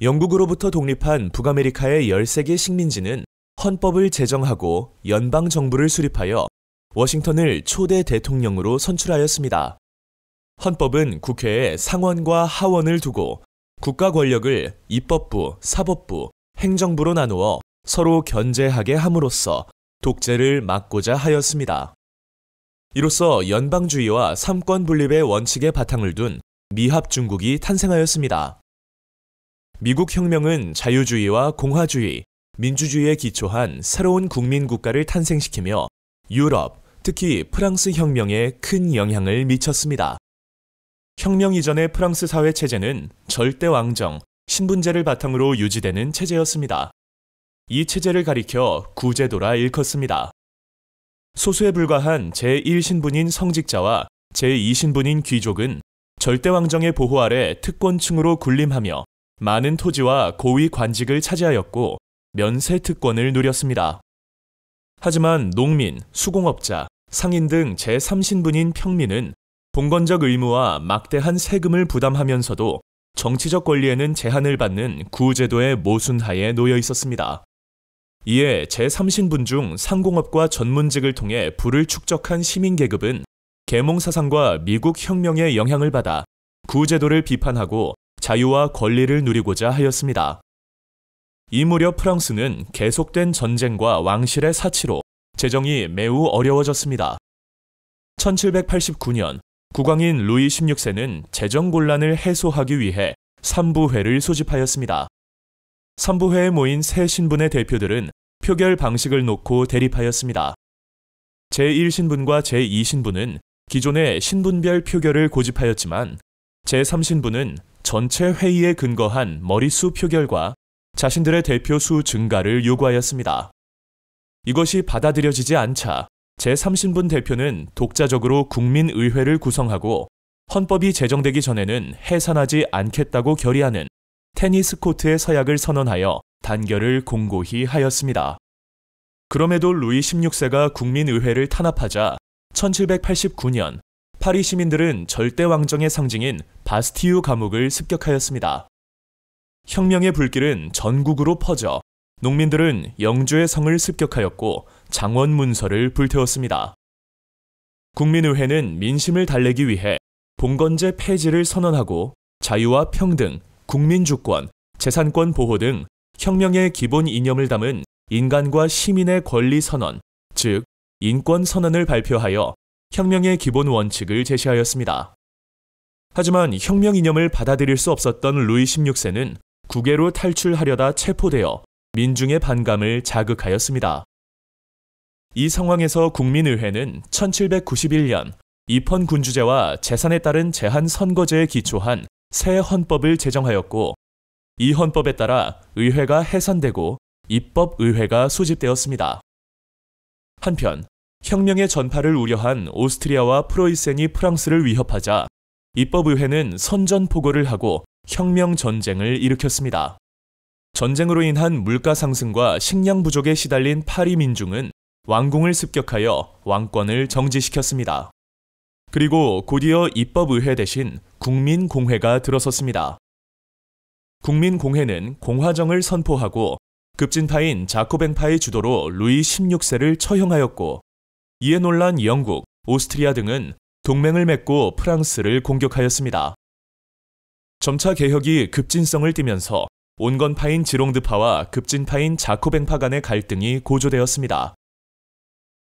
영국으로부터 독립한 북아메리카의 13개 식민지는 헌법을 제정하고 연방 정부를 수립하여 워싱턴을 초대 대통령으로 선출하였습니다. 헌법은 국회에 상원과 하원을 두고 국가 권력을 입법부, 사법부, 행정부로 나누어 서로 견제하게 함으로써 독재를 막고자 하였습니다. 이로써 연방주의와 삼권 분립의 원칙에 바탕을 둔 미합 중국이 탄생하였습니다. 미국 혁명은 자유주의와 공화주의, 민주주의에 기초한 새로운 국민 국가를 탄생시키며 유럽, 특히 프랑스 혁명에 큰 영향을 미쳤습니다. 혁명 이전의 프랑스 사회 체제는 절대 왕정, 신분제를 바탕으로 유지되는 체제였습니다. 이 체제를 가리켜 구제도라 일컫습니다. 소수에 불과한 제1신분인 성직자와 제2신분인 귀족은 절대왕정의 보호 아래 특권층으로 군림하며 많은 토지와 고위 관직을 차지하였고 면세 특권을 누렸습니다. 하지만 농민, 수공업자, 상인 등 제3신분인 평민은 봉건적 의무와 막대한 세금을 부담하면서도 정치적 권리에는 제한을 받는 구제도의 모순하에 놓여 있었습니다. 이에 제3신분 중 상공업과 전문직을 통해 부를 축적한 시민계급은 계몽사상과 미국 혁명의 영향을 받아 구제도를 비판하고 자유와 권리를 누리고자 하였습니다. 이 무렵 프랑스는 계속된 전쟁과 왕실의 사치로 재정이 매우 어려워졌습니다. 1789년 국왕인 루이 16세는 재정 곤란을 해소하기 위해 삼부회를 소집하였습니다. 삼부회에 모인 세 신분의 대표들은 표결 방식을 놓고 대립하였습니다. 제1신분과 제2신분은 기존의 신분별 표결을 고집하였지만 제3신분은 전체 회의에 근거한 머릿수 표결과 자신들의 대표수 증가를 요구하였습니다. 이것이 받아들여지지 않자 제3신분 대표는 독자적으로 국민의회를 구성하고 헌법이 제정되기 전에는 해산하지 않겠다고 결의하는 테니스 코트의 서약을 선언하여 단결을 공고히 하였습니다. 그럼에도 루이 16세가 국민의회를 탄압하자 1789년 파리 시민들은 절대 왕정의 상징인 바스티유 감옥을 습격하였습니다. 혁명의 불길은 전국으로 퍼져 농민들은 영주의 성을 습격하였고 장원 문서를 불태웠습니다. 국민의회는 민심을 달래기 위해 봉건제 폐지를 선언하고 자유와 평등, 국민주권, 재산권 보호 등 혁명의 기본 이념을 담은 인간과 시민의 권리 선언, 즉 인권 선언을 발표하여 혁명의 기본 원칙을 제시하였습니다. 하지만 혁명 이념을 받아들일 수 없었던 루이 16세는 국외로 탈출하려다 체포되어 민중의 반감을 자극하였습니다. 이 상황에서 국민의회는 1791년 입헌 군주제와 재산에 따른 제한 선거제에 기초한 새 헌법을 제정하였고 이 헌법에 따라 의회가 해산되고 입법의회가 소집되었습니다. 한편 혁명의 전파를 우려한 오스트리아와 프로이센이 프랑스를 위협하자 입법의회는 선전포고를 하고 혁명 전쟁을 일으켰습니다. 전쟁으로 인한 물가 상승과 식량 부족에 시달린 파리 민중은 왕궁을 습격하여 왕권을 정지시켰습니다. 그리고 곧이어 입법의회 대신 국민공회가 들어섰습니다. 국민공회는 공화정을 선포하고 급진파인 자코뱅파의 주도로 루이 16세를 처형하였고 이에 놀란 영국, 오스트리아 등은 동맹을 맺고 프랑스를 공격하였습니다. 점차 개혁이 급진성을 띠면서 온건파인 지롱드파와 급진파인 자코뱅파 간의 갈등이 고조되었습니다.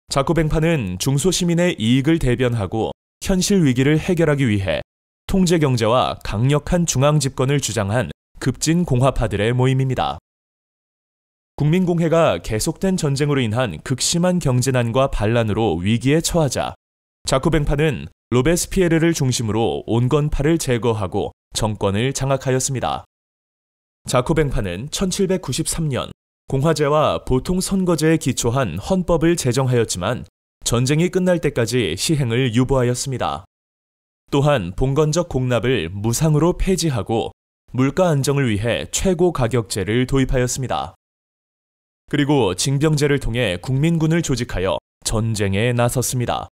자코뱅파는 중소시민의 이익을 대변하고 현실 위기를 해결하기 위해 통제경제와 강력한 중앙집권을 주장한 급진공화파들의 모임입니다. 국민공회가 계속된 전쟁으로 인한 극심한 경제난과 반란으로 위기에 처하자 자코뱅파는 로베스피에르를 중심으로 온건파를 제거하고 정권을 장악하였습니다. 자코뱅파는 1793년 공화제와 보통 선거제에 기초한 헌법을 제정하였지만 전쟁이 끝날 때까지 시행을 유보하였습니다. 또한 봉건적 공납을 무상으로 폐지하고 물가 안정을 위해 최고 가격제를 도입하였습니다. 그리고 징병제를 통해 국민군을 조직하여 전쟁에 나섰습니다.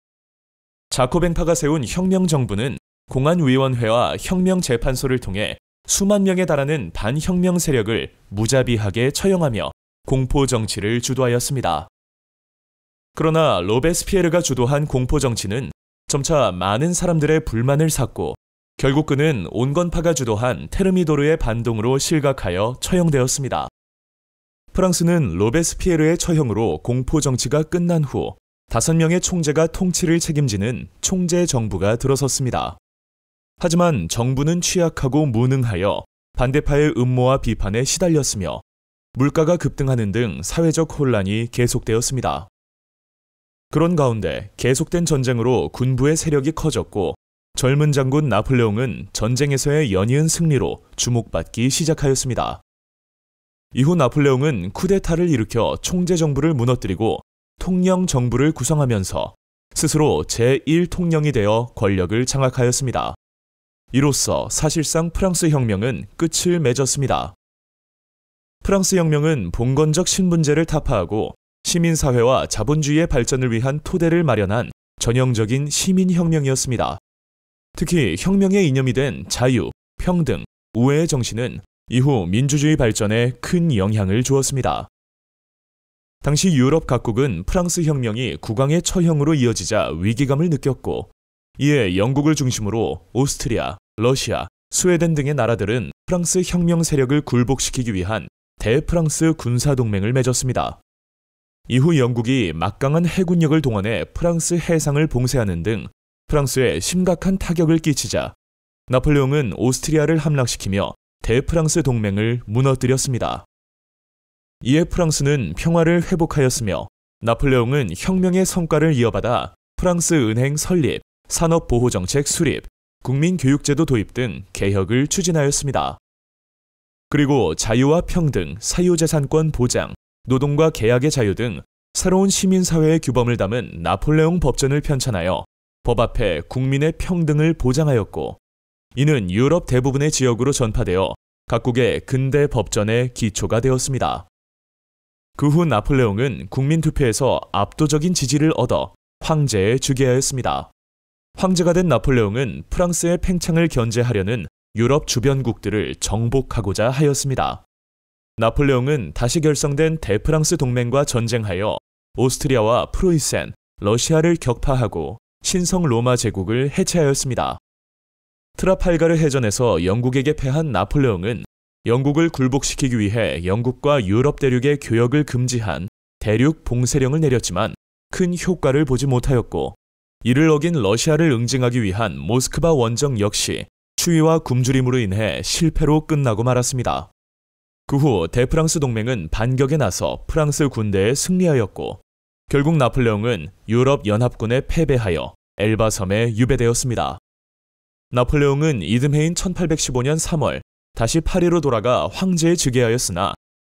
자코뱅파가 세운 혁명정부는 공안위원회와 혁명재판소를 통해 수만 명에 달하는 반혁명 세력을 무자비하게 처형하며 공포정치를 주도하였습니다. 그러나 로베스피에르가 주도한 공포정치는 점차 많은 사람들의 불만을 샀고 결국 그는 온건파가 주도한 테르미도르의 반동으로 실각하여 처형되었습니다. 프랑스는 로베스피에르의 처형으로 공포 정치가 끝난 후 다섯 명의 총재가 통치를 책임지는 총재 정부가 들어섰습니다. 하지만 정부는 취약하고 무능하여 반대파의 음모와 비판에 시달렸으며 물가가 급등하는 등 사회적 혼란이 계속되었습니다. 그런 가운데 계속된 전쟁으로 군부의 세력이 커졌고 젊은 장군 나폴레옹은 전쟁에서의 연이은 승리로 주목받기 시작하였습니다. 이후 나폴레옹은 쿠데타를 일으켜 총재 정부를 무너뜨리고 통령 정부를 구성하면서 스스로 제1통령이 되어 권력을 장악하였습니다. 이로써 사실상 프랑스 혁명은 끝을 맺었습니다. 프랑스 혁명은 봉건적 신분제를 타파하고 시민사회와 자본주의의 발전을 위한 토대를 마련한 전형적인 시민혁명이었습니다. 특히 혁명의 이념이 된 자유, 평등, 우애의 정신은 이후 민주주의 발전에 큰 영향을 주었습니다. 당시 유럽 각국은 프랑스 혁명이 국왕의 처형으로 이어지자 위기감을 느꼈고, 이에 영국을 중심으로 오스트리아, 러시아, 스웨덴 등의 나라들은 프랑스 혁명 세력을 굴복시키기 위한 대프랑스 군사동맹을 맺었습니다. 이후 영국이 막강한 해군력을 동원해 프랑스 해상을 봉쇄하는 등 프랑스에 심각한 타격을 끼치자 나폴레옹은 오스트리아를 함락시키며 대프랑스 동맹을 무너뜨렸습니다. 이에 프랑스는 평화를 회복하였으며 나폴레옹은 혁명의 성과를 이어받아 프랑스 은행 설립, 산업 보호 정책 수립, 국민 교육제도 도입 등 개혁을 추진하였습니다. 그리고 자유와 평등, 사유재산권 보장, 노동과 계약의 자유 등 새로운 시민사회의 규범을 담은 나폴레옹 법전을 편찬하여 법 앞에 국민의 평등을 보장하였고 이는 유럽 대부분의 지역으로 전파되어 각국의 근대 법전의 기초가 되었습니다. 그 후 나폴레옹은 국민투표에서 압도적인 지지를 얻어 황제에 즉위하였습니다. 황제가 된 나폴레옹은 프랑스의 팽창을 견제하려는 유럽 주변국들을 정복하고자 하였습니다. 나폴레옹은 다시 결성된 대프랑스 동맹과 전쟁하여 오스트리아와 프로이센, 러시아를 격파하고 신성 로마 제국을 해체하였습니다. 트라팔가르 해전에서 영국에게 패한 나폴레옹은 영국을 굴복시키기 위해 영국과 유럽 대륙의 교역을 금지한 대륙 봉쇄령을 내렸지만 큰 효과를 보지 못하였고 이를 어긴 러시아를 응징하기 위한 모스크바 원정 역시 추위와 굶주림으로 인해 실패로 끝나고 말았습니다. 그 후 대프랑스 동맹은 반격에 나서 프랑스 군대에 승리하였고 결국 나폴레옹은 유럽 연합군에 패배하여 엘바섬에 유배되었습니다. 나폴레옹은 이듬해인 1815년 3월 다시 파리로 돌아가 황제에 즉위하였으나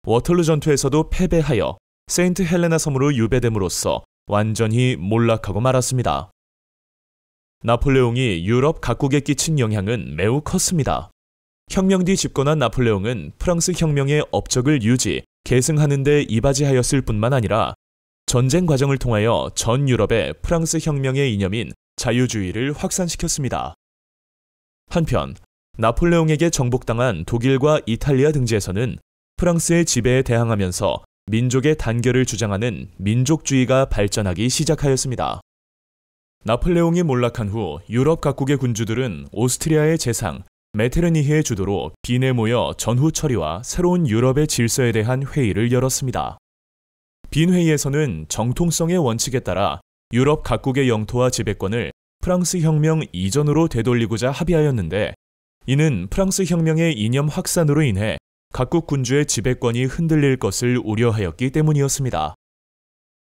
워털루 전투에서도 패배하여 세인트 헬레나 섬으로 유배됨으로써 완전히 몰락하고 말았습니다. 나폴레옹이 유럽 각국에 끼친 영향은 매우 컸습니다. 혁명 뒤 집권한 나폴레옹은 프랑스 혁명의 업적을 유지, 계승하는 데 이바지하였을 뿐만 아니라 전쟁 과정을 통하여 전 유럽의 프랑스 혁명의 이념인 자유주의를 확산시켰습니다. 한편 나폴레옹에게 정복당한 독일과 이탈리아 등지에서는 프랑스의 지배에 대항하면서 민족의 단결을 주장하는 민족주의가 발전하기 시작하였습니다. 나폴레옹이 몰락한 후 유럽 각국의 군주들은 오스트리아의 재상 메테르니히의 주도로 빈에 모여 전후 처리와 새로운 유럽의 질서에 대한 회의를 열었습니다. 빈 회의에서는 정통성의 원칙에 따라 유럽 각국의 영토와 지배권을 프랑스 혁명 이전으로 되돌리고자 합의하였는데 이는 프랑스 혁명의 이념 확산으로 인해 각국 군주의 지배권이 흔들릴 것을 우려하였기 때문이었습니다.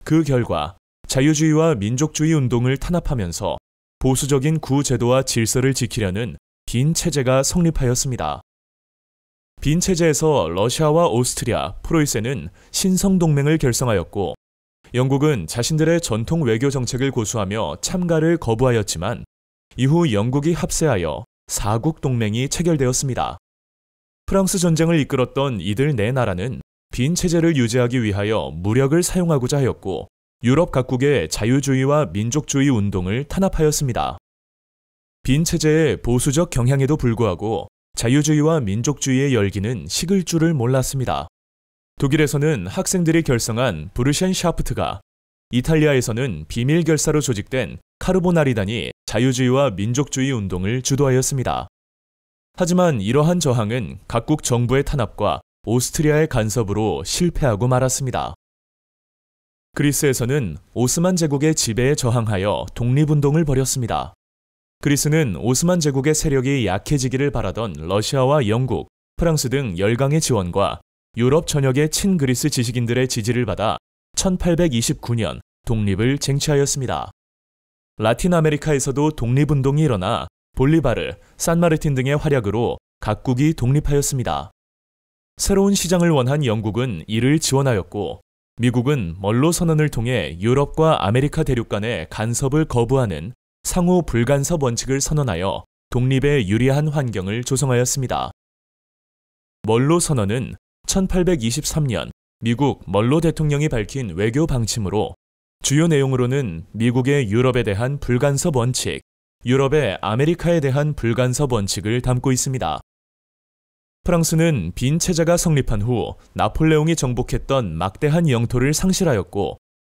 그 결과 자유주의와 민족주의 운동을 탄압하면서 보수적인 구제도와 질서를 지키려는 빈 체제가 성립하였습니다. 빈 체제에서 러시아와 오스트리아, 프로이센은 신성 동맹을 결성하였고 영국은 자신들의 전통 외교 정책을 고수하며 참가를 거부하였지만 이후 영국이 합세하여 4국 동맹이 체결되었습니다. 프랑스 전쟁을 이끌었던 이들 네 나라는 빈 체제를 유지하기 위하여 무력을 사용하고자 하였고 유럽 각국의 자유주의와 민족주의 운동을 탄압하였습니다. 빈 체제의 보수적 경향에도 불구하고 자유주의와 민족주의의 열기는 식을 줄을 몰랐습니다. 독일에서는 학생들이 결성한 브르셴 샤프트가 이탈리아에서는 비밀 결사로 조직된 카르보나리단이 자유주의와 민족주의 운동을 주도하였습니다. 하지만 이러한 저항은 각국 정부의 탄압과 오스트리아의 간섭으로 실패하고 말았습니다. 그리스에서는 오스만 제국의 지배에 저항하여 독립운동을 벌였습니다. 그리스는 오스만 제국의 세력이 약해지기를 바라던 러시아와 영국, 프랑스 등 열강의 지원과 유럽 전역의 친그리스 지식인들의 지지를 받아 1829년 독립을 쟁취하였습니다. 라틴 아메리카에서도 독립운동이 일어나 볼리바르, 산마르틴 등의 활약으로 각국이 독립하였습니다. 새로운 시장을 원한 영국은 이를 지원하였고, 미국은 멀로 선언을 통해 유럽과 아메리카 대륙 간의 간섭을 거부하는 상호 불간섭 원칙을 선언하여 독립에 유리한 환경을 조성하였습니다. 멀로 선언은 1823년 미국 멀로 대통령이 밝힌 외교 방침으로 주요 내용으로는 미국의 유럽에 대한 불간섭 원칙, 유럽의 아메리카에 대한 불간섭 원칙을 담고 있습니다. 프랑스는 빈 체제가 성립한 후 나폴레옹이 정복했던 막대한 영토를 상실하였고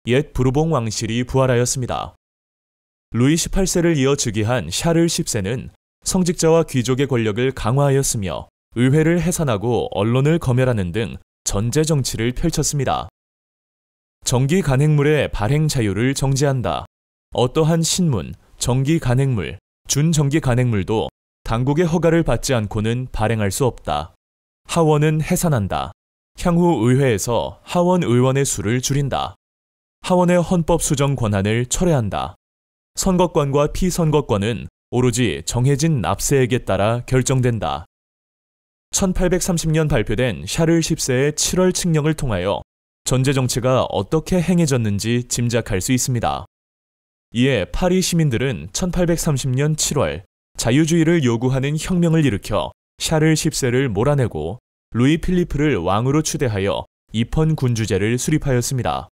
옛 부르봉 왕실이 부활하였습니다. 루이 18세를 이어 즉위한 샤를 10세는 성직자와 귀족의 권력을 강화하였으며 의회를 해산하고 언론을 검열하는 등 전제 정치를 펼쳤습니다. 정기 간행물의 발행 자유를 정지한다. 어떠한 신문, 정기 간행물, 준정기 간행물도 당국의 허가를 받지 않고는 발행할 수 없다. 하원은 해산한다. 향후 의회에서 하원 의원의 수를 줄인다. 하원의 헌법 수정 권한을 철회한다. 선거권과 피선거권은 오로지 정해진 납세액에 따라 결정된다. 1830년 발표된 샤를 10세의 7월 측령을 통하여 전제 정치가 어떻게 행해졌는지 짐작할 수 있습니다. 이에 파리 시민들은 1830년 7월 자유주의를 요구하는 혁명을 일으켜 샤를 10세를 몰아내고 루이 필리프를 왕으로 추대하여 입헌 군주제를 수립하였습니다.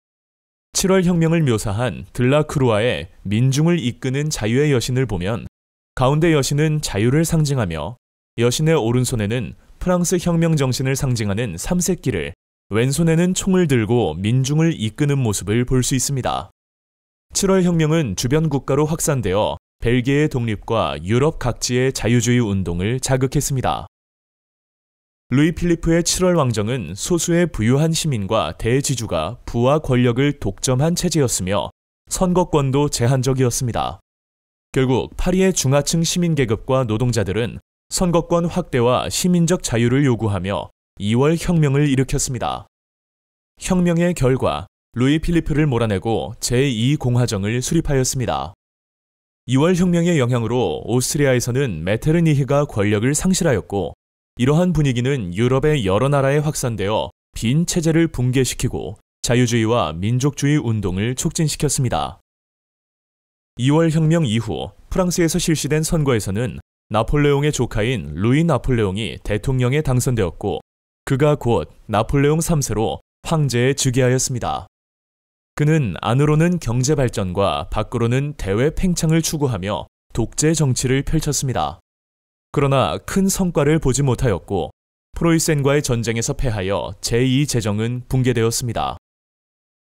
7월 혁명을 묘사한 들라크루아의 민중을 이끄는 자유의 여신을 보면 가운데 여신은 자유를 상징하며 여신의 오른손에는 프랑스 혁명 정신을 상징하는 삼색기를 왼손에는 총을 들고 민중을 이끄는 모습을 볼 수 있습니다. 7월 혁명은 주변 국가로 확산되어 벨기에 독립과 유럽 각지의 자유주의 운동을 자극했습니다. 루이 필리프의 7월 왕정은 소수의 부유한 시민과 대지주가 부와 권력을 독점한 체제였으며 선거권도 제한적이었습니다. 결국 파리의 중하층 시민계급과 노동자들은 선거권 확대와 시민적 자유를 요구하며 2월 혁명을 일으켰습니다. 혁명의 결과 루이 필리프를 몰아내고 제2공화정을 수립하였습니다. 2월 혁명의 영향으로 오스트리아에서는 메테르니히가 권력을 상실하였고 이러한 분위기는 유럽의 여러 나라에 확산되어 빈 체제를 붕괴시키고 자유주의와 민족주의 운동을 촉진시켰습니다. 2월 혁명 이후 프랑스에서 실시된 선거에서는 나폴레옹의 조카인 루이 나폴레옹이 대통령에 당선되었고 그가 곧 나폴레옹 3세로 황제에 즉위하였습니다. 그는 안으로는 경제 발전과 밖으로는 대외 팽창을 추구하며 독재 정치를 펼쳤습니다. 그러나 큰 성과를 보지 못하였고 프로이센과의 전쟁에서 패하여 제2제정은 붕괴되었습니다.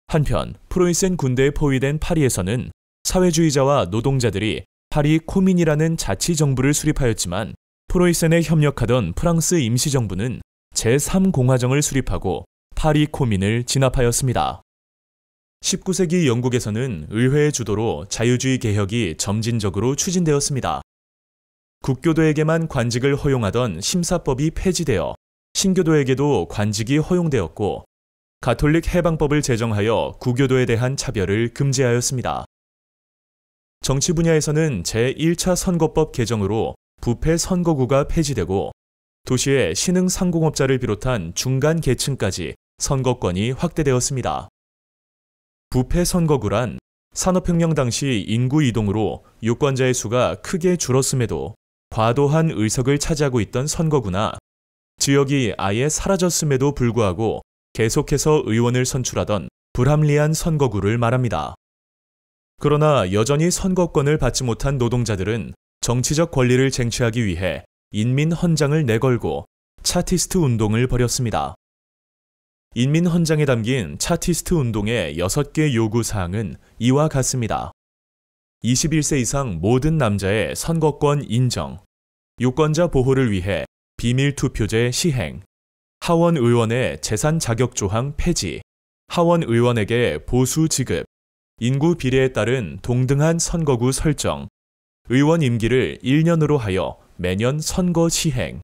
한편 프로이센 군대에 포위된 파리에서는 사회주의자와 노동자들이 파리 코민이라는 자치정부를 수립하였지만 프로이센에 협력하던 프랑스 임시정부는 제3공화정을 수립하고 파리 코민을 진압하였습니다. 19세기 영국에서는 의회의 주도로 자유주의 개혁이 점진적으로 추진되었습니다. 국교도에게만 관직을 허용하던 심사법이 폐지되어 신교도에게도 관직이 허용되었고 가톨릭 해방법을 제정하여 구교도에 대한 차별을 금지하였습니다. 정치 분야에서는 제1차 선거법 개정으로 부패 선거구가 폐지되고 도시의 신흥 상공업자를 비롯한 중간 계층까지 선거권이 확대되었습니다. 부패 선거구란 산업혁명 당시 인구 이동으로 유권자의 수가 크게 줄었음에도 과도한 의석을 차지하고 있던 선거구나 지역이 아예 사라졌음에도 불구하고 계속해서 의원을 선출하던 불합리한 선거구를 말합니다. 그러나 여전히 선거권을 받지 못한 노동자들은 정치적 권리를 쟁취하기 위해 인민 헌장을 내걸고 차티스트 운동을 벌였습니다. 인민 헌장에 담긴 차티스트 운동의 6개 요구 사항은 이와 같습니다. 21세 이상 모든 남자의 선거권 인정, 유권자 보호를 위해 비밀 투표제 시행, 하원 의원의 재산 자격 조항 폐지, 하원 의원에게 보수 지급, 인구 비례에 따른 동등한 선거구 설정, 의원 임기를 1년으로 하여 매년 선거 시행.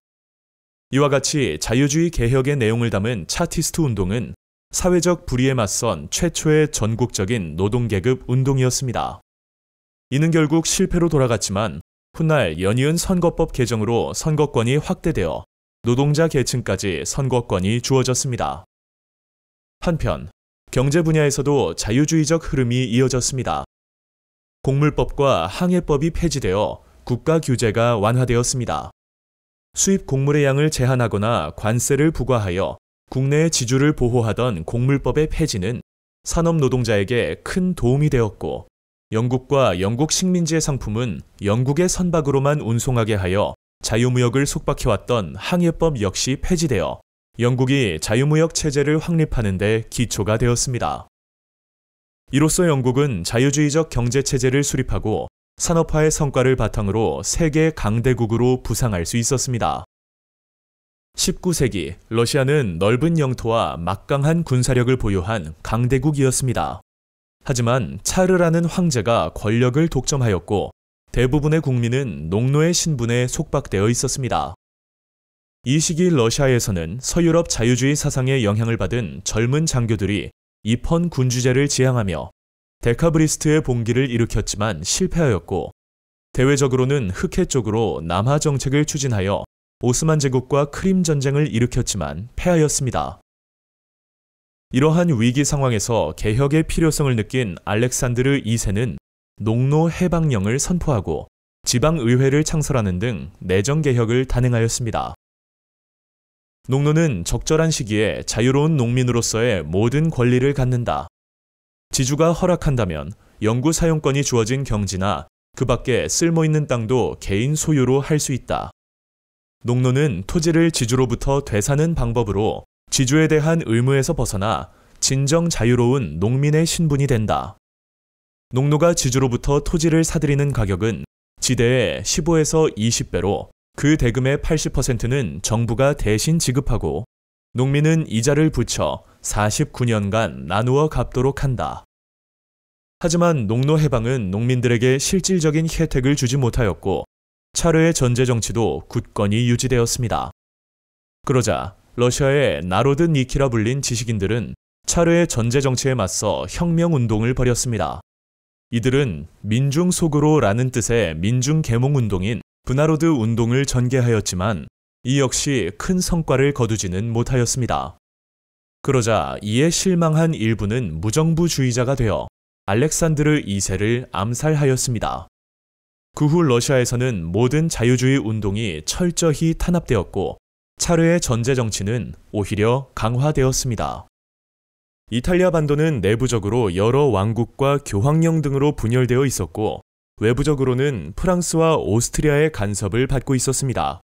이와 같이 자유주의 개혁의 내용을 담은 차티스트 운동은 사회적 불의에 맞선 최초의 전국적인 노동계급 운동이었습니다. 이는 결국 실패로 돌아갔지만 훗날 연이은 선거법 개정으로 선거권이 확대되어 노동자 계층까지 선거권이 주어졌습니다. 한편 경제 분야에서도 자유주의적 흐름이 이어졌습니다. 곡물법과 항해법이 폐지되어 국가 규제가 완화되었습니다. 수입 곡물의 양을 제한하거나 관세를 부과하여 국내의 지주를 보호하던 곡물법의 폐지는 산업 노동자에게 큰 도움이 되었고 영국과 영국 식민지의 상품은 영국의 선박으로만 운송하게 하여 자유무역을 속박해왔던 항해법 역시 폐지되어 영국이 자유무역 체제를 확립하는 데 기초가 되었습니다. 이로써 영국은 자유주의적 경제 체제를 수립하고 산업화의 성과를 바탕으로 세계 강대국으로 부상할 수 있었습니다. 19세기 러시아는 넓은 영토와 막강한 군사력을 보유한 강대국이었습니다. 하지만 차르라는 황제가 권력을 독점하였고 대부분의 국민은 농노의 신분에 속박되어 있었습니다. 이 시기 러시아에서는 서유럽 자유주의 사상에 영향을 받은 젊은 장교들이 입헌 군주제를 지향하며 데카브리스트의 봉기를 일으켰지만 실패하였고 대외적으로는 흑해 쪽으로 남하 정책을 추진하여 오스만 제국과 크림 전쟁을 일으켰지만 패하였습니다. 이러한 위기 상황에서 개혁의 필요성을 느낀 알렉산드르 2세는 농노 해방령을 선포하고 지방의회를 창설하는 등 내정개혁을 단행하였습니다. 농노는 적절한 시기에 자유로운 농민으로서의 모든 권리를 갖는다. 지주가 허락한다면 영구 사용권이 주어진 경지나 그 밖에 쓸모 있는 땅도 개인 소유로 할 수 있다. 농노는 토지를 지주로부터 되사는 방법으로 지주에 대한 의무에서 벗어나 진정 자유로운 농민의 신분이 된다. 농노가 지주로부터 토지를 사들이는 가격은 지대의 15에서 20배로 그 대금의 80%는 정부가 대신 지급하고 농민은 이자를 붙여 49년간 나누어 갚도록 한다. 하지만 농노 해방은 농민들에게 실질적인 혜택을 주지 못하였고 차르의 전제 정치도 굳건히 유지되었습니다. 그러자 러시아의 나로드 니키라 불린 지식인들은 차르의 전제 정치에 맞서 혁명 운동을 벌였습니다. 이들은 민중 속으로라는 뜻의 민중 계몽 운동인 분화로드 운동을 전개하였지만 이 역시 큰 성과를 거두지는 못하였습니다. 그러자 이에 실망한 일부는 무정부주의자가 되어 알렉산드르 2세를 암살하였습니다. 그 후 러시아에서는 모든 자유주의 운동이 철저히 탄압되었고 차르의 전제 정치는 오히려 강화되었습니다. 이탈리아 반도는 내부적으로 여러 왕국과 교황령 등으로 분열되어 있었고 외부적으로는 프랑스와 오스트리아의 간섭을 받고 있었습니다.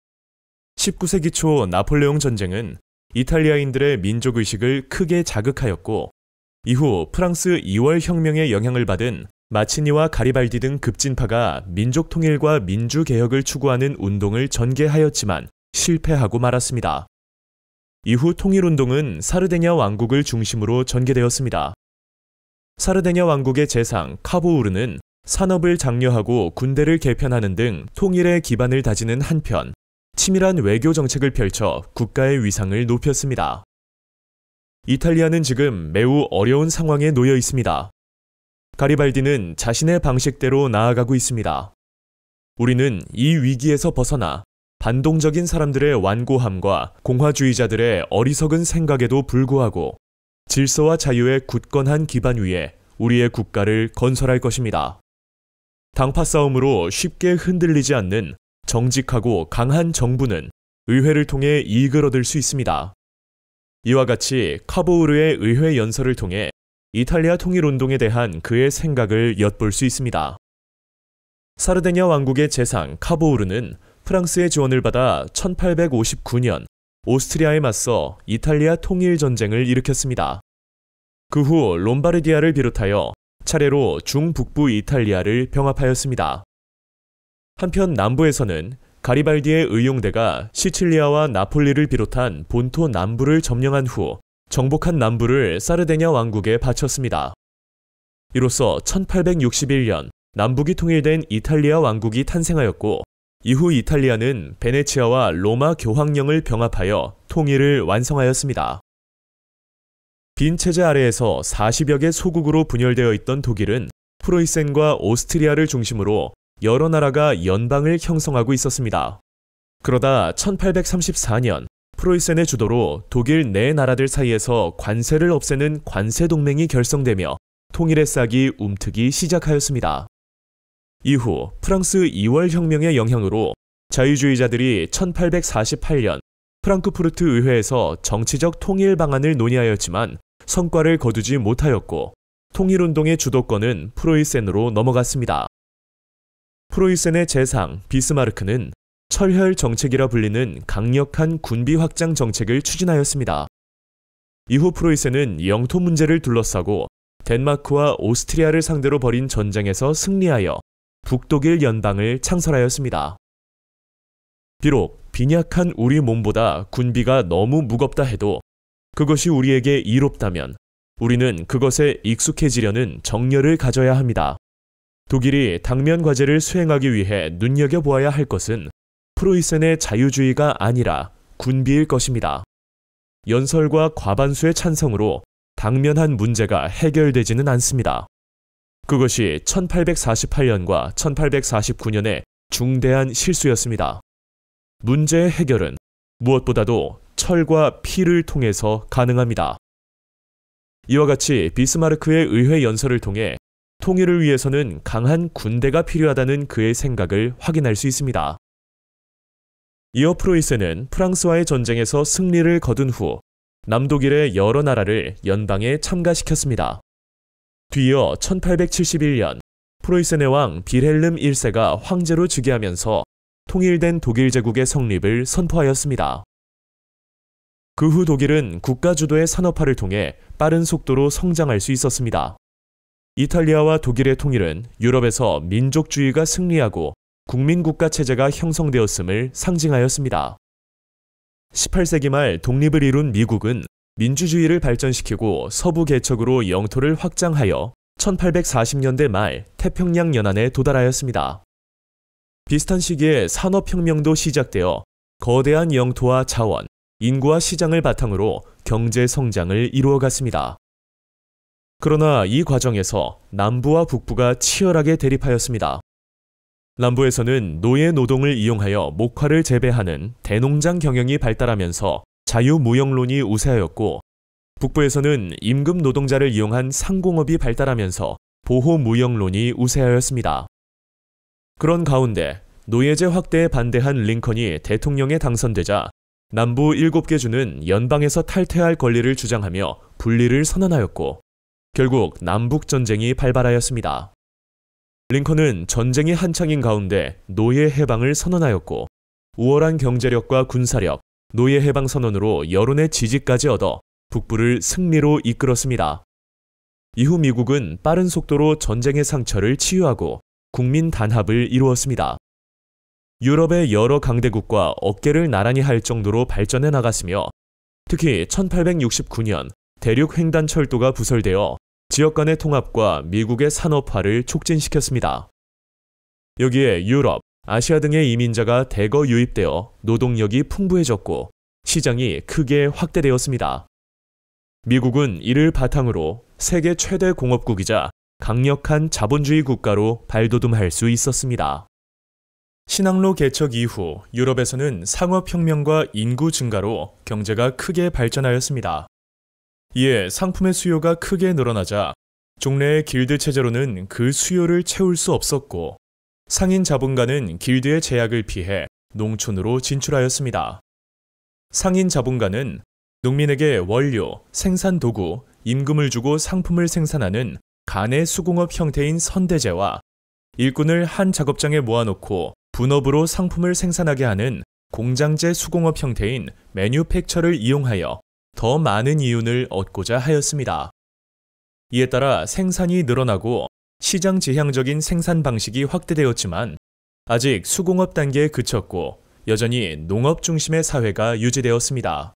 19세기 초 나폴레옹 전쟁은 이탈리아인들의 민족의식을 크게 자극하였고, 이후 프랑스 2월 혁명의 영향을 받은 마치니와 가리발디 등 급진파가 민족 통일과 민주 개혁을 추구하는 운동을 전개하였지만 실패하고 말았습니다. 이후 통일운동은 사르데냐 왕국을 중심으로 전개되었습니다. 사르데냐 왕국의 재상 카보우르는 산업을 장려하고 군대를 개편하는 등 통일의 기반을 다지는 한편 치밀한 외교 정책을 펼쳐 국가의 위상을 높였습니다. 이탈리아는 지금 매우 어려운 상황에 놓여 있습니다. 가리발디는 자신의 방식대로 나아가고 있습니다. 우리는 이 위기에서 벗어나 반동적인 사람들의 완고함과 공화주의자들의 어리석은 생각에도 불구하고 질서와 자유의 굳건한 기반 위에 우리의 국가를 건설할 것입니다. 당파 싸움으로 쉽게 흔들리지 않는 정직하고 강한 정부는 의회를 통해 이익을 얻을 수 있습니다. 이와 같이 카보우르의 의회 연설을 통해 이탈리아 통일운동에 대한 그의 생각을 엿볼 수 있습니다. 사르데냐 왕국의 재상 카보우르는 프랑스의 지원을 받아 1859년 오스트리아에 맞서 이탈리아 통일 전쟁을 일으켰습니다. 그 후 롬바르디아를 비롯하여 차례로 중북부 이탈리아를 병합하였습니다. 한편 남부에서는 가리발디의 의용대가 시칠리아와 나폴리를 비롯한 본토 남부를 점령한 후 정복한 남부를 사르데냐 왕국에 바쳤습니다. 이로써 1861년 남북이 통일된 이탈리아 왕국이 탄생하였고 이후 이탈리아는 베네치아와 로마 교황령을 병합하여 통일을 완성하였습니다. 빈 체제 아래에서 40여 개 소국으로 분열되어 있던 독일은 프로이센과 오스트리아를 중심으로 여러 나라가 연방을 형성하고 있었습니다. 그러다 1834년 프로이센의 주도로 독일 내 네 나라들 사이에서 관세를 없애는 관세 동맹이 결성되며 통일의 싹이 움트기 시작하였습니다. 이후 프랑스 2월 혁명의 영향으로 자유주의자들이 1848년 프랑크푸르트 의회에서 정치적 통일 방안을 논의하였지만 성과를 거두지 못하였고 통일운동의 주도권은 프로이센으로 넘어갔습니다. 프로이센의 재상 비스마르크는 철혈 정책이라 불리는 강력한 군비 확장 정책을 추진하였습니다. 이후 프로이센은 영토 문제를 둘러싸고 덴마크와 오스트리아를 상대로 벌인 전쟁에서 승리하여 북독일 연방을 창설하였습니다. 비록 빈약한 우리 몸보다 군비가 너무 무겁다 해도 그것이 우리에게 이롭다면 우리는 그것에 익숙해지려는 정열을 가져야 합니다. 독일이 당면 과제를 수행하기 위해 눈여겨보아야 할 것은 프로이센의 자유주의가 아니라 군비일 것입니다. 연설과 과반수의 찬성으로 당면한 문제가 해결되지는 않습니다. 그것이 1848년과 1849년의 중대한 실수였습니다. 문제의 해결은 무엇보다도 철과 피를 통해서 가능합니다. 이와 같이 비스마르크의 의회 연설을 통해 통일을 위해서는 강한 군대가 필요하다는 그의 생각을 확인할 수 있습니다. 이어 프로이센은 프랑스와의 전쟁에서 승리를 거둔 후 남독일의 여러 나라를 연방에 참가시켰습니다. 뒤이어 1871년 프로이센의 왕비렐름 1세가 황제로 즉위하면서 통일된 독일 제국의 성립을 선포하였습니다. 그후 독일은 국가 주도의 산업화를 통해 빠른 속도로 성장할 수 있었습니다. 이탈리아와 독일의 통일은 유럽에서 민족주의가 승리하고 국민국가 체제가 형성되었음을 상징하였습니다. 18세기 말 독립을 이룬 미국은 민주주의를 발전시키고 서부 개척으로 영토를 확장하여 1840년대 말 태평양 연안에 도달하였습니다. 비슷한 시기에 산업혁명도 시작되어 거대한 영토와 자원, 인구와 시장을 바탕으로 경제 성장을 이루어갔습니다. 그러나 이 과정에서 남부와 북부가 치열하게 대립하였습니다. 남부에서는 노예 노동을 이용하여 목화를 재배하는 대농장 경영이 발달하면서 자유무역론이 우세하였고, 북부에서는 임금 노동자를 이용한 상공업이 발달하면서 보호무역론이 우세하였습니다. 그런 가운데 노예제 확대에 반대한 링컨이 대통령에 당선되자 남부 7개 주는 연방에서 탈퇴할 권리를 주장하며 분리를 선언하였고 결국 남북 전쟁이 발발하였습니다. 링컨은 전쟁의 한창인 가운데 노예 해방을 선언하였고 우월한 경제력과 군사력, 노예 해방 선언으로 여론의 지지까지 얻어 북부를 승리로 이끌었습니다. 이후 미국은 빠른 속도로 전쟁의 상처를 치유하고 국민 단합을 이루었습니다. 유럽의 여러 강대국과 어깨를 나란히 할 정도로 발전해 나갔으며 특히 1869년 대륙 횡단 철도가 부설되어 지역 간의 통합과 미국의 산업화를 촉진시켰습니다. 여기에 유럽, 아시아 등의 이민자가 대거 유입되어 노동력이 풍부해졌고 시장이 크게 확대되었습니다. 미국은 이를 바탕으로 세계 최대 공업국이자 강력한 자본주의 국가로 발돋움할 수 있었습니다. 신항로 개척 이후 유럽에서는 상업혁명과 인구 증가로 경제가 크게 발전하였습니다. 이에 상품의 수요가 크게 늘어나자 종래의 길드 체제로는 그 수요를 채울 수 없었고 상인 자본가는 길드의 제약을 피해 농촌으로 진출하였습니다. 상인 자본가는 농민에게 원료, 생산 도구, 임금을 주고 상품을 생산하는 간의 수공업 형태인 선대제와 일꾼을 한 작업장에 모아놓고 분업으로 상품을 생산하게 하는 공장제 수공업 형태인 메뉴팩처를 이용하여 더 많은 이윤을 얻고자 하였습니다. 이에 따라 생산이 늘어나고 시장 지향적인 생산 방식이 확대되었지만 아직 수공업 단계에 그쳤고 여전히 농업 중심의 사회가 유지되었습니다.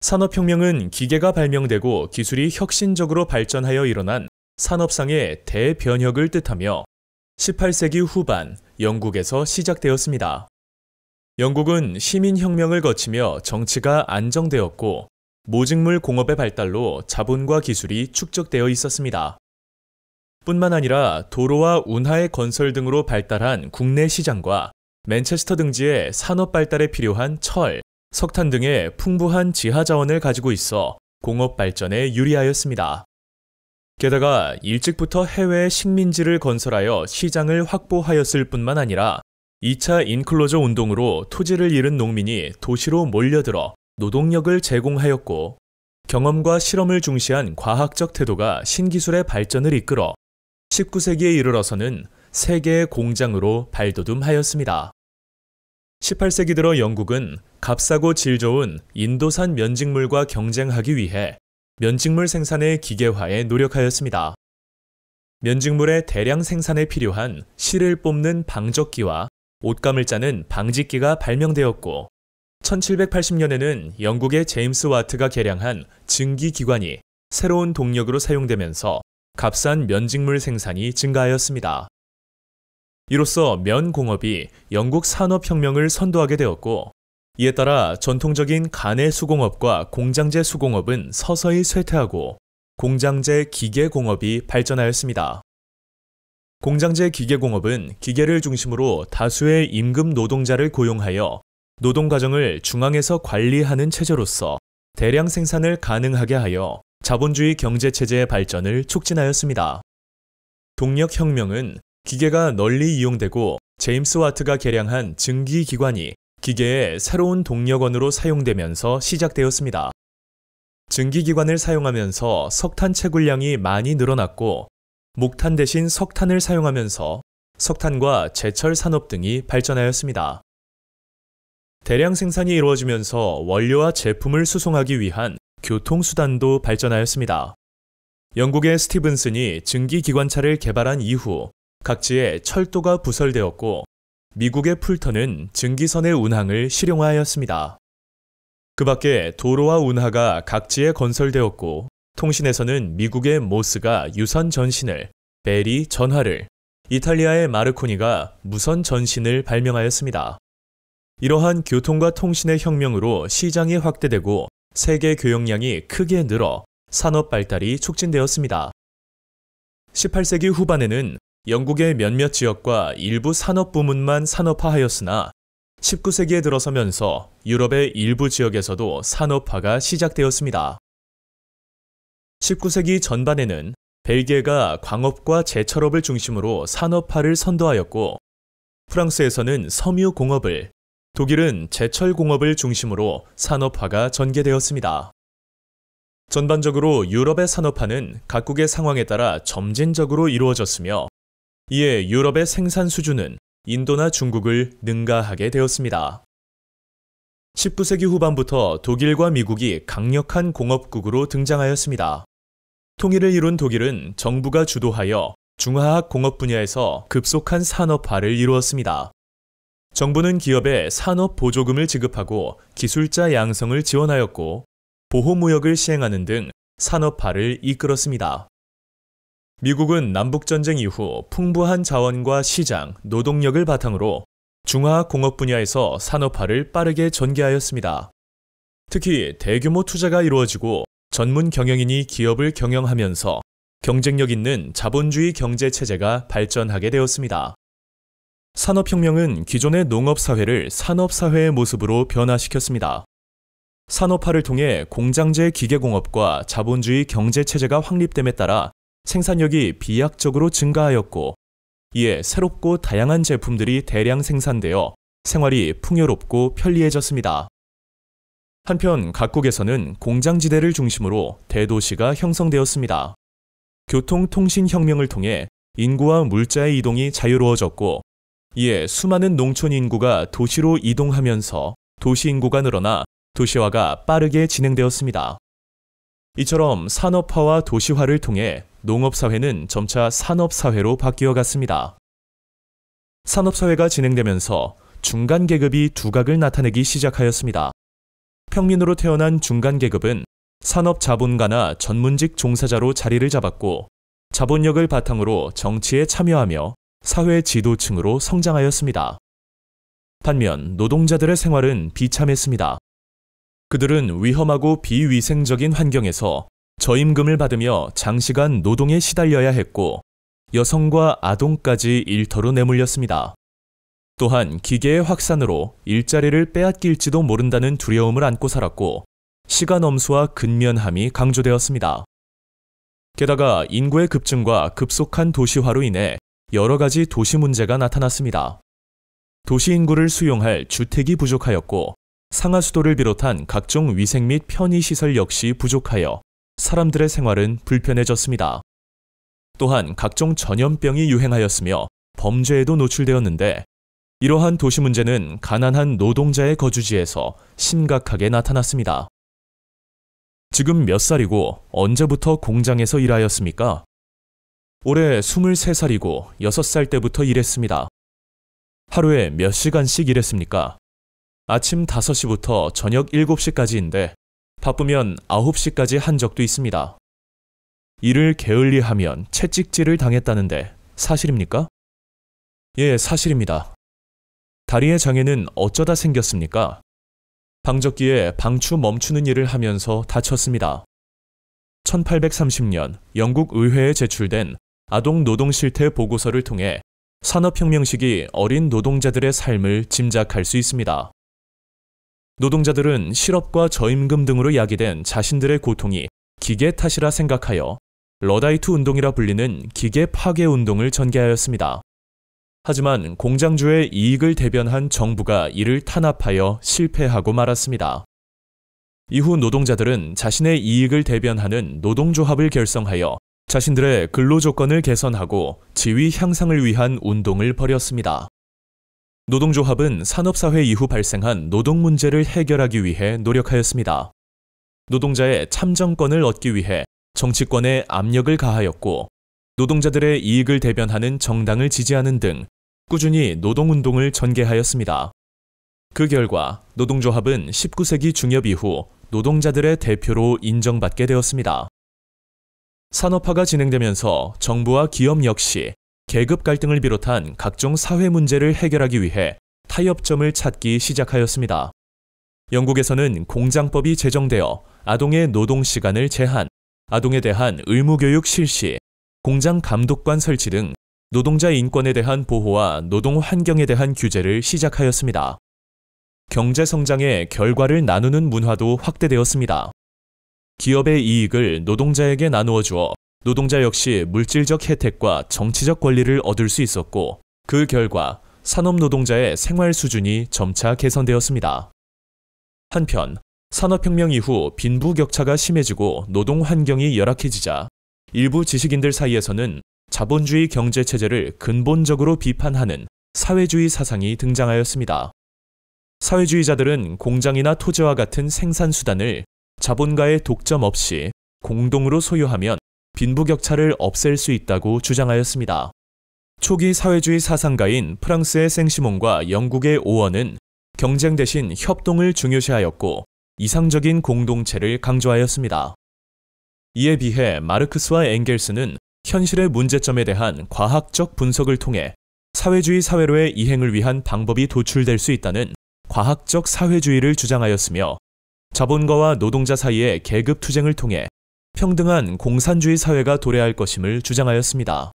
산업혁명은 기계가 발명되고 기술이 혁신적으로 발전하여 일어난 산업상의 대변혁을 뜻하며 18세기 후반 영국에서 시작되었습니다. 영국은 시민혁명을 거치며 정치가 안정되었고 모직물 공업의 발달로 자본과 기술이 축적되어 있었습니다. 뿐만 아니라 도로와 운하의 건설 등으로 발달한 국내 시장과 맨체스터 등지의 산업 발달에 필요한 철, 석탄 등의 풍부한 지하 자원을 가지고 있어 공업 발전에 유리하였습니다. 게다가 일찍부터 해외 식민지를 건설하여 시장을 확보하였을 뿐만 아니라 2차 인클로저 운동으로 토지를 잃은 농민이 도시로 몰려들어 노동력을 제공하였고 경험과 실험을 중시한 과학적 태도가 신기술의 발전을 이끌어 19세기에 이르러서는 세계의 공장으로 발돋움하였습니다. 18세기 들어 영국은 값싸고 질 좋은 인도산 면직물과 경쟁하기 위해 면직물 생산의 기계화에 노력하였습니다. 면직물의 대량 생산에 필요한 실을 뽑는 방적기와 옷감을 짜는 방직기가 발명되었고 1780년에는 영국의 제임스 와트가 개량한 증기기관이 새로운 동력으로 사용되면서 값싼 면직물 생산이 증가하였습니다. 이로써 면 공업이 영국 산업혁명을 선도하게 되었고 이에 따라 전통적인 간내 수공업과 공장제 수공업은 서서히 쇠퇴하고 공장제 기계공업이 발전하였습니다. 공장제 기계공업은 기계를 중심으로 다수의 임금 노동자를 고용하여 노동 과정을 중앙에서 관리하는 체제로서 대량 생산을 가능하게 하여 자본주의 경제체제의 발전을 촉진하였습니다. 동력혁명은 기계가 널리 이용되고 제임스 와트가 개량한 증기기관이 기계의 새로운 동력원으로 사용되면서 시작되었습니다. 증기기관을 사용하면서 석탄 채굴량이 많이 늘어났고 목탄 대신 석탄을 사용하면서 석탄과 제철 산업 등이 발전하였습니다. 대량 생산이 이루어지면서 원료와 제품을 수송하기 위한 교통수단도 발전하였습니다. 영국의 스티븐슨이 증기기관차를 개발한 이후 각지에 철도가 부설되었고 미국의 풀터는 증기선의 운항을 실용화하였습니다. 그 밖에 도로와 운하가 각지에 건설되었고 통신에서는 미국의 모스가 유선 전신을, 벨리 전화를, 이탈리아의 마르코니가 무선 전신을 발명하였습니다. 이러한 교통과 통신의 혁명으로 시장이 확대되고 세계 교역량이 크게 늘어 산업 발달이 촉진되었습니다. 18세기 후반에는 영국의 몇몇 지역과 일부 산업 부문만 산업화하였으나 19세기에 들어서면서 유럽의 일부 지역에서도 산업화가 시작되었습니다. 19세기 전반에는 벨기에가 광업과 제철업을 중심으로 산업화를 선도하였고 프랑스에서는 섬유공업을, 독일은 제철공업을 중심으로 산업화가 전개되었습니다. 전반적으로 유럽의 산업화는 각국의 상황에 따라 점진적으로 이루어졌으며 이에 유럽의 생산 수준은 인도나 중국을 능가하게 되었습니다. 19세기 후반부터 독일과 미국이 강력한 공업국으로 등장하였습니다. 통일을 이룬 독일은 정부가 주도하여 중화학 공업 분야에서 급속한 산업화를 이루었습니다. 정부는 기업에 산업 보조금을 지급하고 기술자 양성을 지원하였고 보호무역을 시행하는 등 산업화를 이끌었습니다. 미국은 남북전쟁 이후 풍부한 자원과 시장, 노동력을 바탕으로 중화학 공업 분야에서 산업화를 빠르게 전개하였습니다. 특히 대규모 투자가 이루어지고 전문 경영인이 기업을 경영하면서 경쟁력 있는 자본주의 경제 체제가 발전하게 되었습니다. 산업혁명은 기존의 농업사회를 산업사회의 모습으로 변화시켰습니다. 산업화를 통해 공장제 기계공업과 자본주의 경제체제가 확립됨에 따라 생산력이 비약적으로 증가하였고 이에 새롭고 다양한 제품들이 대량 생산되어 생활이 풍요롭고 편리해졌습니다. 한편 각국에서는 공장지대를 중심으로 대도시가 형성되었습니다. 교통통신혁명을 통해 인구와 물자의 이동이 자유로워졌고 이에 수많은 농촌 인구가 도시로 이동하면서 도시 인구가 늘어나 도시화가 빠르게 진행되었습니다. 이처럼 산업화와 도시화를 통해 농업사회는 점차 산업사회로 바뀌어 갔습니다. 산업사회가 진행되면서 중간계급이 두각을 나타내기 시작하였습니다. 평민으로 태어난 중간계급은 산업 자본가나 전문직 종사자로 자리를 잡았고 자본력을 바탕으로 정치에 참여하며 사회 지도층으로 성장하였습니다. 반면 노동자들의 생활은 비참했습니다. 그들은 위험하고 비위생적인 환경에서 저임금을 받으며 장시간 노동에 시달려야 했고 여성과 아동까지 일터로 내몰렸습니다. 또한 기계의 확산으로 일자리를 빼앗길지도 모른다는 두려움을 안고 살았고 시간엄수와 근면함이 강조되었습니다. 게다가 인구의 급증과 급속한 도시화로 인해 여러 가지 도시 문제가 나타났습니다. 도시 인구를 수용할 주택이 부족하였고 상하수도를 비롯한 각종 위생 및 편의시설 역시 부족하여 사람들의 생활은 불편해졌습니다. 또한 각종 전염병이 유행하였으며 범죄에도 노출되었는데 이러한 도시 문제는 가난한 노동자의 거주지에서 심각하게 나타났습니다. 지금 몇 살이고 언제부터 공장에서 일하였습니까? 올해 23살이고 6살 때부터 일했습니다. 하루에 몇 시간씩 일했습니까? 아침 5시부터 저녁 7시까지인데 바쁘면 9시까지 한 적도 있습니다. 이를 게을리하면 채찍질을 당했다는데 사실입니까? 예, 사실입니다. 다리의 장애는 어쩌다 생겼습니까? 방적기에 방추 멈추는 일을 하면서 다쳤습니다. 1830년 영국 의회에 제출된 아동 노동 실태 보고서를 통해 산업혁명 시기 어린 노동자들의 삶을 짐작할 수 있습니다. 노동자들은 실업과 저임금 등으로 야기된 자신들의 고통이 기계 탓이라 생각하여 러다이트 운동이라 불리는 기계 파괴 운동을 전개하였습니다. 하지만 공장주의 이익을 대변한 정부가 이를 탄압하여 실패하고 말았습니다. 이후 노동자들은 자신의 이익을 대변하는 노동조합을 결성하여 자신들의 근로 조건을 개선하고 지위 향상을 위한 운동을 벌였습니다. 노동조합은 산업사회 이후 발생한 노동 문제를 해결하기 위해 노력하였습니다. 노동자의 참정권을 얻기 위해 정치권에 압력을 가하였고, 노동자들의 이익을 대변하는 정당을 지지하는 등 꾸준히 노동운동을 전개하였습니다. 그 결과 노동조합은 19세기 중엽 이후 노동자들의 대표로 인정받게 되었습니다. 산업화가 진행되면서 정부와 기업 역시 계급 갈등을 비롯한 각종 사회 문제를 해결하기 위해 타협점을 찾기 시작하였습니다. 영국에서는 공장법이 제정되어 아동의 노동 시간을 제한, 아동에 대한 의무교육 실시, 공장 감독관 설치 등 노동자 인권에 대한 보호와 노동 환경에 대한 규제를 시작하였습니다. 경제 성장의 결과를 나누는 문화도 확대되었습니다. 기업의 이익을 노동자에게 나누어 주어 노동자 역시 물질적 혜택과 정치적 권리를 얻을 수 있었고 그 결과 산업 노동자의 생활 수준이 점차 개선되었습니다. 한편 산업혁명 이후 빈부 격차가 심해지고 노동 환경이 열악해지자 일부 지식인들 사이에서는 자본주의 경제 체제를 근본적으로 비판하는 사회주의 사상이 등장하였습니다. 사회주의자들은 공장이나 토지와 같은 생산 수단을 자본가의 독점 없이 공동으로 소유하면 빈부격차를 없앨 수 있다고 주장하였습니다. 초기 사회주의 사상가인 프랑스의 생시몬과 영국의 오원은 경쟁 대신 협동을 중요시하였고 이상적인 공동체를 강조하였습니다. 이에 비해 마르크스와 앵겔스는 현실의 문제점에 대한 과학적 분석을 통해 사회주의 사회로의 이행을 위한 방법이 도출될 수 있다는 과학적 사회주의를 주장하였으며 자본가와 노동자 사이의 계급 투쟁을 통해 평등한 공산주의 사회가 도래할 것임을 주장하였습니다.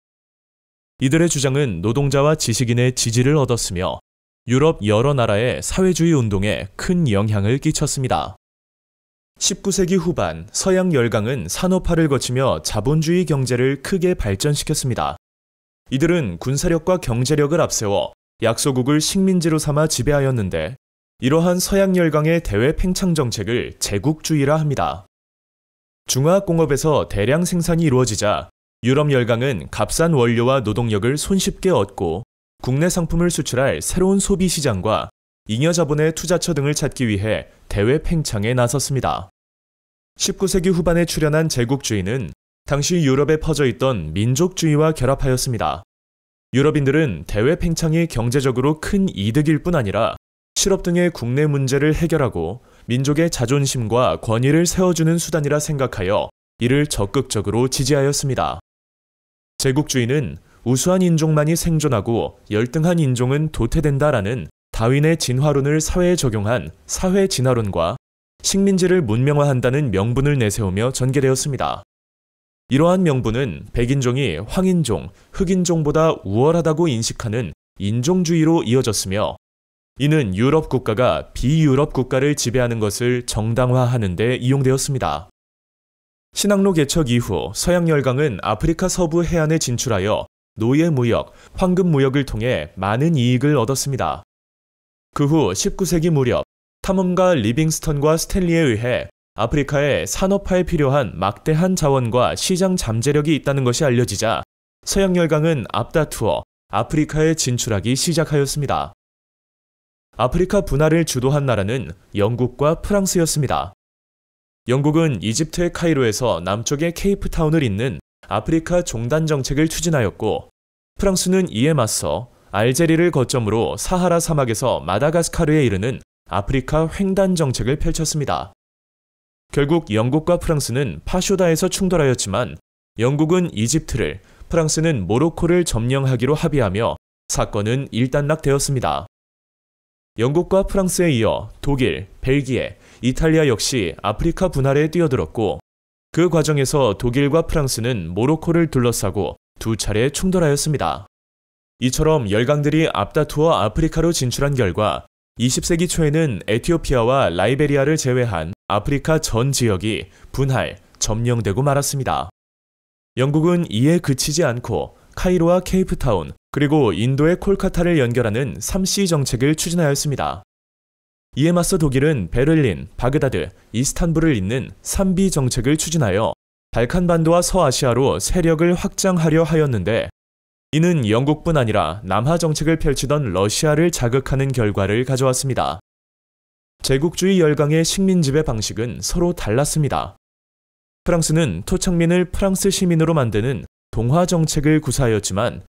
이들의 주장은 노동자와 지식인의 지지를 얻었으며 유럽 여러 나라의 사회주의 운동에 큰 영향을 끼쳤습니다. 19세기 후반 서양 열강은 산업화를 거치며 자본주의 경제를 크게 발전시켰습니다. 이들은 군사력과 경제력을 앞세워 약소국을 식민지로 삼아 지배하였는데 이러한 서양 열강의 대외 팽창 정책을 제국주의라 합니다. 중화학공업에서 대량 생산이 이루어지자 유럽 열강은 값싼 원료와 노동력을 손쉽게 얻고 국내 상품을 수출할 새로운 소비 시장과 잉여 자본의 투자처 등을 찾기 위해 대외 팽창에 나섰습니다. 19세기 후반에 출현한 제국주의는 당시 유럽에 퍼져 있던 민족주의와 결합하였습니다. 유럽인들은 대외 팽창이 경제적으로 큰 이득일 뿐 아니라 실업 등의 국내 문제를 해결하고 민족의 자존심과 권위를 세워주는 수단이라 생각하여 이를 적극적으로 지지하였습니다. 제국주의는 우수한 인종만이 생존하고 열등한 인종은 도태된다라는 다윈의 진화론을 사회에 적용한 사회 진화론과 식민지를 문명화한다는 명분을 내세우며 전개되었습니다. 이러한 명분은 백인종이 황인종, 흑인종보다 우월하다고 인식하는 인종주의로 이어졌으며 이는 유럽 국가가 비유럽 국가를 지배하는 것을 정당화하는 데 이용되었습니다. 신항로 개척 이후 서양 열강은 아프리카 서부 해안에 진출하여 노예 무역, 황금 무역을 통해 많은 이익을 얻었습니다. 그 후 19세기 무렵 탐험가 리빙스턴과 스탠리에 의해 아프리카에 산업화에 필요한 막대한 자원과 시장 잠재력이 있다는 것이 알려지자 서양 열강은 앞다투어 아프리카에 진출하기 시작하였습니다. 아프리카 분할을 주도한 나라는 영국과 프랑스였습니다. 영국은 이집트의 카이로에서 남쪽의 케이프타운을 잇는 아프리카 종단 정책을 추진하였고 프랑스는 이에 맞서 알제리를 거점으로 사하라 사막에서 마다가스카르에 이르는 아프리카 횡단 정책을 펼쳤습니다. 결국 영국과 프랑스는 파쇼다에서 충돌하였지만 영국은 이집트를, 프랑스는 모로코를 점령하기로 합의하며 사건은 일단락되었습니다. 영국과 프랑스에 이어 독일, 벨기에, 이탈리아 역시 아프리카 분할에 뛰어들었고 그 과정에서 독일과 프랑스는 모로코를 둘러싸고 두 차례 충돌하였습니다. 이처럼 열강들이 앞다투어 아프리카로 진출한 결과 20세기 초에는 에티오피아와 라이베리아를 제외한 아프리카 전 지역이 분할, 점령되고 말았습니다. 영국은 이에 그치지 않고 카이로와 케이프타운, 그리고 인도의 콜카타를 연결하는 3C 정책을 추진하였습니다. 이에 맞서 독일은 베를린, 바그다드, 이스탄불을 잇는 3B 정책을 추진하여 발칸반도와 서아시아로 세력을 확장하려 하였는데 이는 영국뿐 아니라 남하 정책을 펼치던 러시아를 자극하는 결과를 가져왔습니다. 제국주의 열강의 식민 지배 방식은 서로 달랐습니다. 프랑스는 토착민을 프랑스 시민으로 만드는 동화 정책을 구사하였지만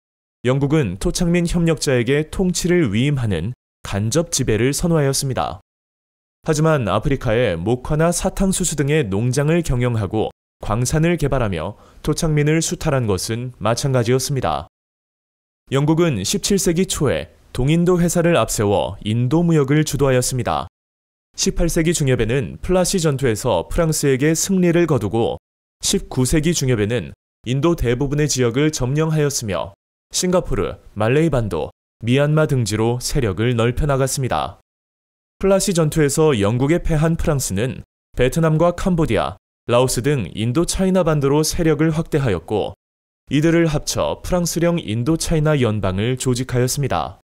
영국은 토착민 협력자에게 통치를 위임하는 간접 지배를 선호하였습니다. 하지만 아프리카에 목화나 사탕수수 등의 농장을 경영하고 광산을 개발하며 토착민을 수탈한 것은 마찬가지였습니다. 영국은 17세기 초에 동인도 회사를 앞세워 인도 무역을 주도하였습니다. 18세기 중엽에는 플라시 전투에서 프랑스에게 승리를 거두고 19세기 중엽에는 인도 대부분의 지역을 점령하였으며 싱가포르, 말레이 반도, 미얀마 등지로 세력을 넓혀 나갔습니다. 플라시 전투에서 영국에 패한 프랑스는 베트남과 캄보디아, 라오스 등 인도차이나 반도로 세력을 확대하였고 이들을 합쳐 프랑스령 인도차이나 연방을 조직하였습니다.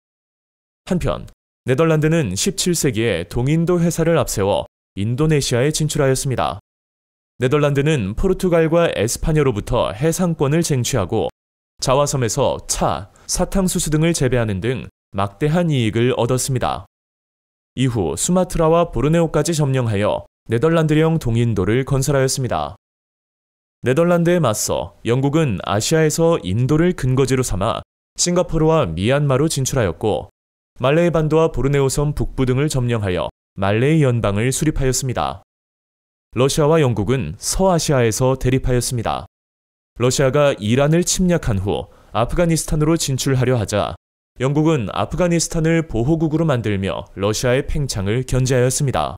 한편 네덜란드는 17세기에 동인도 회사를 앞세워 인도네시아에 진출하였습니다. 네덜란드는 포르투갈과 에스파냐로부터 해상권을 쟁취하고 자화섬에서 차, 사탕수수 등을 재배하는 등 막대한 이익을 얻었습니다. 이후 수마트라와 보르네오까지 점령하여 네덜란드령 동인도를 건설하였습니다. 네덜란드에 맞서 영국은 아시아에서 인도를 근거지로 삼아 싱가포르와 미얀마로 진출하였고 말레이 반도와 보르네오섬 북부 등을 점령하여 말레이 연방을 수립하였습니다. 러시아와 영국은 서아시아에서 대립하였습니다. 러시아가 이란을 침략한 후 아프가니스탄으로 진출하려 하자 영국은 아프가니스탄을 보호국으로 만들며 러시아의 팽창을 견제하였습니다.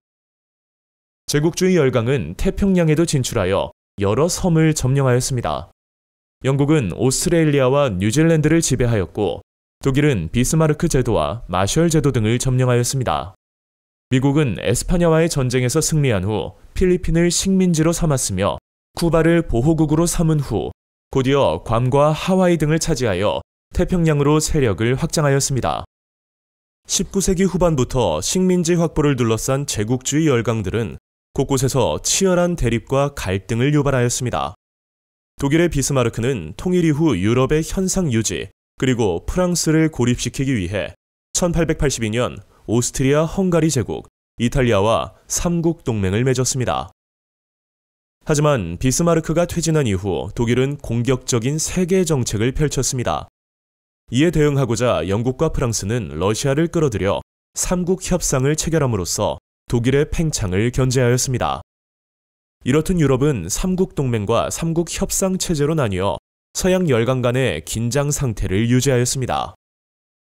제국주의 열강은 태평양에도 진출하여 여러 섬을 점령하였습니다. 영국은 오스트레일리아와 뉴질랜드를 지배하였고 독일은 비스마르크 제도와 마셜 제도 등을 점령하였습니다. 미국은 에스파냐와의 전쟁에서 승리한 후 필리핀을 식민지로 삼았으며 쿠바를 보호국으로 삼은 후 곧이어 괌과 하와이 등을 차지하여 태평양으로 세력을 확장하였습니다. 19세기 후반부터 식민지 확보를 둘러싼 제국주의 열강들은 곳곳에서 치열한 대립과 갈등을 유발하였습니다. 독일의 비스마르크는 통일 이후 유럽의 현상 유지 그리고 프랑스를 고립시키기 위해 1882년 오스트리아 헝가리 제국, 이탈리아와 삼국 동맹을 맺었습니다. 하지만 비스마르크가 퇴진한 이후 독일은 공격적인 세계 정책을 펼쳤습니다. 이에 대응하고자 영국과 프랑스는 러시아를 끌어들여 삼국 협상을 체결함으로써 독일의 팽창을 견제하였습니다. 이렇듯 유럽은 삼국 동맹과 삼국 협상 체제로 나뉘어 서양 열강 간의 긴장 상태를 유지하였습니다.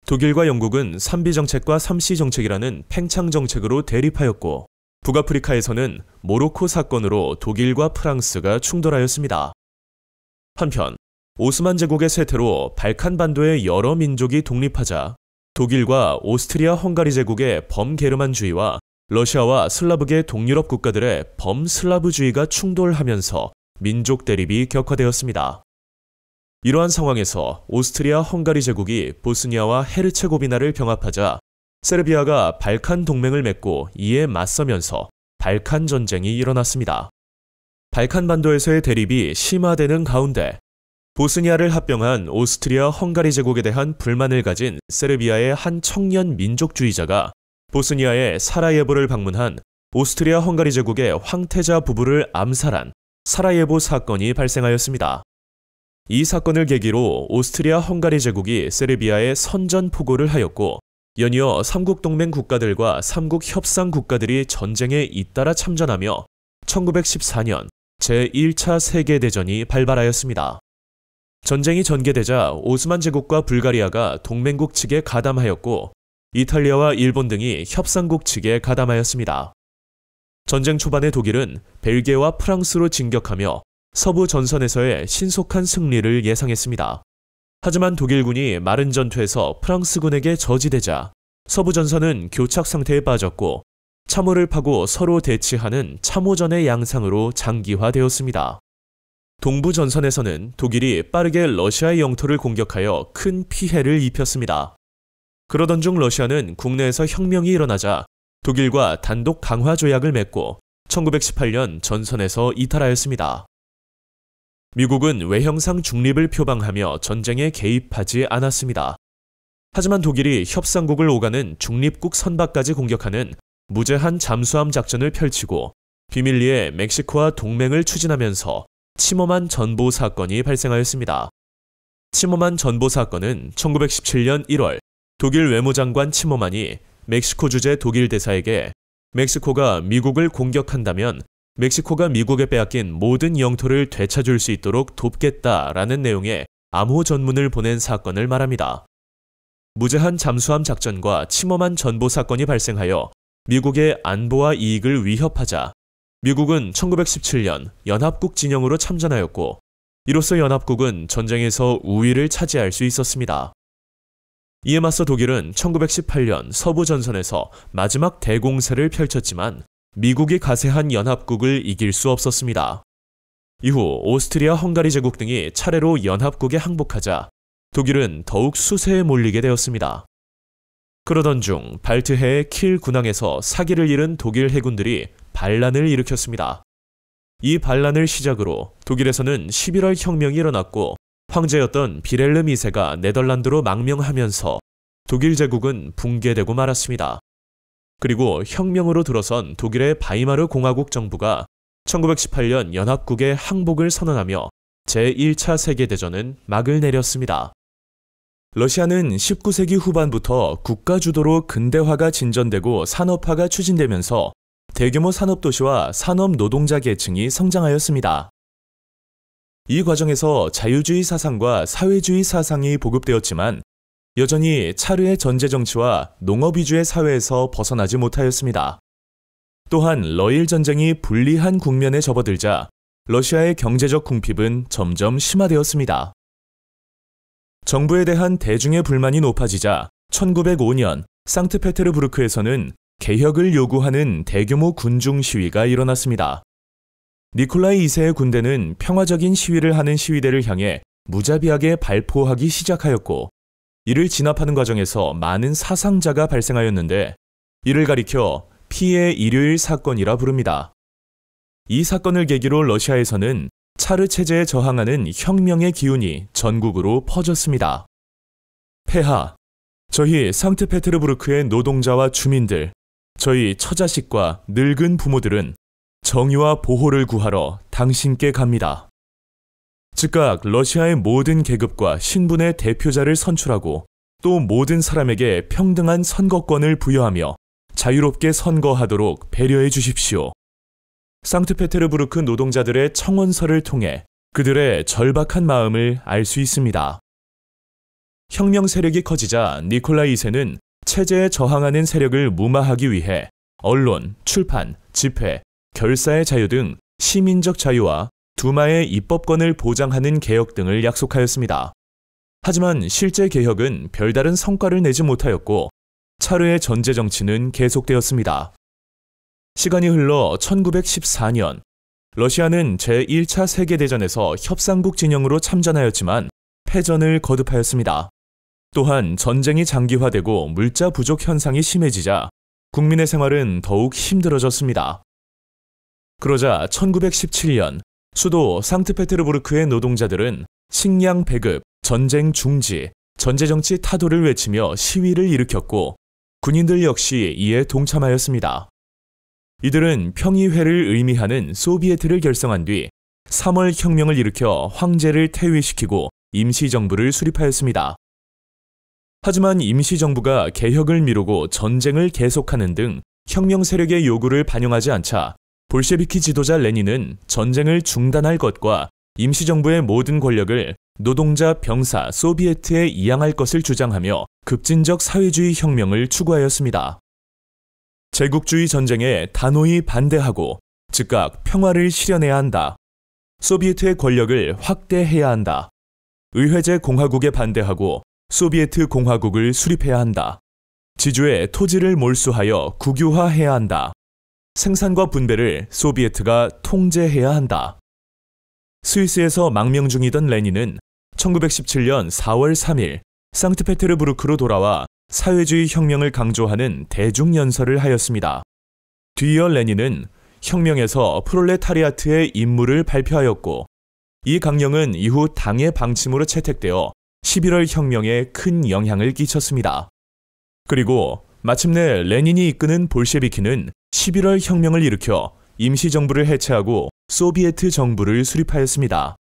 독일과 영국은 3비 정책과 3시 정책이라는 팽창 정책으로 대립하였고 북아프리카에서는 모로코 사건으로 독일과 프랑스가 충돌하였습니다. 한편 오스만 제국의 쇠퇴로 발칸 반도의 여러 민족이 독립하자 독일과 오스트리아 헝가리 제국의 범게르만주의와 러시아와 슬라브계 동유럽 국가들의 범슬라브주의가 충돌하면서 민족 대립이 격화되었습니다. 이러한 상황에서 오스트리아 헝가리 제국이 보스니아와 헤르체고비나를 병합하자 세르비아가 발칸 동맹을 맺고 이에 맞서면서 발칸 전쟁이 일어났습니다. 발칸 반도에서의 대립이 심화되는 가운데 보스니아를 합병한 오스트리아 헝가리 제국에 대한 불만을 가진 세르비아의 한 청년 민족주의자가 보스니아의 사라예보를 방문한 오스트리아 헝가리 제국의 황태자 부부를 암살한 사라예보 사건이 발생하였습니다. 이 사건을 계기로 오스트리아 헝가리 제국이 세르비아에 선전 포고를 하였고 연이어 3국 동맹 국가들과 3국 협상 국가들이 전쟁에 잇따라 참전하며 1914년 제1차 세계대전이 발발하였습니다. 전쟁이 전개되자 오스만 제국과 불가리아가 동맹국 측에 가담하였고 이탈리아와 일본 등이 협상국 측에 가담하였습니다. 전쟁 초반의 독일은 벨기에와 프랑스로 진격하며 서부 전선에서의 신속한 승리를 예상했습니다. 하지만 독일군이 마른 전투에서 프랑스군에게 저지되자 서부 전선은 교착 상태에 빠졌고 참호를 파고 서로 대치하는 참호전의 양상으로 장기화되었습니다. 동부 전선에서는 독일이 빠르게 러시아의 영토를 공격하여 큰 피해를 입혔습니다. 그러던 중 러시아는 국내에서 혁명이 일어나자 독일과 단독 강화 조약을 맺고 1918년 전선에서 이탈하였습니다. 미국은 외형상 중립을 표방하며 전쟁에 개입하지 않았습니다. 하지만 독일이 협상국을 오가는 중립국 선박까지 공격하는 무제한 잠수함 작전을 펼치고 비밀리에 멕시코와 동맹을 추진하면서 침범한 전보 사건이 발생하였습니다. 침범한 전보 사건은 1917년 1월 독일 외무장관 침범만이 멕시코 주재 독일 대사에게 멕시코가 미국을 공격한다면 멕시코가 미국에 빼앗긴 모든 영토를 되찾을 수 있도록 돕겠다라는 내용의 암호 전문을 보낸 사건을 말합니다. 무제한 잠수함 작전과 침범한 전보 사건이 발생하여 미국의 안보와 이익을 위협하자 미국은 1917년 연합국 진영으로 참전하였고 이로써 연합국은 전쟁에서 우위를 차지할 수 있었습니다. 이에 맞서 독일은 1918년 서부 전선에서 마지막 대공세를 펼쳤지만 미국이 가세한 연합국을 이길 수 없었습니다. 이후 오스트리아 헝가리 제국 등이 차례로 연합국에 항복하자 독일은 더욱 수세에 몰리게 되었습니다. 그러던 중 발트해의 킬 군항에서 사기를 잃은 독일 해군들이 반란을 일으켰습니다. 이 반란을 시작으로 독일에서는 11월 혁명이 일어났고 황제였던 비렐름 2세가 네덜란드로 망명하면서 독일 제국은 붕괴되고 말았습니다. 그리고 혁명으로 들어선 독일의 바이마르 공화국 정부가 1918년 연합국의 항복을 선언하며 제1차 세계대전은 막을 내렸습니다. 러시아는 19세기 후반부터 국가 주도로 근대화가 진전되고 산업화가 추진되면서 대규모 산업도시와 산업 노동자 계층이 성장하였습니다. 이 과정에서 자유주의 사상과 사회주의 사상이 보급되었지만 여전히 차르의 전제 정치와 농업 위주의 사회에서 벗어나지 못하였습니다. 또한 러일 전쟁이 불리한 국면에 접어들자 러시아의 경제적 궁핍은 점점 심화되었습니다. 정부에 대한 대중의 불만이 높아지자 1905년 상트페테르부르크에서는 개혁을 요구하는 대규모 군중 시위가 일어났습니다. 니콜라이 2세의 군대는 평화적인 시위를 하는 시위대를 향해 무자비하게 발포하기 시작하였고 이를 진압하는 과정에서 많은 사상자가 발생하였는데 이를 가리켜 피해 일요일 사건이라 부릅니다. 이 사건을 계기로 러시아에서는 차르 체제에 저항하는 혁명의 기운이 전국으로 퍼졌습니다. 폐하. 저희 상트페테르부르크의 노동자와 주민들, 저희 처자식과 늙은 부모들은 정의와 보호를 구하러 당신께 갑니다. 즉각 러시아의 모든 계급과 신분의 대표자를 선출하고 또 모든 사람에게 평등한 선거권을 부여하며 자유롭게 선거하도록 배려해 주십시오. 상트페테르부르크 노동자들의 청원서를 통해 그들의 절박한 마음을 알 수 있습니다. 혁명 세력이 커지자 니콜라이 2세는 체제에 저항하는 세력을 무마하기 위해 언론, 출판, 집회, 결사의 자유 등 시민적 자유와 두마의 입법권을 보장하는 개혁 등을 약속하였습니다. 하지만 실제 개혁은 별다른 성과를 내지 못하였고 차르의 전제 정치는 계속되었습니다. 시간이 흘러 1914년 러시아는 제1차 세계대전에서 협상국 진영으로 참전하였지만 패전을 거듭하였습니다. 또한 전쟁이 장기화되고 물자 부족 현상이 심해지자 국민의 생활은 더욱 힘들어졌습니다. 그러자 1917년 수도 상트페테르부르크의 노동자들은 식량 배급, 전쟁 중지, 전제정치 타도를 외치며 시위를 일으켰고 군인들 역시 이에 동참하였습니다. 이들은 평의회를 의미하는 소비에트를 결성한 뒤 3월 혁명을 일으켜 황제를 퇴위시키고 임시정부를 수립하였습니다. 하지만 임시정부가 개혁을 미루고 전쟁을 계속하는 등 혁명 세력의 요구를 반영하지 않자 볼셰비키 지도자 레닌은 전쟁을 중단할 것과 임시정부의 모든 권력을 노동자, 병사, 소비에트에 이양할 것을 주장하며 급진적 사회주의 혁명을 추구하였습니다. 제국주의 전쟁에 단호히 반대하고 즉각 평화를 실현해야 한다. 소비에트의 권력을 확대해야 한다. 의회제 공화국에 반대하고 소비에트 공화국을 수립해야 한다. 지주의 토지를 몰수하여 국유화해야 한다. 생산과 분배를 소비에트가 통제해야 한다. 스위스에서 망명 중이던 레닌은 1917년 4월 3일 상트페테르부르크로 돌아와 사회주의 혁명을 강조하는 대중연설을 하였습니다. 뒤이어 레닌은 혁명에서 프롤레타리아트의 임무를 발표하였고 이 강령은 이후 당의 방침으로 채택되어 11월 혁명에 큰 영향을 끼쳤습니다. 그리고 마침내 레닌이 이끄는 볼셰비키는 11월 혁명을 일으켜 임시정부를 해체하고 소비에트 정부를 수립하였습니다.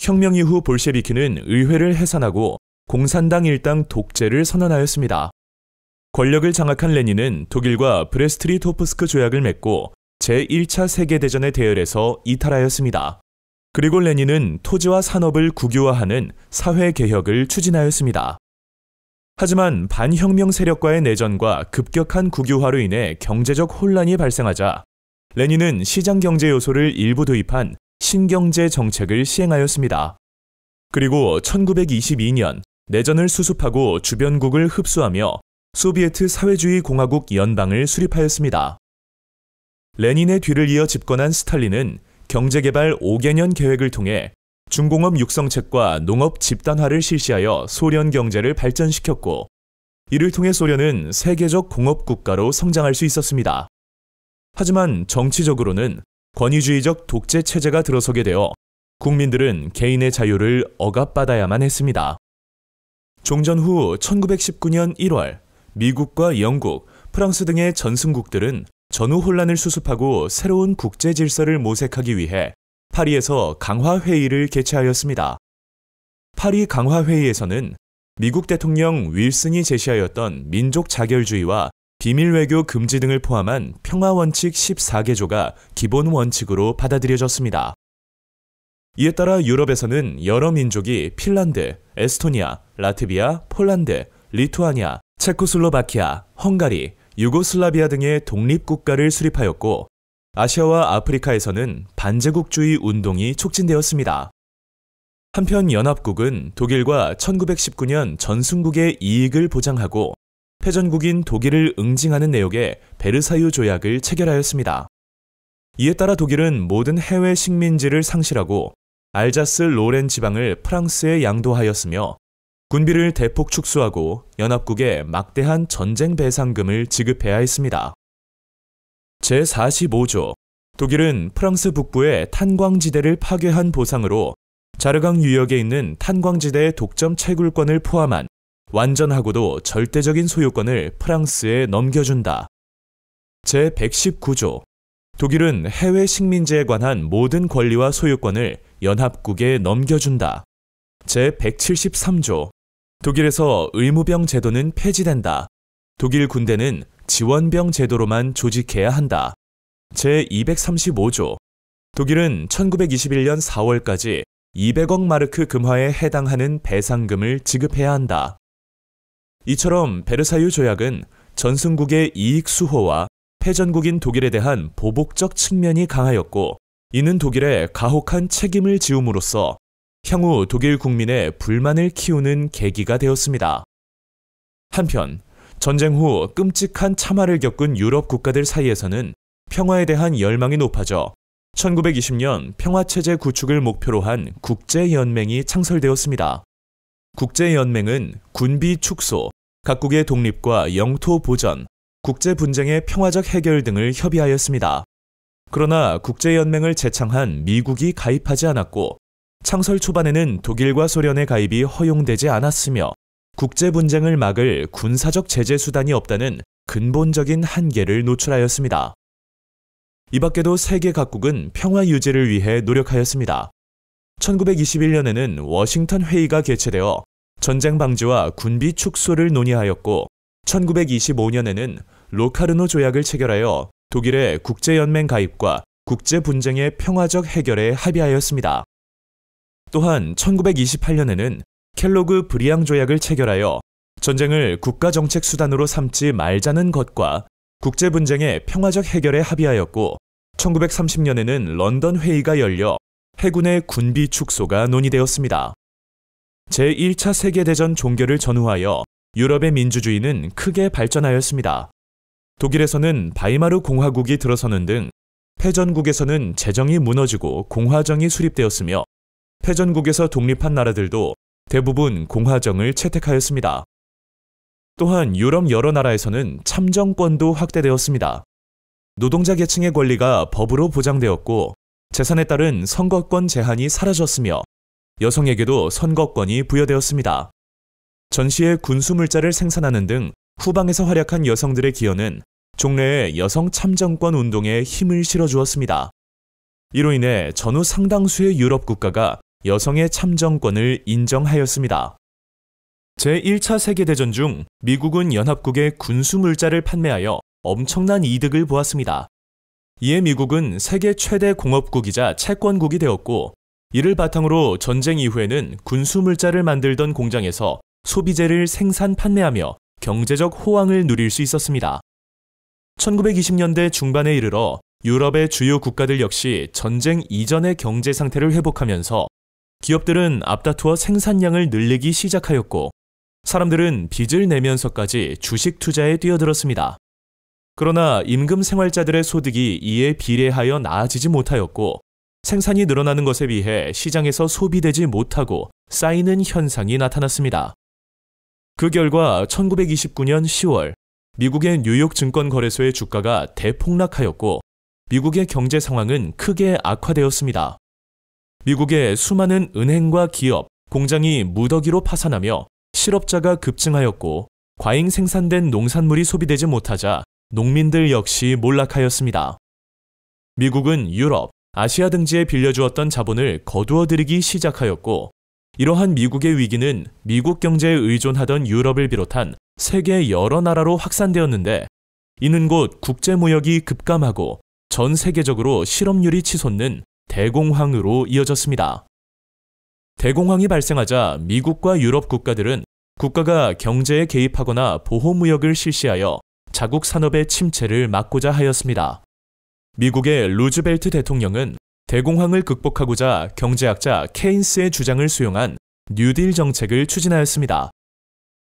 혁명 이후 볼셰비키는 의회를 해산하고 공산당 일당 독재를 선언하였습니다. 권력을 장악한 레닌은 독일과 브레스트리토프스크 조약을 맺고 제1차 세계대전의 대열에서 이탈하였습니다. 그리고 레닌은 토지와 산업을 국유화하는 사회개혁을 추진하였습니다. 하지만 반혁명 세력과의 내전과 급격한 국유화로 인해 경제적 혼란이 발생하자 레닌은 시장 경제 요소를 일부 도입한 신경제 정책을 시행하였습니다. 그리고 1922년 내전을 수습하고 주변국을 흡수하며 소비에트 사회주의 공화국 연방을 수립하였습니다. 레닌의 뒤를 이어 집권한 스탈린은 경제개발 5개년 계획을 통해 중공업 육성책과 농업 집단화를 실시하여 소련 경제를 발전시켰고 이를 통해 소련은 세계적 공업 국가로 성장할 수 있었습니다. 하지만 정치적으로는 권위주의적 독재 체제가 들어서게 되어 국민들은 개인의 자유를 억압받아야만 했습니다. 종전 후 1919년 1월 미국과 영국, 프랑스 등의 전승국들은 전후 혼란을 수습하고 새로운 국제 질서를 모색하기 위해 파리에서 강화회의를 개최하였습니다. 파리 강화회의에서는 미국 대통령 윌슨이 제시하였던 민족 자결주의와 비밀 외교 금지 등을 포함한 평화 원칙 14개조가 기본 원칙으로 받아들여졌습니다. 이에 따라 유럽에서는 여러 민족이 핀란드, 에스토니아, 라트비아, 폴란드, 리투아니아, 체코슬로바키아, 헝가리, 유고슬라비아 등의 독립국가를 수립하였고 아시아와 아프리카에서는 반제국주의 운동이 촉진되었습니다. 한편 연합국은 독일과 1919년 전승국의 이익을 보장하고 패전국인 독일을 응징하는 내역의 베르사유 조약을 체결하였습니다. 이에 따라 독일은 모든 해외 식민지를 상실하고 알자스 로렌 지방을 프랑스에 양도하였으며 군비를 대폭 축소하고 연합국에 막대한 전쟁 배상금을 지급해야 했습니다. 제45조 독일은 프랑스 북부의 탄광지대를 파괴한 보상으로 자르강 유역에 있는 탄광지대의 독점 채굴권을 포함한 완전하고도 절대적인 소유권을 프랑스에 넘겨준다. 제119조 독일은 해외 식민지에 관한 모든 권리와 소유권을 연합국에 넘겨준다. 제173조 독일에서 의무병 제도는 폐지된다. 독일 군대는 지원병 제도로만 조직해야 한다. 제235조 독일은 1921년 4월까지 200억 마르크 금화에 해당하는 배상금을 지급해야 한다. 이처럼 베르사유 조약은 전승국의 이익 수호와 패전국인 독일에 대한 보복적 측면이 강하였고, 이는 독일의 가혹한 책임을 지음으로써 향후 독일 국민의 불만을 키우는 계기가 되었습니다. 한편 전쟁 후 끔찍한 참화를 겪은 유럽 국가들 사이에서는 평화에 대한 열망이 높아져 1920년 평화체제 구축을 목표로 한 국제연맹이 창설되었습니다. 국제연맹은 군비 축소, 각국의 독립과 영토 보전, 국제 분쟁의 평화적 해결 등을 협의하였습니다. 그러나 국제연맹을 제창한 미국이 가입하지 않았고, 창설 초반에는 독일과 소련의 가입이 허용되지 않았으며, 국제 분쟁을 막을 군사적 제재 수단이 없다는 근본적인 한계를 노출하였습니다. 이 밖에도 세계 각국은 평화 유지를 위해 노력하였습니다. 1921년에는 워싱턴 회의가 개최되어 전쟁 방지와 군비 축소를 논의하였고 1925년에는 로카르노 조약을 체결하여 독일의 국제연맹 가입과 국제 분쟁의 평화적 해결에 합의하였습니다. 또한 1928년에는 켈로그 브리앙 조약을 체결하여 전쟁을 국가 정책 수단으로 삼지 말자는 것과 국제 분쟁의 평화적 해결에 합의하였고 1930년에는 런던 회의가 열려 해군의 군비 축소가 논의되었습니다. 제1차 세계대전 종결을 전후하여 유럽의 민주주의는 크게 발전하였습니다. 독일에서는 바이마르 공화국이 들어서는 등 패전국에서는 재정이 무너지고 공화정이 수립되었으며 패전국에서 독립한 나라들도 대부분 공화정을 채택하였습니다. 또한 유럽 여러 나라에서는 참정권도 확대되었습니다. 노동자 계층의 권리가 법으로 보장되었고 재산에 따른 선거권 제한이 사라졌으며 여성에게도 선거권이 부여되었습니다. 전시의 군수물자를 생산하는 등 후방에서 활약한 여성들의 기여는 종래의 여성 참정권 운동에 힘을 실어주었습니다. 이로 인해 전후 상당수의 유럽 국가가 여성의 참정권을 인정하였습니다. 제1차 세계대전 중 미국은 연합국에 군수 물자를 판매하여 엄청난 이득을 보았습니다. 이에 미국은 세계 최대 공업국이자 채권국이 되었고 이를 바탕으로 전쟁 이후에는 군수 물자를 만들던 공장에서 소비재를 생산 판매하며 경제적 호황을 누릴 수 있었습니다. 1920년대 중반에 이르러 유럽의 주요 국가들 역시 전쟁 이전의 경제 상태를 회복하면서 기업들은 앞다투어 생산량을 늘리기 시작하였고 사람들은 빚을 내면서까지 주식 투자에 뛰어들었습니다. 그러나 임금 생활자들의 소득이 이에 비례하여 나아지지 못하였고 생산이 늘어나는 것에 비해 시장에서 소비되지 못하고 쌓이는 현상이 나타났습니다. 그 결과 1929년 10월 미국의 뉴욕 증권거래소의 주가가 대폭락하였고 미국의 경제 상황은 크게 악화되었습니다. 미국의 수많은 은행과 기업, 공장이 무더기로 파산하며 실업자가 급증하였고 과잉 생산된 농산물이 소비되지 못하자 농민들 역시 몰락하였습니다. 미국은 유럽, 아시아 등지에 빌려주었던 자본을 거두어들이기 시작하였고 이러한 미국의 위기는 미국 경제에 의존하던 유럽을 비롯한 세계 여러 나라로 확산되었는데 이는 곧 국제무역이 급감하고 전 세계적으로 실업률이 치솟는 대공황으로 이어졌습니다. 대공황이 발생하자 미국과 유럽 국가들은 국가가 경제에 개입하거나 보호무역을 실시하여 자국 산업의 침체를 막고자 하였습니다. 미국의 루즈벨트 대통령은 대공황을 극복하고자 경제학자 케인스의 주장을 수용한 뉴딜 정책을 추진하였습니다.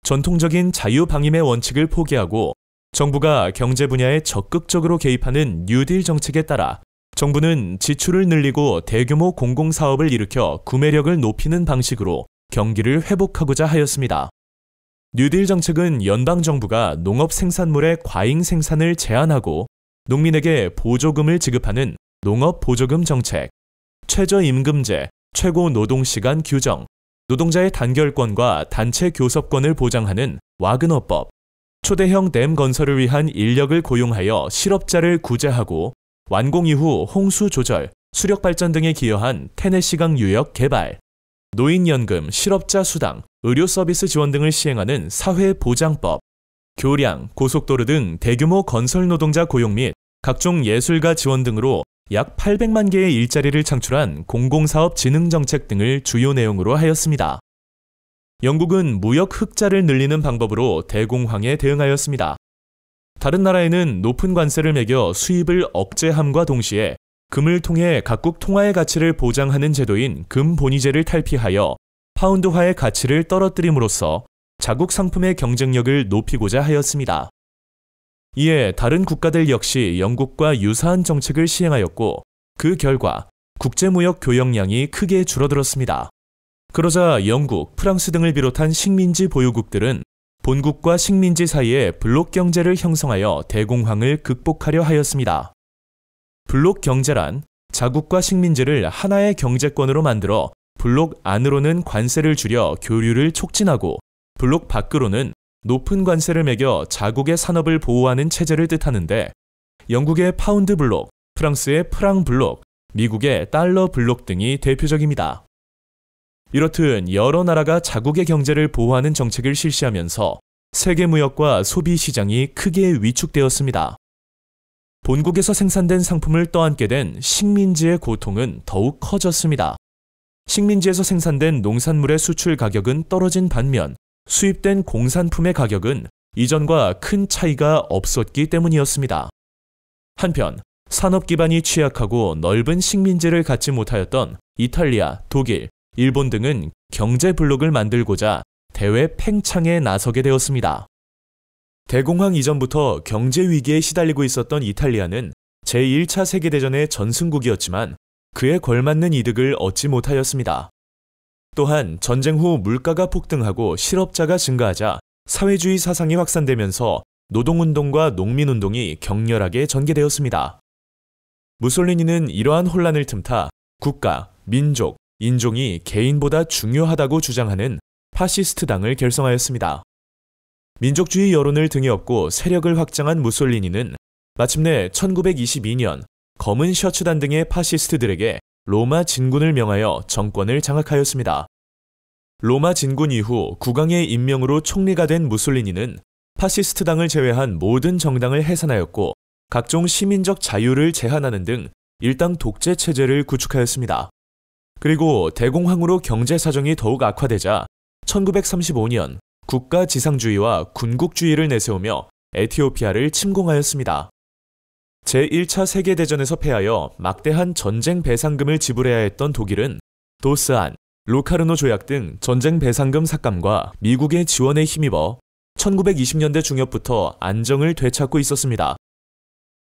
전통적인 자유방임의 원칙을 포기하고 정부가 경제 분야에 적극적으로 개입하는 뉴딜 정책에 따라 정부는 지출을 늘리고 대규모 공공사업을 일으켜 구매력을 높이는 방식으로 경기를 회복하고자 하였습니다. 뉴딜 정책은 연방정부가 농업 생산물의 과잉 생산을 제한하고 농민에게 보조금을 지급하는 농업 보조금 정책, 최저임금제, 최고 노동시간 규정, 노동자의 단결권과 단체 교섭권을 보장하는 와그너법, 초대형 댐 건설을 위한 인력을 고용하여 실업자를 구제하고 완공 이후 홍수 조절, 수력 발전 등에 기여한 테네시강 유역 개발, 노인연금, 실업자 수당, 의료 서비스 지원 등을 시행하는 사회보장법, 교량, 고속도로 등 대규모 건설 노동자 고용 및 각종 예술가 지원 등으로 약 800만 개의 일자리를 창출한 공공사업 진흥 정책 등을 주요 내용으로 하였습니다. 영국은 무역 흑자를 늘리는 방법으로 대공황에 대응하였습니다. 다른 나라에는 높은 관세를 매겨 수입을 억제함과 동시에 금을 통해 각국 통화의 가치를 보장하는 제도인 금 본위제를 탈피하여 파운드화의 가치를 떨어뜨림으로써 자국 상품의 경쟁력을 높이고자 하였습니다. 이에 다른 국가들 역시 영국과 유사한 정책을 시행하였고 그 결과 국제무역 교역량이 크게 줄어들었습니다. 그러자 영국, 프랑스 등을 비롯한 식민지 보유국들은 본국과 식민지 사이에 블록 경제를 형성하여 대공황을 극복하려 하였습니다. 블록 경제란 자국과 식민지를 하나의 경제권으로 만들어 블록 안으로는 관세를 줄여 교류를 촉진하고 블록 밖으로는 높은 관세를 매겨 자국의 산업을 보호하는 체제를 뜻하는데 영국의 파운드 블록, 프랑스의 프랑 블록, 미국의 달러 블록 등이 대표적입니다. 이렇듯 여러 나라가 자국의 경제를 보호하는 정책을 실시하면서 세계 무역과 소비 시장이 크게 위축되었습니다. 본국에서 생산된 상품을 떠안게 된 식민지의 고통은 더욱 커졌습니다. 식민지에서 생산된 농산물의 수출 가격은 떨어진 반면 수입된 공산품의 가격은 이전과 큰 차이가 없었기 때문이었습니다. 한편 산업 기반이 취약하고 넓은 식민지를 갖지 못하였던 이탈리아, 독일, 일본 등은 경제 블록을 만들고자 대외 팽창에 나서게 되었습니다. 대공황 이전부터 경제 위기에 시달리고 있었던 이탈리아는 제1차 세계대전의 전승국이었지만 그에 걸맞는 이득을 얻지 못하였습니다. 또한 전쟁 후 물가가 폭등하고 실업자가 증가하자 사회주의 사상이 확산되면서 노동운동과 농민운동이 격렬하게 전개되었습니다. 무솔리니는 이러한 혼란을 틈타 국가, 민족, 인종이 개인보다 중요하다고 주장하는 파시스트당을 결성하였습니다. 민족주의 여론을 등에 업고 세력을 확장한 무솔리니는 마침내 1922년 검은 셔츠단 등의 파시스트들에게 로마 진군을 명하여 정권을 장악하였습니다. 로마 진군 이후 국왕의 임명으로 총리가 된 무솔리니는 파시스트당을 제외한 모든 정당을 해산하였고 각종 시민적 자유를 제한하는 등 일당 독재 체제를 구축하였습니다. 그리고 대공황으로 경제 사정이 더욱 악화되자 1935년 국가 지상주의와 군국주의를 내세우며 에티오피아를 침공하였습니다. 제1차 세계대전에서 패하여 막대한 전쟁 배상금을 지불해야 했던 독일은 도스안, 로카르노 조약 등 전쟁 배상금 삭감과 미국의 지원에 힘입어 1920년대 중엽부터 안정을 되찾고 있었습니다.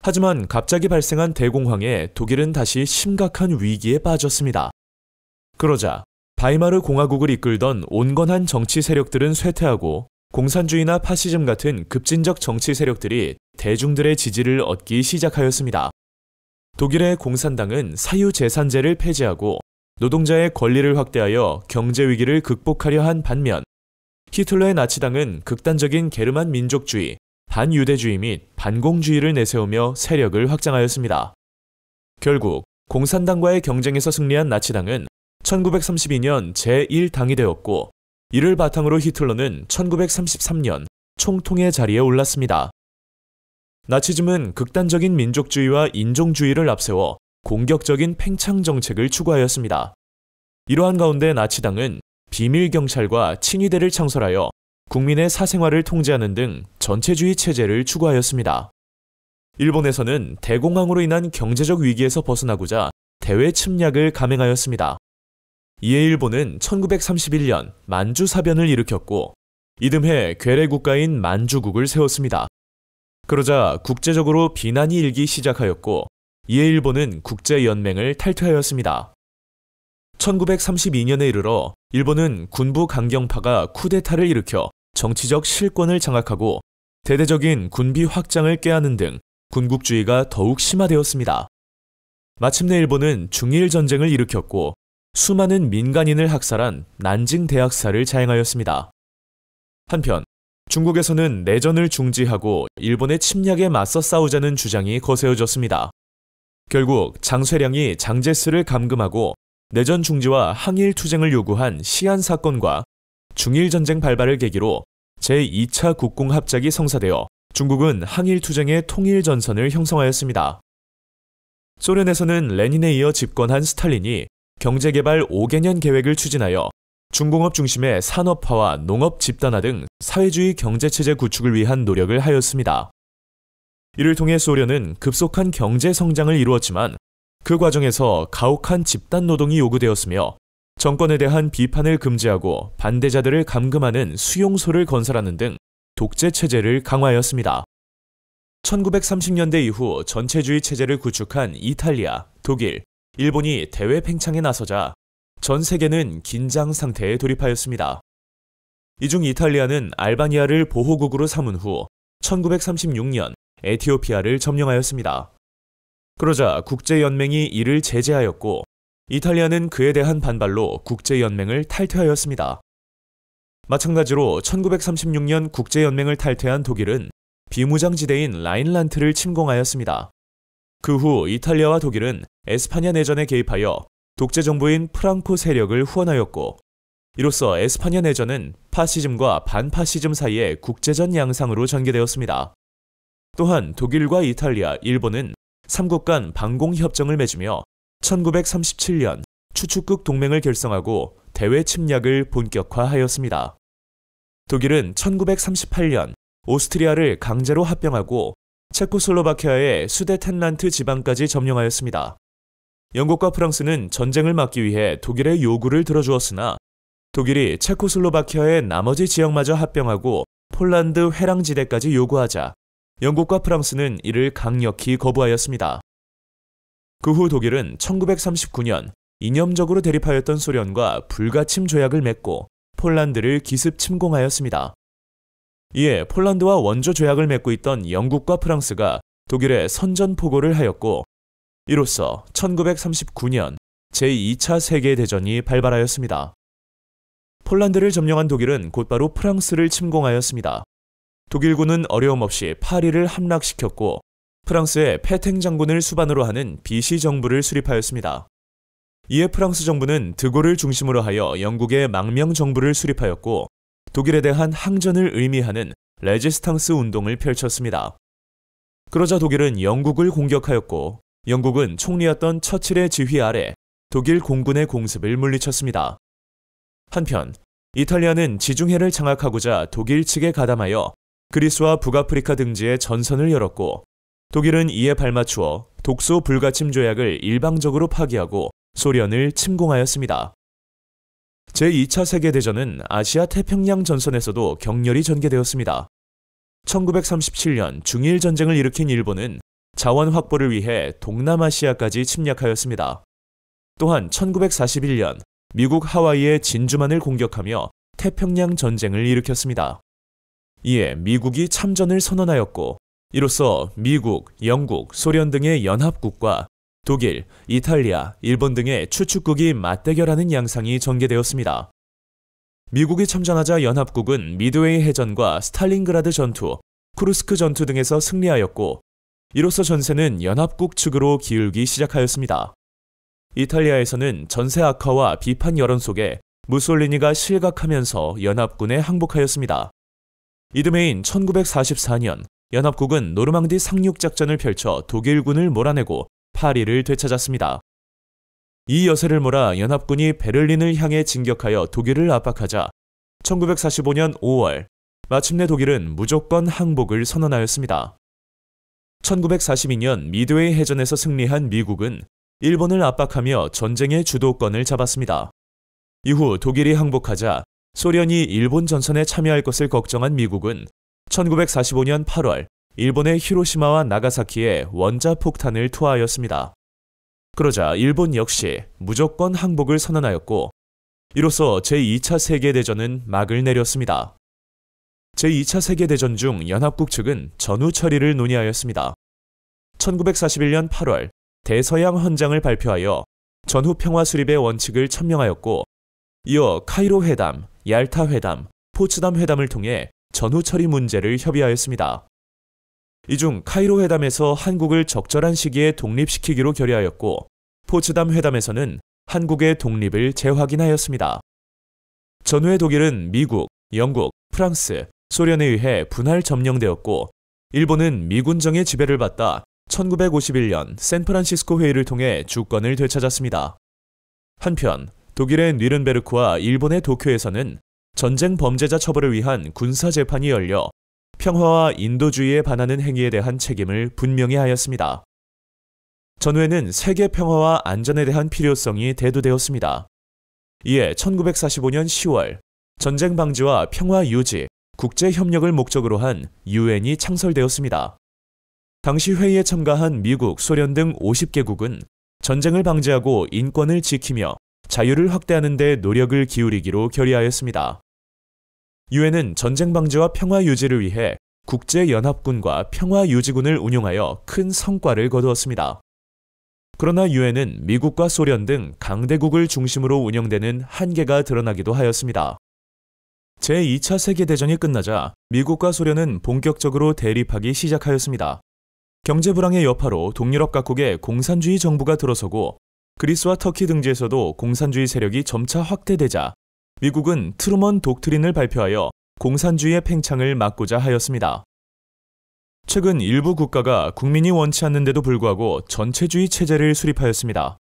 하지만 갑자기 발생한 대공황에 독일은 다시 심각한 위기에 빠졌습니다. 그러자 바이마르 공화국을 이끌던 온건한 정치 세력들은 쇠퇴하고 공산주의나 파시즘 같은 급진적 정치 세력들이 대중들의 지지를 얻기 시작하였습니다. 독일의 공산당은 사유재산제를 폐지하고 노동자의 권리를 확대하여 경제 위기를 극복하려 한 반면 히틀러의 나치당은 극단적인 게르만 민족주의, 반유대주의 및 반공주의를 내세우며 세력을 확장하였습니다. 결국 공산당과의 경쟁에서 승리한 나치당은 1932년 제1당이 되었고 이를 바탕으로 히틀러는 1933년 총통의 자리에 올랐습니다. 나치즘은 극단적인 민족주의와 인종주의를 앞세워 공격적인 팽창 정책을 추구하였습니다. 이러한 가운데 나치당은 비밀 경찰과 친위대를 창설하여 국민의 사생활을 통제하는 등 전체주의 체제를 추구하였습니다. 일본에서는 대공황으로 인한 경제적 위기에서 벗어나고자 대외 침략을 감행하였습니다. 이에 일본은 1931년 만주 사변을 일으켰고 이듬해 괴뢰 국가인 만주국을 세웠습니다. 그러자 국제적으로 비난이 일기 시작하였고 이에 일본은 국제연맹을 탈퇴하였습니다. 1932년에 이르러 일본은 군부 강경파가 쿠데타를 일으켜 정치적 실권을 장악하고 대대적인 군비 확장을 깨하는 등 군국주의가 더욱 심화되었습니다. 마침내 일본은 중일 전쟁을 일으켰고 수많은 민간인을 학살한 난징 대학살을 자행하였습니다. 한편 중국에서는 내전을 중지하고 일본의 침략에 맞서 싸우자는 주장이 거세어졌습니다. 결국 장쇠량이 장제스를 감금하고 내전 중지와 항일 투쟁을 요구한 시안 사건과 중일 전쟁 발발을 계기로 제2차 국공 합작이 성사되어 중국은 항일 투쟁의 통일 전선을 형성하였습니다. 소련에서는 레닌에 이어 집권한 스탈린이 경제개발 5개년 계획을 추진하여 중공업 중심의 산업화와 농업 집단화 등 사회주의 경제체제 구축을 위한 노력을 하였습니다. 이를 통해 소련은 급속한 경제 성장을 이루었지만 그 과정에서 가혹한 집단 노동이 요구되었으며 정권에 대한 비판을 금지하고 반대자들을 감금하는 수용소를 건설하는 등 독재 체제를 강화하였습니다. 1930년대 이후 전체주의 체제를 구축한 이탈리아, 독일, 일본이 대외 팽창에 나서자 전 세계는 긴장 상태에 돌입하였습니다. 이중 이탈리아는 알바니아를 보호국으로 삼은 후 1936년 에티오피아를 점령하였습니다. 그러자 국제연맹이 이를 제재하였고 이탈리아는 그에 대한 반발로 국제연맹을 탈퇴하였습니다. 마찬가지로 1936년 국제연맹을 탈퇴한 독일은 비무장지대인 라인란트를 침공하였습니다. 그후 이탈리아와 독일은 에스파냐 내전에 개입하여 독재 정부인 프랑코 세력을 후원하였고 이로써 에스파냐 내전은 파시즘과 반파시즘 사이의 국제전 양상으로 전개되었습니다. 또한 독일과 이탈리아, 일본은 3국 간 방공협정을 맺으며 1937년 추축극 동맹을 결성하고 대외 침략을 본격화하였습니다. 독일은 1938년 오스트리아를 강제로 합병하고 체코슬로바키아의 수데텐란트 지방까지 점령하였습니다. 영국과 프랑스는 전쟁을 막기 위해 독일의 요구를 들어주었으나 독일이 체코슬로바키아의 나머지 지역마저 합병하고 폴란드 회랑지대까지 요구하자 영국과 프랑스는 이를 강력히 거부하였습니다. 그 후 독일은 1939년 이념적으로 대립하였던 소련과 불가침 조약을 맺고 폴란드를 기습 침공하였습니다. 이에 폴란드와 원조 조약을 맺고 있던 영국과 프랑스가 독일에 선전포고를 하였고 이로써 1939년 제2차 세계대전이 발발하였습니다. 폴란드를 점령한 독일은 곧바로 프랑스를 침공하였습니다. 독일군은 어려움 없이 파리를 함락시켰고 프랑스의 페탱 장군을 수반으로 하는 비시 정부를 수립하였습니다. 이에 프랑스 정부는 드골을 중심으로 하여 영국의 망명 정부를 수립하였고 독일에 대한 항전을 의미하는 레지스탕스 운동을 펼쳤습니다. 그러자 독일은 영국을 공격하였고 영국은 총리였던 처칠의 지휘 아래 독일 공군의 공습을 물리쳤습니다. 한편 이탈리아는 지중해를 장악하고자 독일 측에 가담하여 그리스와 북아프리카 등지에 전선을 열었고 독일은 이에 발맞추어 독소 불가침 조약을 일방적으로 파기하고 소련을 침공하였습니다. 제2차 세계대전은 아시아 태평양 전선에서도 격렬히 전개되었습니다. 1937년 중일 전쟁을 일으킨 일본은 자원 확보를 위해 동남아시아까지 침략하였습니다. 또한 1941년 미국 하와이의 진주만을 공격하며 태평양 전쟁을 일으켰습니다. 이에 미국이 참전을 선언하였고 이로써 미국, 영국, 소련 등의 연합국과 독일, 이탈리아, 일본 등의 추축국이 맞대결하는 양상이 전개되었습니다. 미국이 참전하자 연합국은 미드웨이 해전과 스탈린그라드 전투, 크루스크 전투 등에서 승리하였고, 이로써 전세는 연합국 측으로 기울기 시작하였습니다. 이탈리아에서는 전세 악화와 비판 여론 속에 무솔리니가 실각하면서 연합군에 항복하였습니다. 이듬해인 1944년 연합국은 노르망디 상륙작전을 펼쳐 독일군을 몰아내고 파리를 되찾았습니다. 이 여세를 몰아 연합군이 베를린을 향해 진격하여 독일을 압박하자 1945년 5월 마침내 독일은 무조건 항복을 선언하였습니다. 1942년 미드웨이 해전에서 승리한 미국은 일본을 압박하며 전쟁의 주도권을 잡았습니다. 이후 독일이 항복하자 소련이 일본 전선에 참여할 것을 걱정한 미국은 1945년 8월 일본의 히로시마와 나가사키에 원자폭탄을 투하하였습니다. 그러자 일본 역시 무조건 항복을 선언하였고 이로써 제2차 세계대전은 막을 내렸습니다. 제2차 세계대전 중 연합국 측은 전후 처리를 논의하였습니다. 1941년 8월 대서양 헌장을 발표하여 전후 평화 수립의 원칙을 천명하였고 이어 카이로 회담, 얄타 회담, 포츠담 회담을 통해 전후 처리 문제를 협의하였습니다. 이중 카이로 회담에서 한국을 적절한 시기에 독립시키기로 결의하였고 포츠담 회담에서는 한국의 독립을 재확인하였습니다. 전후의 독일은 미국, 영국, 프랑스, 소련에 의해 분할 점령되었고 일본은 미군정의 지배를 받다 1951년 샌프란시스코 회의를 통해 주권을 되찾았습니다. 한편 독일의 뉘른베르크와 일본의 도쿄에서는 전쟁 범죄자 처벌을 위한 군사 재판이 열려 평화와 인도주의에 반하는 행위에 대한 책임을 분명히 하였습니다. 전후에는 세계 평화와 안전에 대한 필요성이 대두되었습니다. 이에 1945년 10월 전쟁 방지와 평화 유지, 국제 협력을 목적으로 한 유엔이 창설되었습니다. 당시 회의에 참가한 미국, 소련 등 50개국은 전쟁을 방지하고 인권을 지키며 자유를 확대하는 데 노력을 기울이기로 결의하였습니다. 유엔은 전쟁 방지와 평화 유지를 위해 국제연합군과 평화유지군을 운용하여 큰 성과를 거두었습니다. 그러나 유엔은 미국과 소련 등 강대국을 중심으로 운영되는 한계가 드러나기도 하였습니다. 제2차 세계대전이 끝나자 미국과 소련은 본격적으로 대립하기 시작하였습니다. 경제 불황의 여파로 동유럽 각국에 공산주의 정부가 들어서고 그리스와 터키 등지에서도 공산주의 세력이 점차 확대되자 미국은 트루먼 독트린을 발표하여 공산주의의 팽창을 막고자 하였습니다. 최근 일부 국가가 국민이 원치 않는데도 불구하고 전체주의 체제를 수립하였습니다.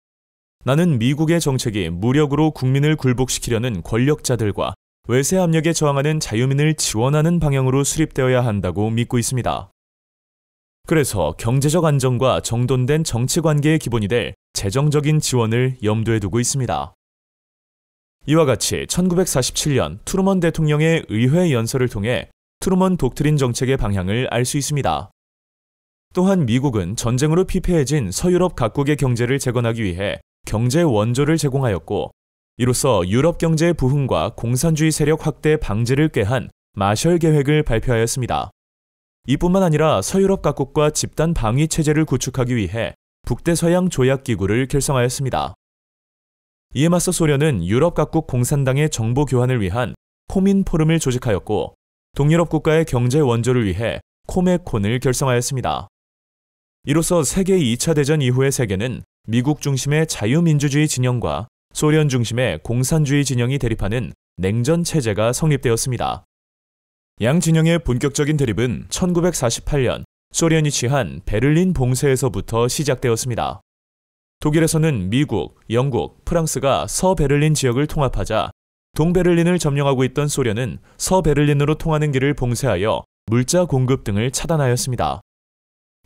나는 미국의 정책이 무력으로 국민을 굴복시키려는 권력자들과 외세 압력에 저항하는 자유민을 지원하는 방향으로 수립되어야 한다고 믿고 있습니다. 그래서 경제적 안정과 정돈된 정치 관계의 기본이 될 재정적인 지원을 염두에 두고 있습니다. 이와 같이 1947년 트루먼 대통령의 의회 연설을 통해 트루먼 독트린 정책의 방향을 알 수 있습니다. 또한 미국은 전쟁으로 피폐해진 서유럽 각국의 경제를 재건하기 위해 경제 원조를 제공하였고 이로써 유럽 경제 부흥과 공산주의 세력 확대 방지를 꾀한 마셜 계획을 발표하였습니다. 이뿐만 아니라 서유럽 각국과 집단 방위 체제를 구축하기 위해 북대서양 조약기구를 결성하였습니다. 이에 맞서 소련은 유럽 각국 공산당의 정보 교환을 위한 코민 포럼을 조직하였고 동유럽 국가의 경제 원조를 위해 코메콘을 결성하였습니다. 이로써 세계 2차 대전 이후의 세계는 미국 중심의 자유민주주의 진영과 소련 중심의 공산주의 진영이 대립하는 냉전 체제가 성립되었습니다. 양 진영의 본격적인 대립은 1948년 소련이 취한 베를린 봉쇄에서부터 시작되었습니다. 독일에서는 미국, 영국, 프랑스가 서베를린 지역을 통합하자 동베를린을 점령하고 있던 소련은 서베를린으로 통하는 길을 봉쇄하여 물자 공급 등을 차단하였습니다.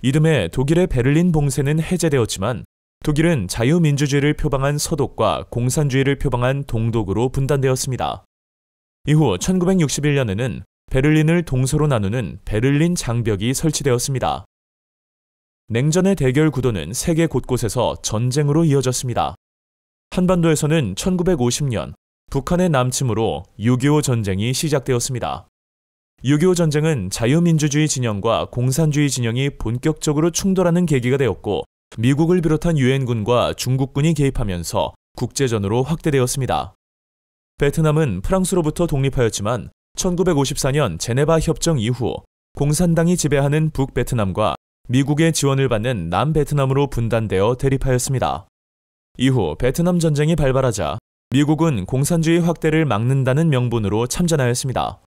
이듬해 독일의 베를린 봉쇄는 해제되었지만 독일은 자유민주주의를 표방한 서독과 공산주의를 표방한 동독으로 분단되었습니다. 이후 1961년에는 베를린을 동서로 나누는 베를린 장벽이 설치되었습니다. 냉전의 대결 구도는 세계 곳곳에서 전쟁으로 이어졌습니다. 한반도에서는 1950년 북한의 남침으로 6.25 전쟁이 시작되었습니다. 6.25 전쟁은 자유민주주의 진영과 공산주의 진영이 본격적으로 충돌하는 계기가 되었고 미국을 비롯한 유엔군과 중국군이 개입하면서 국제전으로 확대되었습니다. 베트남은 프랑스로부터 독립하였지만 1954년 제네바 협정 이후 공산당이 지배하는 북베트남과 미국의 지원을 받는 남베트남으로 분단되어 대립하였습니다. 이후 베트남 전쟁이 발발하자 미국은 공산주의 확대를 막는다는 명분으로 참전하였습니다.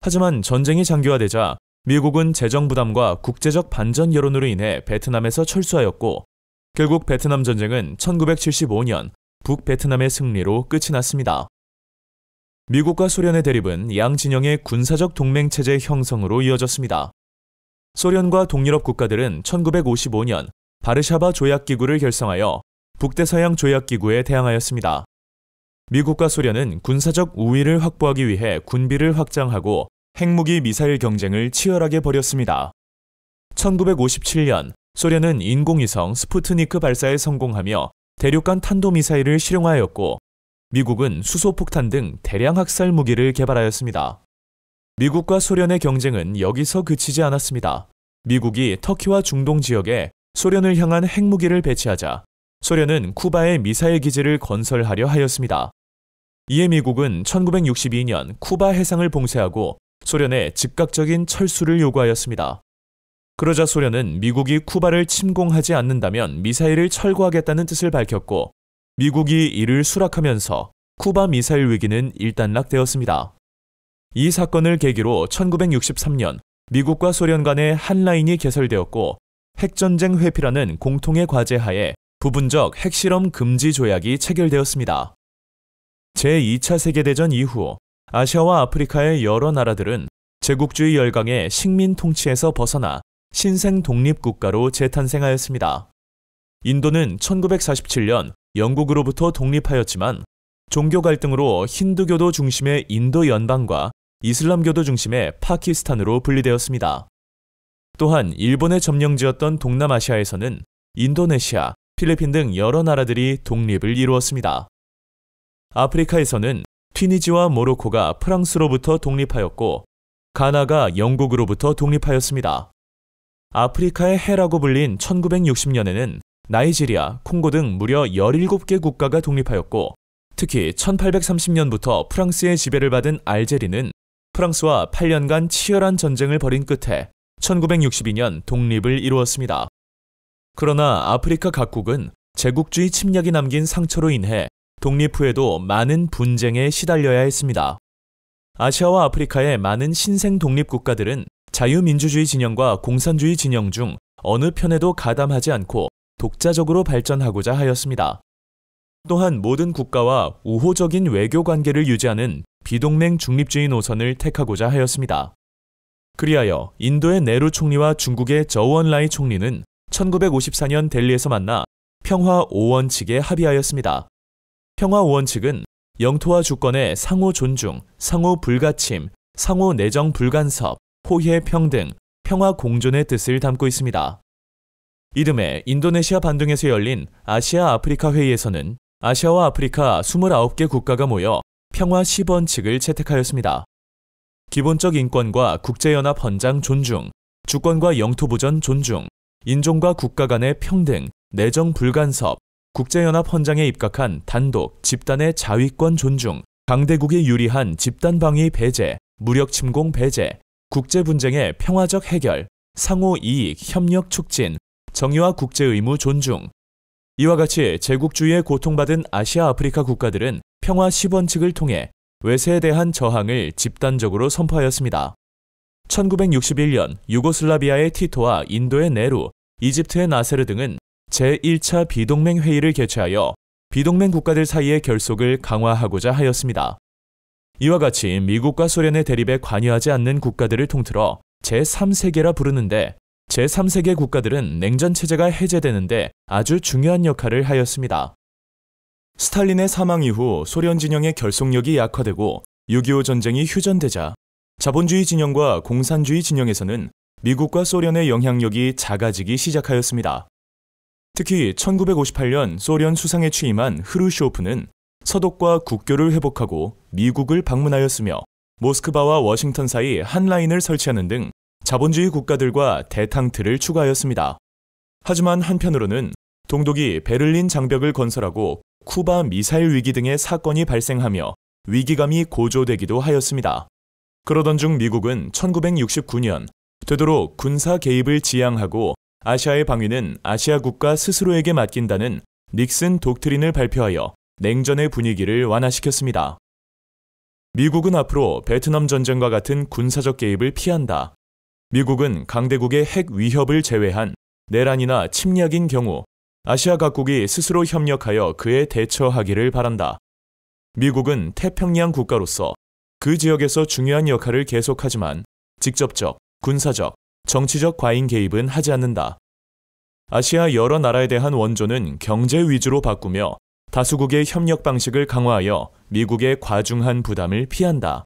하지만 전쟁이 장기화되자 미국은 재정 부담과 국제적 반전 여론으로 인해 베트남에서 철수하였고 결국 베트남 전쟁은 1975년 북베트남의 승리로 끝이 났습니다. 미국과 소련의 대립은 양 진영의 군사적 동맹체제 형성으로 이어졌습니다. 소련과 동유럽 국가들은 1955년 바르샤바 조약기구를 결성하여 북대서양 조약기구에 대항하였습니다. 미국과 소련은 군사적 우위를 확보하기 위해 군비를 확장하고 핵무기 미사일 경쟁을 치열하게 벌였습니다. 1957년 소련은 인공위성 스푸트니크 발사에 성공하며 대륙간 탄도미사일을 실용하였고 미국은 수소폭탄 등 대량 학살 무기를 개발하였습니다. 미국과 소련의 경쟁은 여기서 그치지 않았습니다. 미국이 터키와 중동 지역에 소련을 향한 핵무기를 배치하자 소련은 쿠바에 미사일 기지를 건설하려 하였습니다. 이에 미국은 1962년 쿠바 해상을 봉쇄하고 소련에 즉각적인 철수를 요구하였습니다. 그러자 소련은 미국이 쿠바를 침공하지 않는다면 미사일을 철거하겠다는 뜻을 밝혔고 미국이 이를 수락하면서 쿠바 미사일 위기는 일단락되었습니다. 이 사건을 계기로 1963년 미국과 소련 간의 한 라인이 개설되었고 핵전쟁 회피라는 공통의 과제 하에 부분적 핵실험 금지 조약이 체결되었습니다. 제2차 세계대전 이후 아시아와 아프리카의 여러 나라들은 제국주의 열강의 식민 통치에서 벗어나 신생 독립국가로 재탄생하였습니다. 인도는 1947년 영국으로부터 독립하였지만 종교 갈등으로 힌두교도 중심의 인도 연방과 이슬람교도 중심의 파키스탄으로 분리되었습니다. 또한 일본의 점령지였던 동남아시아에서는 인도네시아, 필리핀 등 여러 나라들이 독립을 이루었습니다. 아프리카에서는 튀니지와 모로코가 프랑스로부터 독립하였고 가나가 영국으로부터 독립하였습니다. 아프리카의 해라고 불린 1960년에는 나이지리아, 콩고 등 무려 17개 국가가 독립하였고 특히 1830년부터 프랑스의 지배를 받은 알제리는 프랑스와 8년간 치열한 전쟁을 벌인 끝에 1962년 독립을 이루었습니다. 그러나 아프리카 각국은 제국주의 침략이 남긴 상처로 인해 독립 후에도 많은 분쟁에 시달려야 했습니다. 아시아와 아프리카의 많은 신생 독립 국가들은 자유민주주의 진영과 공산주의 진영 중 어느 편에도 가담하지 않고 독자적으로 발전하고자 하였습니다. 또한 모든 국가와 우호적인 외교 관계를 유지하는 비동맹 중립주의 노선을 택하고자 하였습니다. 그리하여 인도의 네루 총리와 중국의 저원라이 총리는 1954년 델리에서 만나 평화 5원칙에 합의하였습니다. 평화 5원칙은 영토와 주권의 상호 존중, 상호 불가침, 상호 내정 불간섭, 호혜 평등, 평화 공존의 뜻을 담고 있습니다. 이듬해 인도네시아 반둥에서 열린 아시아 아프리카 회의에서는 아시아와 아프리카 29개 국가가 모여 평화 10원칙을 채택하였습니다. 기본적 인권과 국제연합 헌장 존중, 주권과 영토보전 존중, 인종과 국가 간의 평등, 내정 불간섭, 국제연합 헌장에 입각한 단독, 집단의 자위권 존중, 강대국이 유리한 집단 방위 배제, 무력 침공 배제, 국제 분쟁의 평화적 해결, 상호 이익 협력 촉진, 정의와 국제 의무 존중, 이와 같이 제국주의에 고통받은 아시아 아프리카 국가들은 평화 10원칙을 통해 외세에 대한 저항을 집단적으로 선포하였습니다. 1961년 유고슬라비아의 티토와 인도의 네루, 이집트의 나세르 등은 제1차 비동맹 회의를 개최하여 비동맹 국가들 사이의 결속을 강화하고자 하였습니다. 이와 같이 미국과 소련의 대립에 관여하지 않는 국가들을 통틀어 제3세계라 부르는데 제3세계 국가들은 냉전 체제가 해제되는데 아주 중요한 역할을 하였습니다. 스탈린의 사망 이후 소련 진영의 결속력이 약화되고 6.25 전쟁이 휴전되자 자본주의 진영과 공산주의 진영에서는 미국과 소련의 영향력이 작아지기 시작하였습니다. 특히 1958년 소련 수상에 취임한 흐르쇼프는 서독과 국교를 회복하고 미국을 방문하였으며 모스크바와 워싱턴 사이 한 라인을 설치하는 등 자본주의 국가들과 대탕트를 추가하였습니다. 하지만 한편으로는 동독이 베를린 장벽을 건설하고 쿠바 미사일 위기 등의 사건이 발생하며 위기감이 고조되기도 하였습니다. 그러던 중 미국은 1969년 되도록 군사 개입을 지양하고 아시아의 방위는 아시아국가 스스로에게 맡긴다는 닉슨 독트린을 발표하여 냉전의 분위기를 완화시켰습니다. 미국은 앞으로 베트남 전쟁과 같은 군사적 개입을 피한다. 미국은 강대국의 핵 위협을 제외한 내란이나 침략인 경우 아시아 각국이 스스로 협력하여 그에 대처하기를 바란다. 미국은 태평양 국가로서 그 지역에서 중요한 역할을 계속하지만 직접적, 군사적, 정치적 과잉 개입은 하지 않는다. 아시아 여러 나라에 대한 원조는 경제 위주로 바꾸며 다수국의 협력 방식을 강화하여 미국의 과중한 부담을 피한다.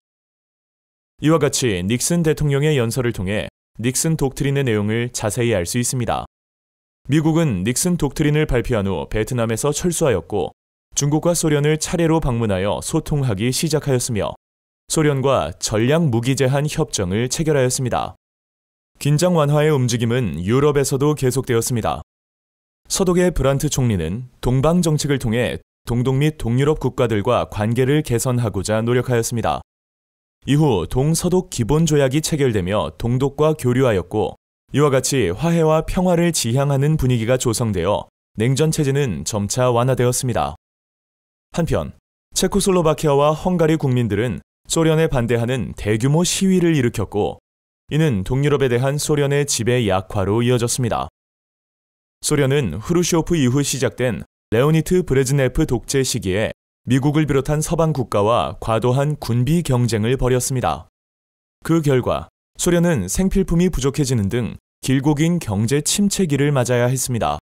이와 같이 닉슨 대통령의 연설을 통해 닉슨 독트린의 내용을 자세히 알 수 있습니다. 미국은 닉슨 독트린을 발표한 후 베트남에서 철수하였고 중국과 소련을 차례로 방문하여 소통하기 시작하였으며 소련과 전략 무기제한 협정을 체결하였습니다. 긴장 완화의 움직임은 유럽에서도 계속되었습니다. 서독의 브란트 총리는 동방 정책을 통해 동독 및 동유럽 국가들과 관계를 개선하고자 노력하였습니다. 이후 동서독 기본조약이 체결되며 동독과 교류하였고 이와 같이 화해와 평화를 지향하는 분위기가 조성되어 냉전 체제는 점차 완화되었습니다. 한편 체코슬로바키아와 헝가리 국민들은 소련에 반대하는 대규모 시위를 일으켰고 이는 동유럽에 대한 소련의 지배 약화로 이어졌습니다. 소련은 후르쇼프 이후 시작된 레오니트 브레즈네프 독재 시기에 미국을 비롯한 서방 국가와 과도한 군비 경쟁을 벌였습니다. 그 결과 소련은 생필품이 부족해지는 등 길고 긴 경제 침체기를 맞아야 했습니다.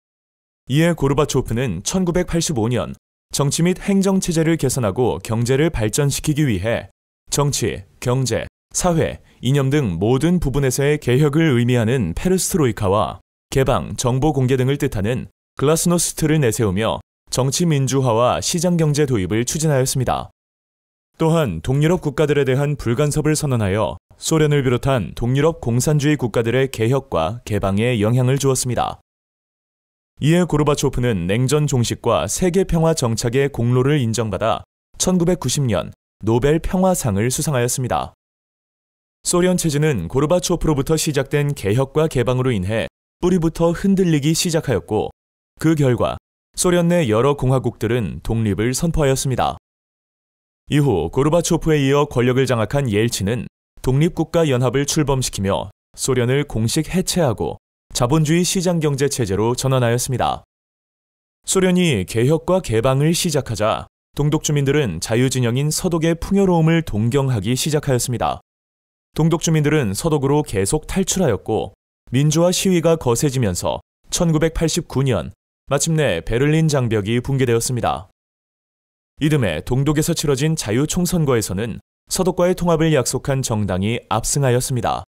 이에 고르바초프는 1985년 정치 및 행정 체제를 개선하고 경제를 발전시키기 위해 정치, 경제, 사회, 이념 등 모든 부분에서의 개혁을 의미하는 페르스트로이카와 개방, 정보 공개 등을 뜻하는 글라스노스트를 내세우며 정치 민주화와 시장 경제 도입을 추진하였습니다. 또한 동유럽 국가들에 대한 불간섭을 선언하여 소련을 비롯한 동유럽 공산주의 국가들의 개혁과 개방에 영향을 주었습니다. 이에 고르바초프는 냉전 종식과 세계 평화 정착의 공로를 인정받아 1990년 노벨 평화상을 수상하였습니다. 소련 체제는 고르바초프로부터 시작된 개혁과 개방으로 인해 뿌리부터 흔들리기 시작하였고 그 결과 소련 내 여러 공화국들은 독립을 선포하였습니다. 이후 고르바초프에 이어 권력을 장악한 옐친은 독립국가 연합을 출범시키며 소련을 공식 해체하고 자본주의 시장 경제 체제로 전환하였습니다. 소련이 개혁과 개방을 시작하자 동독 주민들은 자유 진영인 서독의 풍요로움을 동경하기 시작하였습니다. 동독 주민들은 서독으로 계속 탈출하였고 민주화 시위가 거세지면서 1989년 마침내 베를린 장벽이 붕괴되었습니다. 이듬해 동독에서 치러진 자유 총선거에서는 서독과의 통합을 약속한 정당이 압승하였습니다.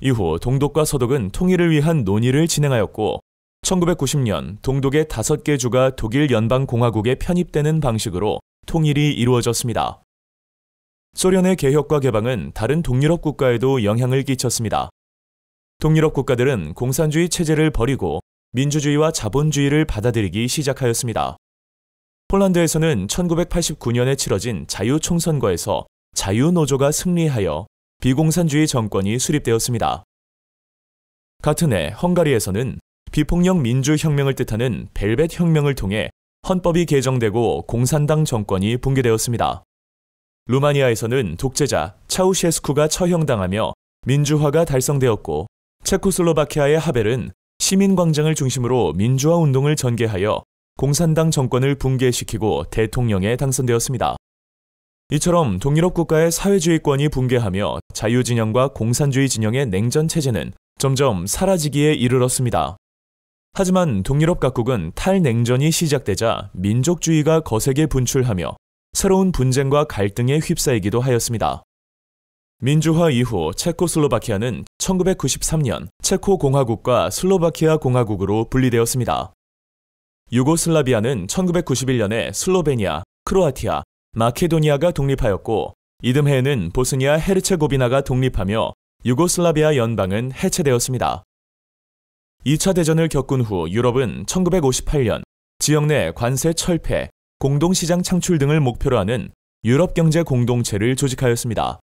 이후 동독과 서독은 통일을 위한 논의를 진행하였고 1990년 동독의 다섯 개 주가 독일 연방공화국에 편입되는 방식으로 통일이 이루어졌습니다. 소련의 개혁과 개방은 다른 동유럽 국가에도 영향을 끼쳤습니다. 동유럽 국가들은 공산주의 체제를 버리고 민주주의와 자본주의를 받아들이기 시작하였습니다. 폴란드에서는 1989년에 치러진 자유총선거에서 자유노조가 승리하여 비공산주의 정권이 수립되었습니다. 같은 해 헝가리에서는 비폭력 민주혁명을 뜻하는 벨벳 혁명을 통해 헌법이 개정되고 공산당 정권이 붕괴되었습니다. 루마니아에서는 독재자 차우셰스쿠가 처형당하며 민주화가 달성되었고 체코슬로바키아의 하벨은 시민광장을 중심으로 민주화 운동을 전개하여 공산당 정권을 붕괴시키고 대통령에 당선되었습니다. 이처럼 동유럽 국가의 사회주의권이 붕괴하며 자유진영과 공산주의 진영의 냉전 체제는 점점 사라지기에 이르렀습니다. 하지만 동유럽 각국은 탈냉전이 시작되자 민족주의가 거세게 분출하며 새로운 분쟁과 갈등에 휩싸이기도 하였습니다. 민주화 이후 체코슬로바키아는 1993년 체코 공화국과 슬로바키아 공화국으로 분리되었습니다. 유고슬라비아는 1991년에 슬로베니아, 크로아티아, 마케도니아가 독립하였고 이듬해에는 보스니아 헤르체고비나가 독립하며 유고슬라비아 연방은 해체되었습니다. 2차 대전을 겪은 후 유럽은 1958년 지역 내 관세 철폐, 공동시장 창출 등을 목표로 하는 유럽 경제 공동체를 조직하였습니다.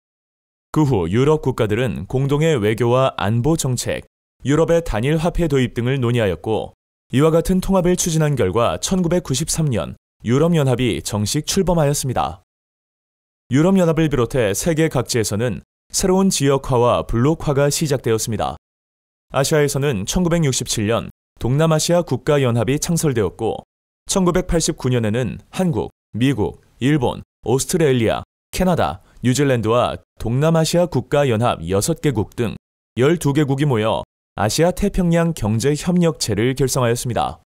그후 유럽 국가들은 공동의 외교와 안보 정책, 유럽의 단일 화폐 도입 등을 논의하였고 이와 같은 통합을 추진한 결과 1993년 유럽연합이 정식 출범하였습니다. 유럽연합을 비롯해 세계 각지에서는 새로운 지역화와 블록화가 시작되었습니다. 아시아에서는 1967년 동남아시아 국가연합이 창설되었고 1989년에는 한국, 미국, 일본, 오스트레일리아, 캐나다, 뉴질랜드와 동남아시아 국가연합 6개국 등 12개국이 모여 아시아 태평양 경제 협력체를 결성하였습니다.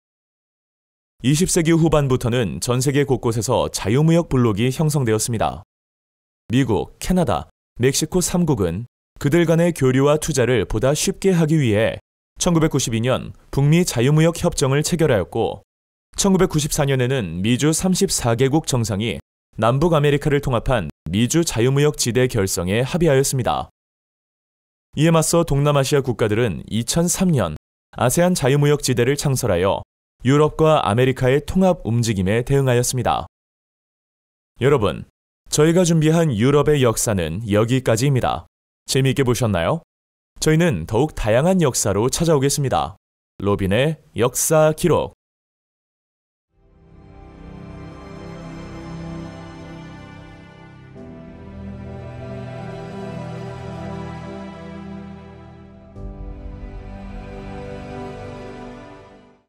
20세기 후반부터는 전 세계 곳곳에서 자유무역 블록이 형성되었습니다. 미국, 캐나다, 멕시코 3국은 그들 간의 교류와 투자를 보다 쉽게 하기 위해 1992년 북미 자유무역 협정을 체결하였고 1994년에는 미주 34개국 정상이 남북 아메리카를 통합한 미주 자유무역 지대 결성에 합의하였습니다. 이에 맞서 동남아시아 국가들은 2003년 아세안 자유무역 지대를 창설하여 유럽과 아메리카의 통합 움직임에 대응하였습니다. 여러분, 저희가 준비한 유럽의 역사는 여기까지입니다. 재미있게 보셨나요? 저희는 더욱 다양한 역사로 찾아오겠습니다. 로빈의 역사 기록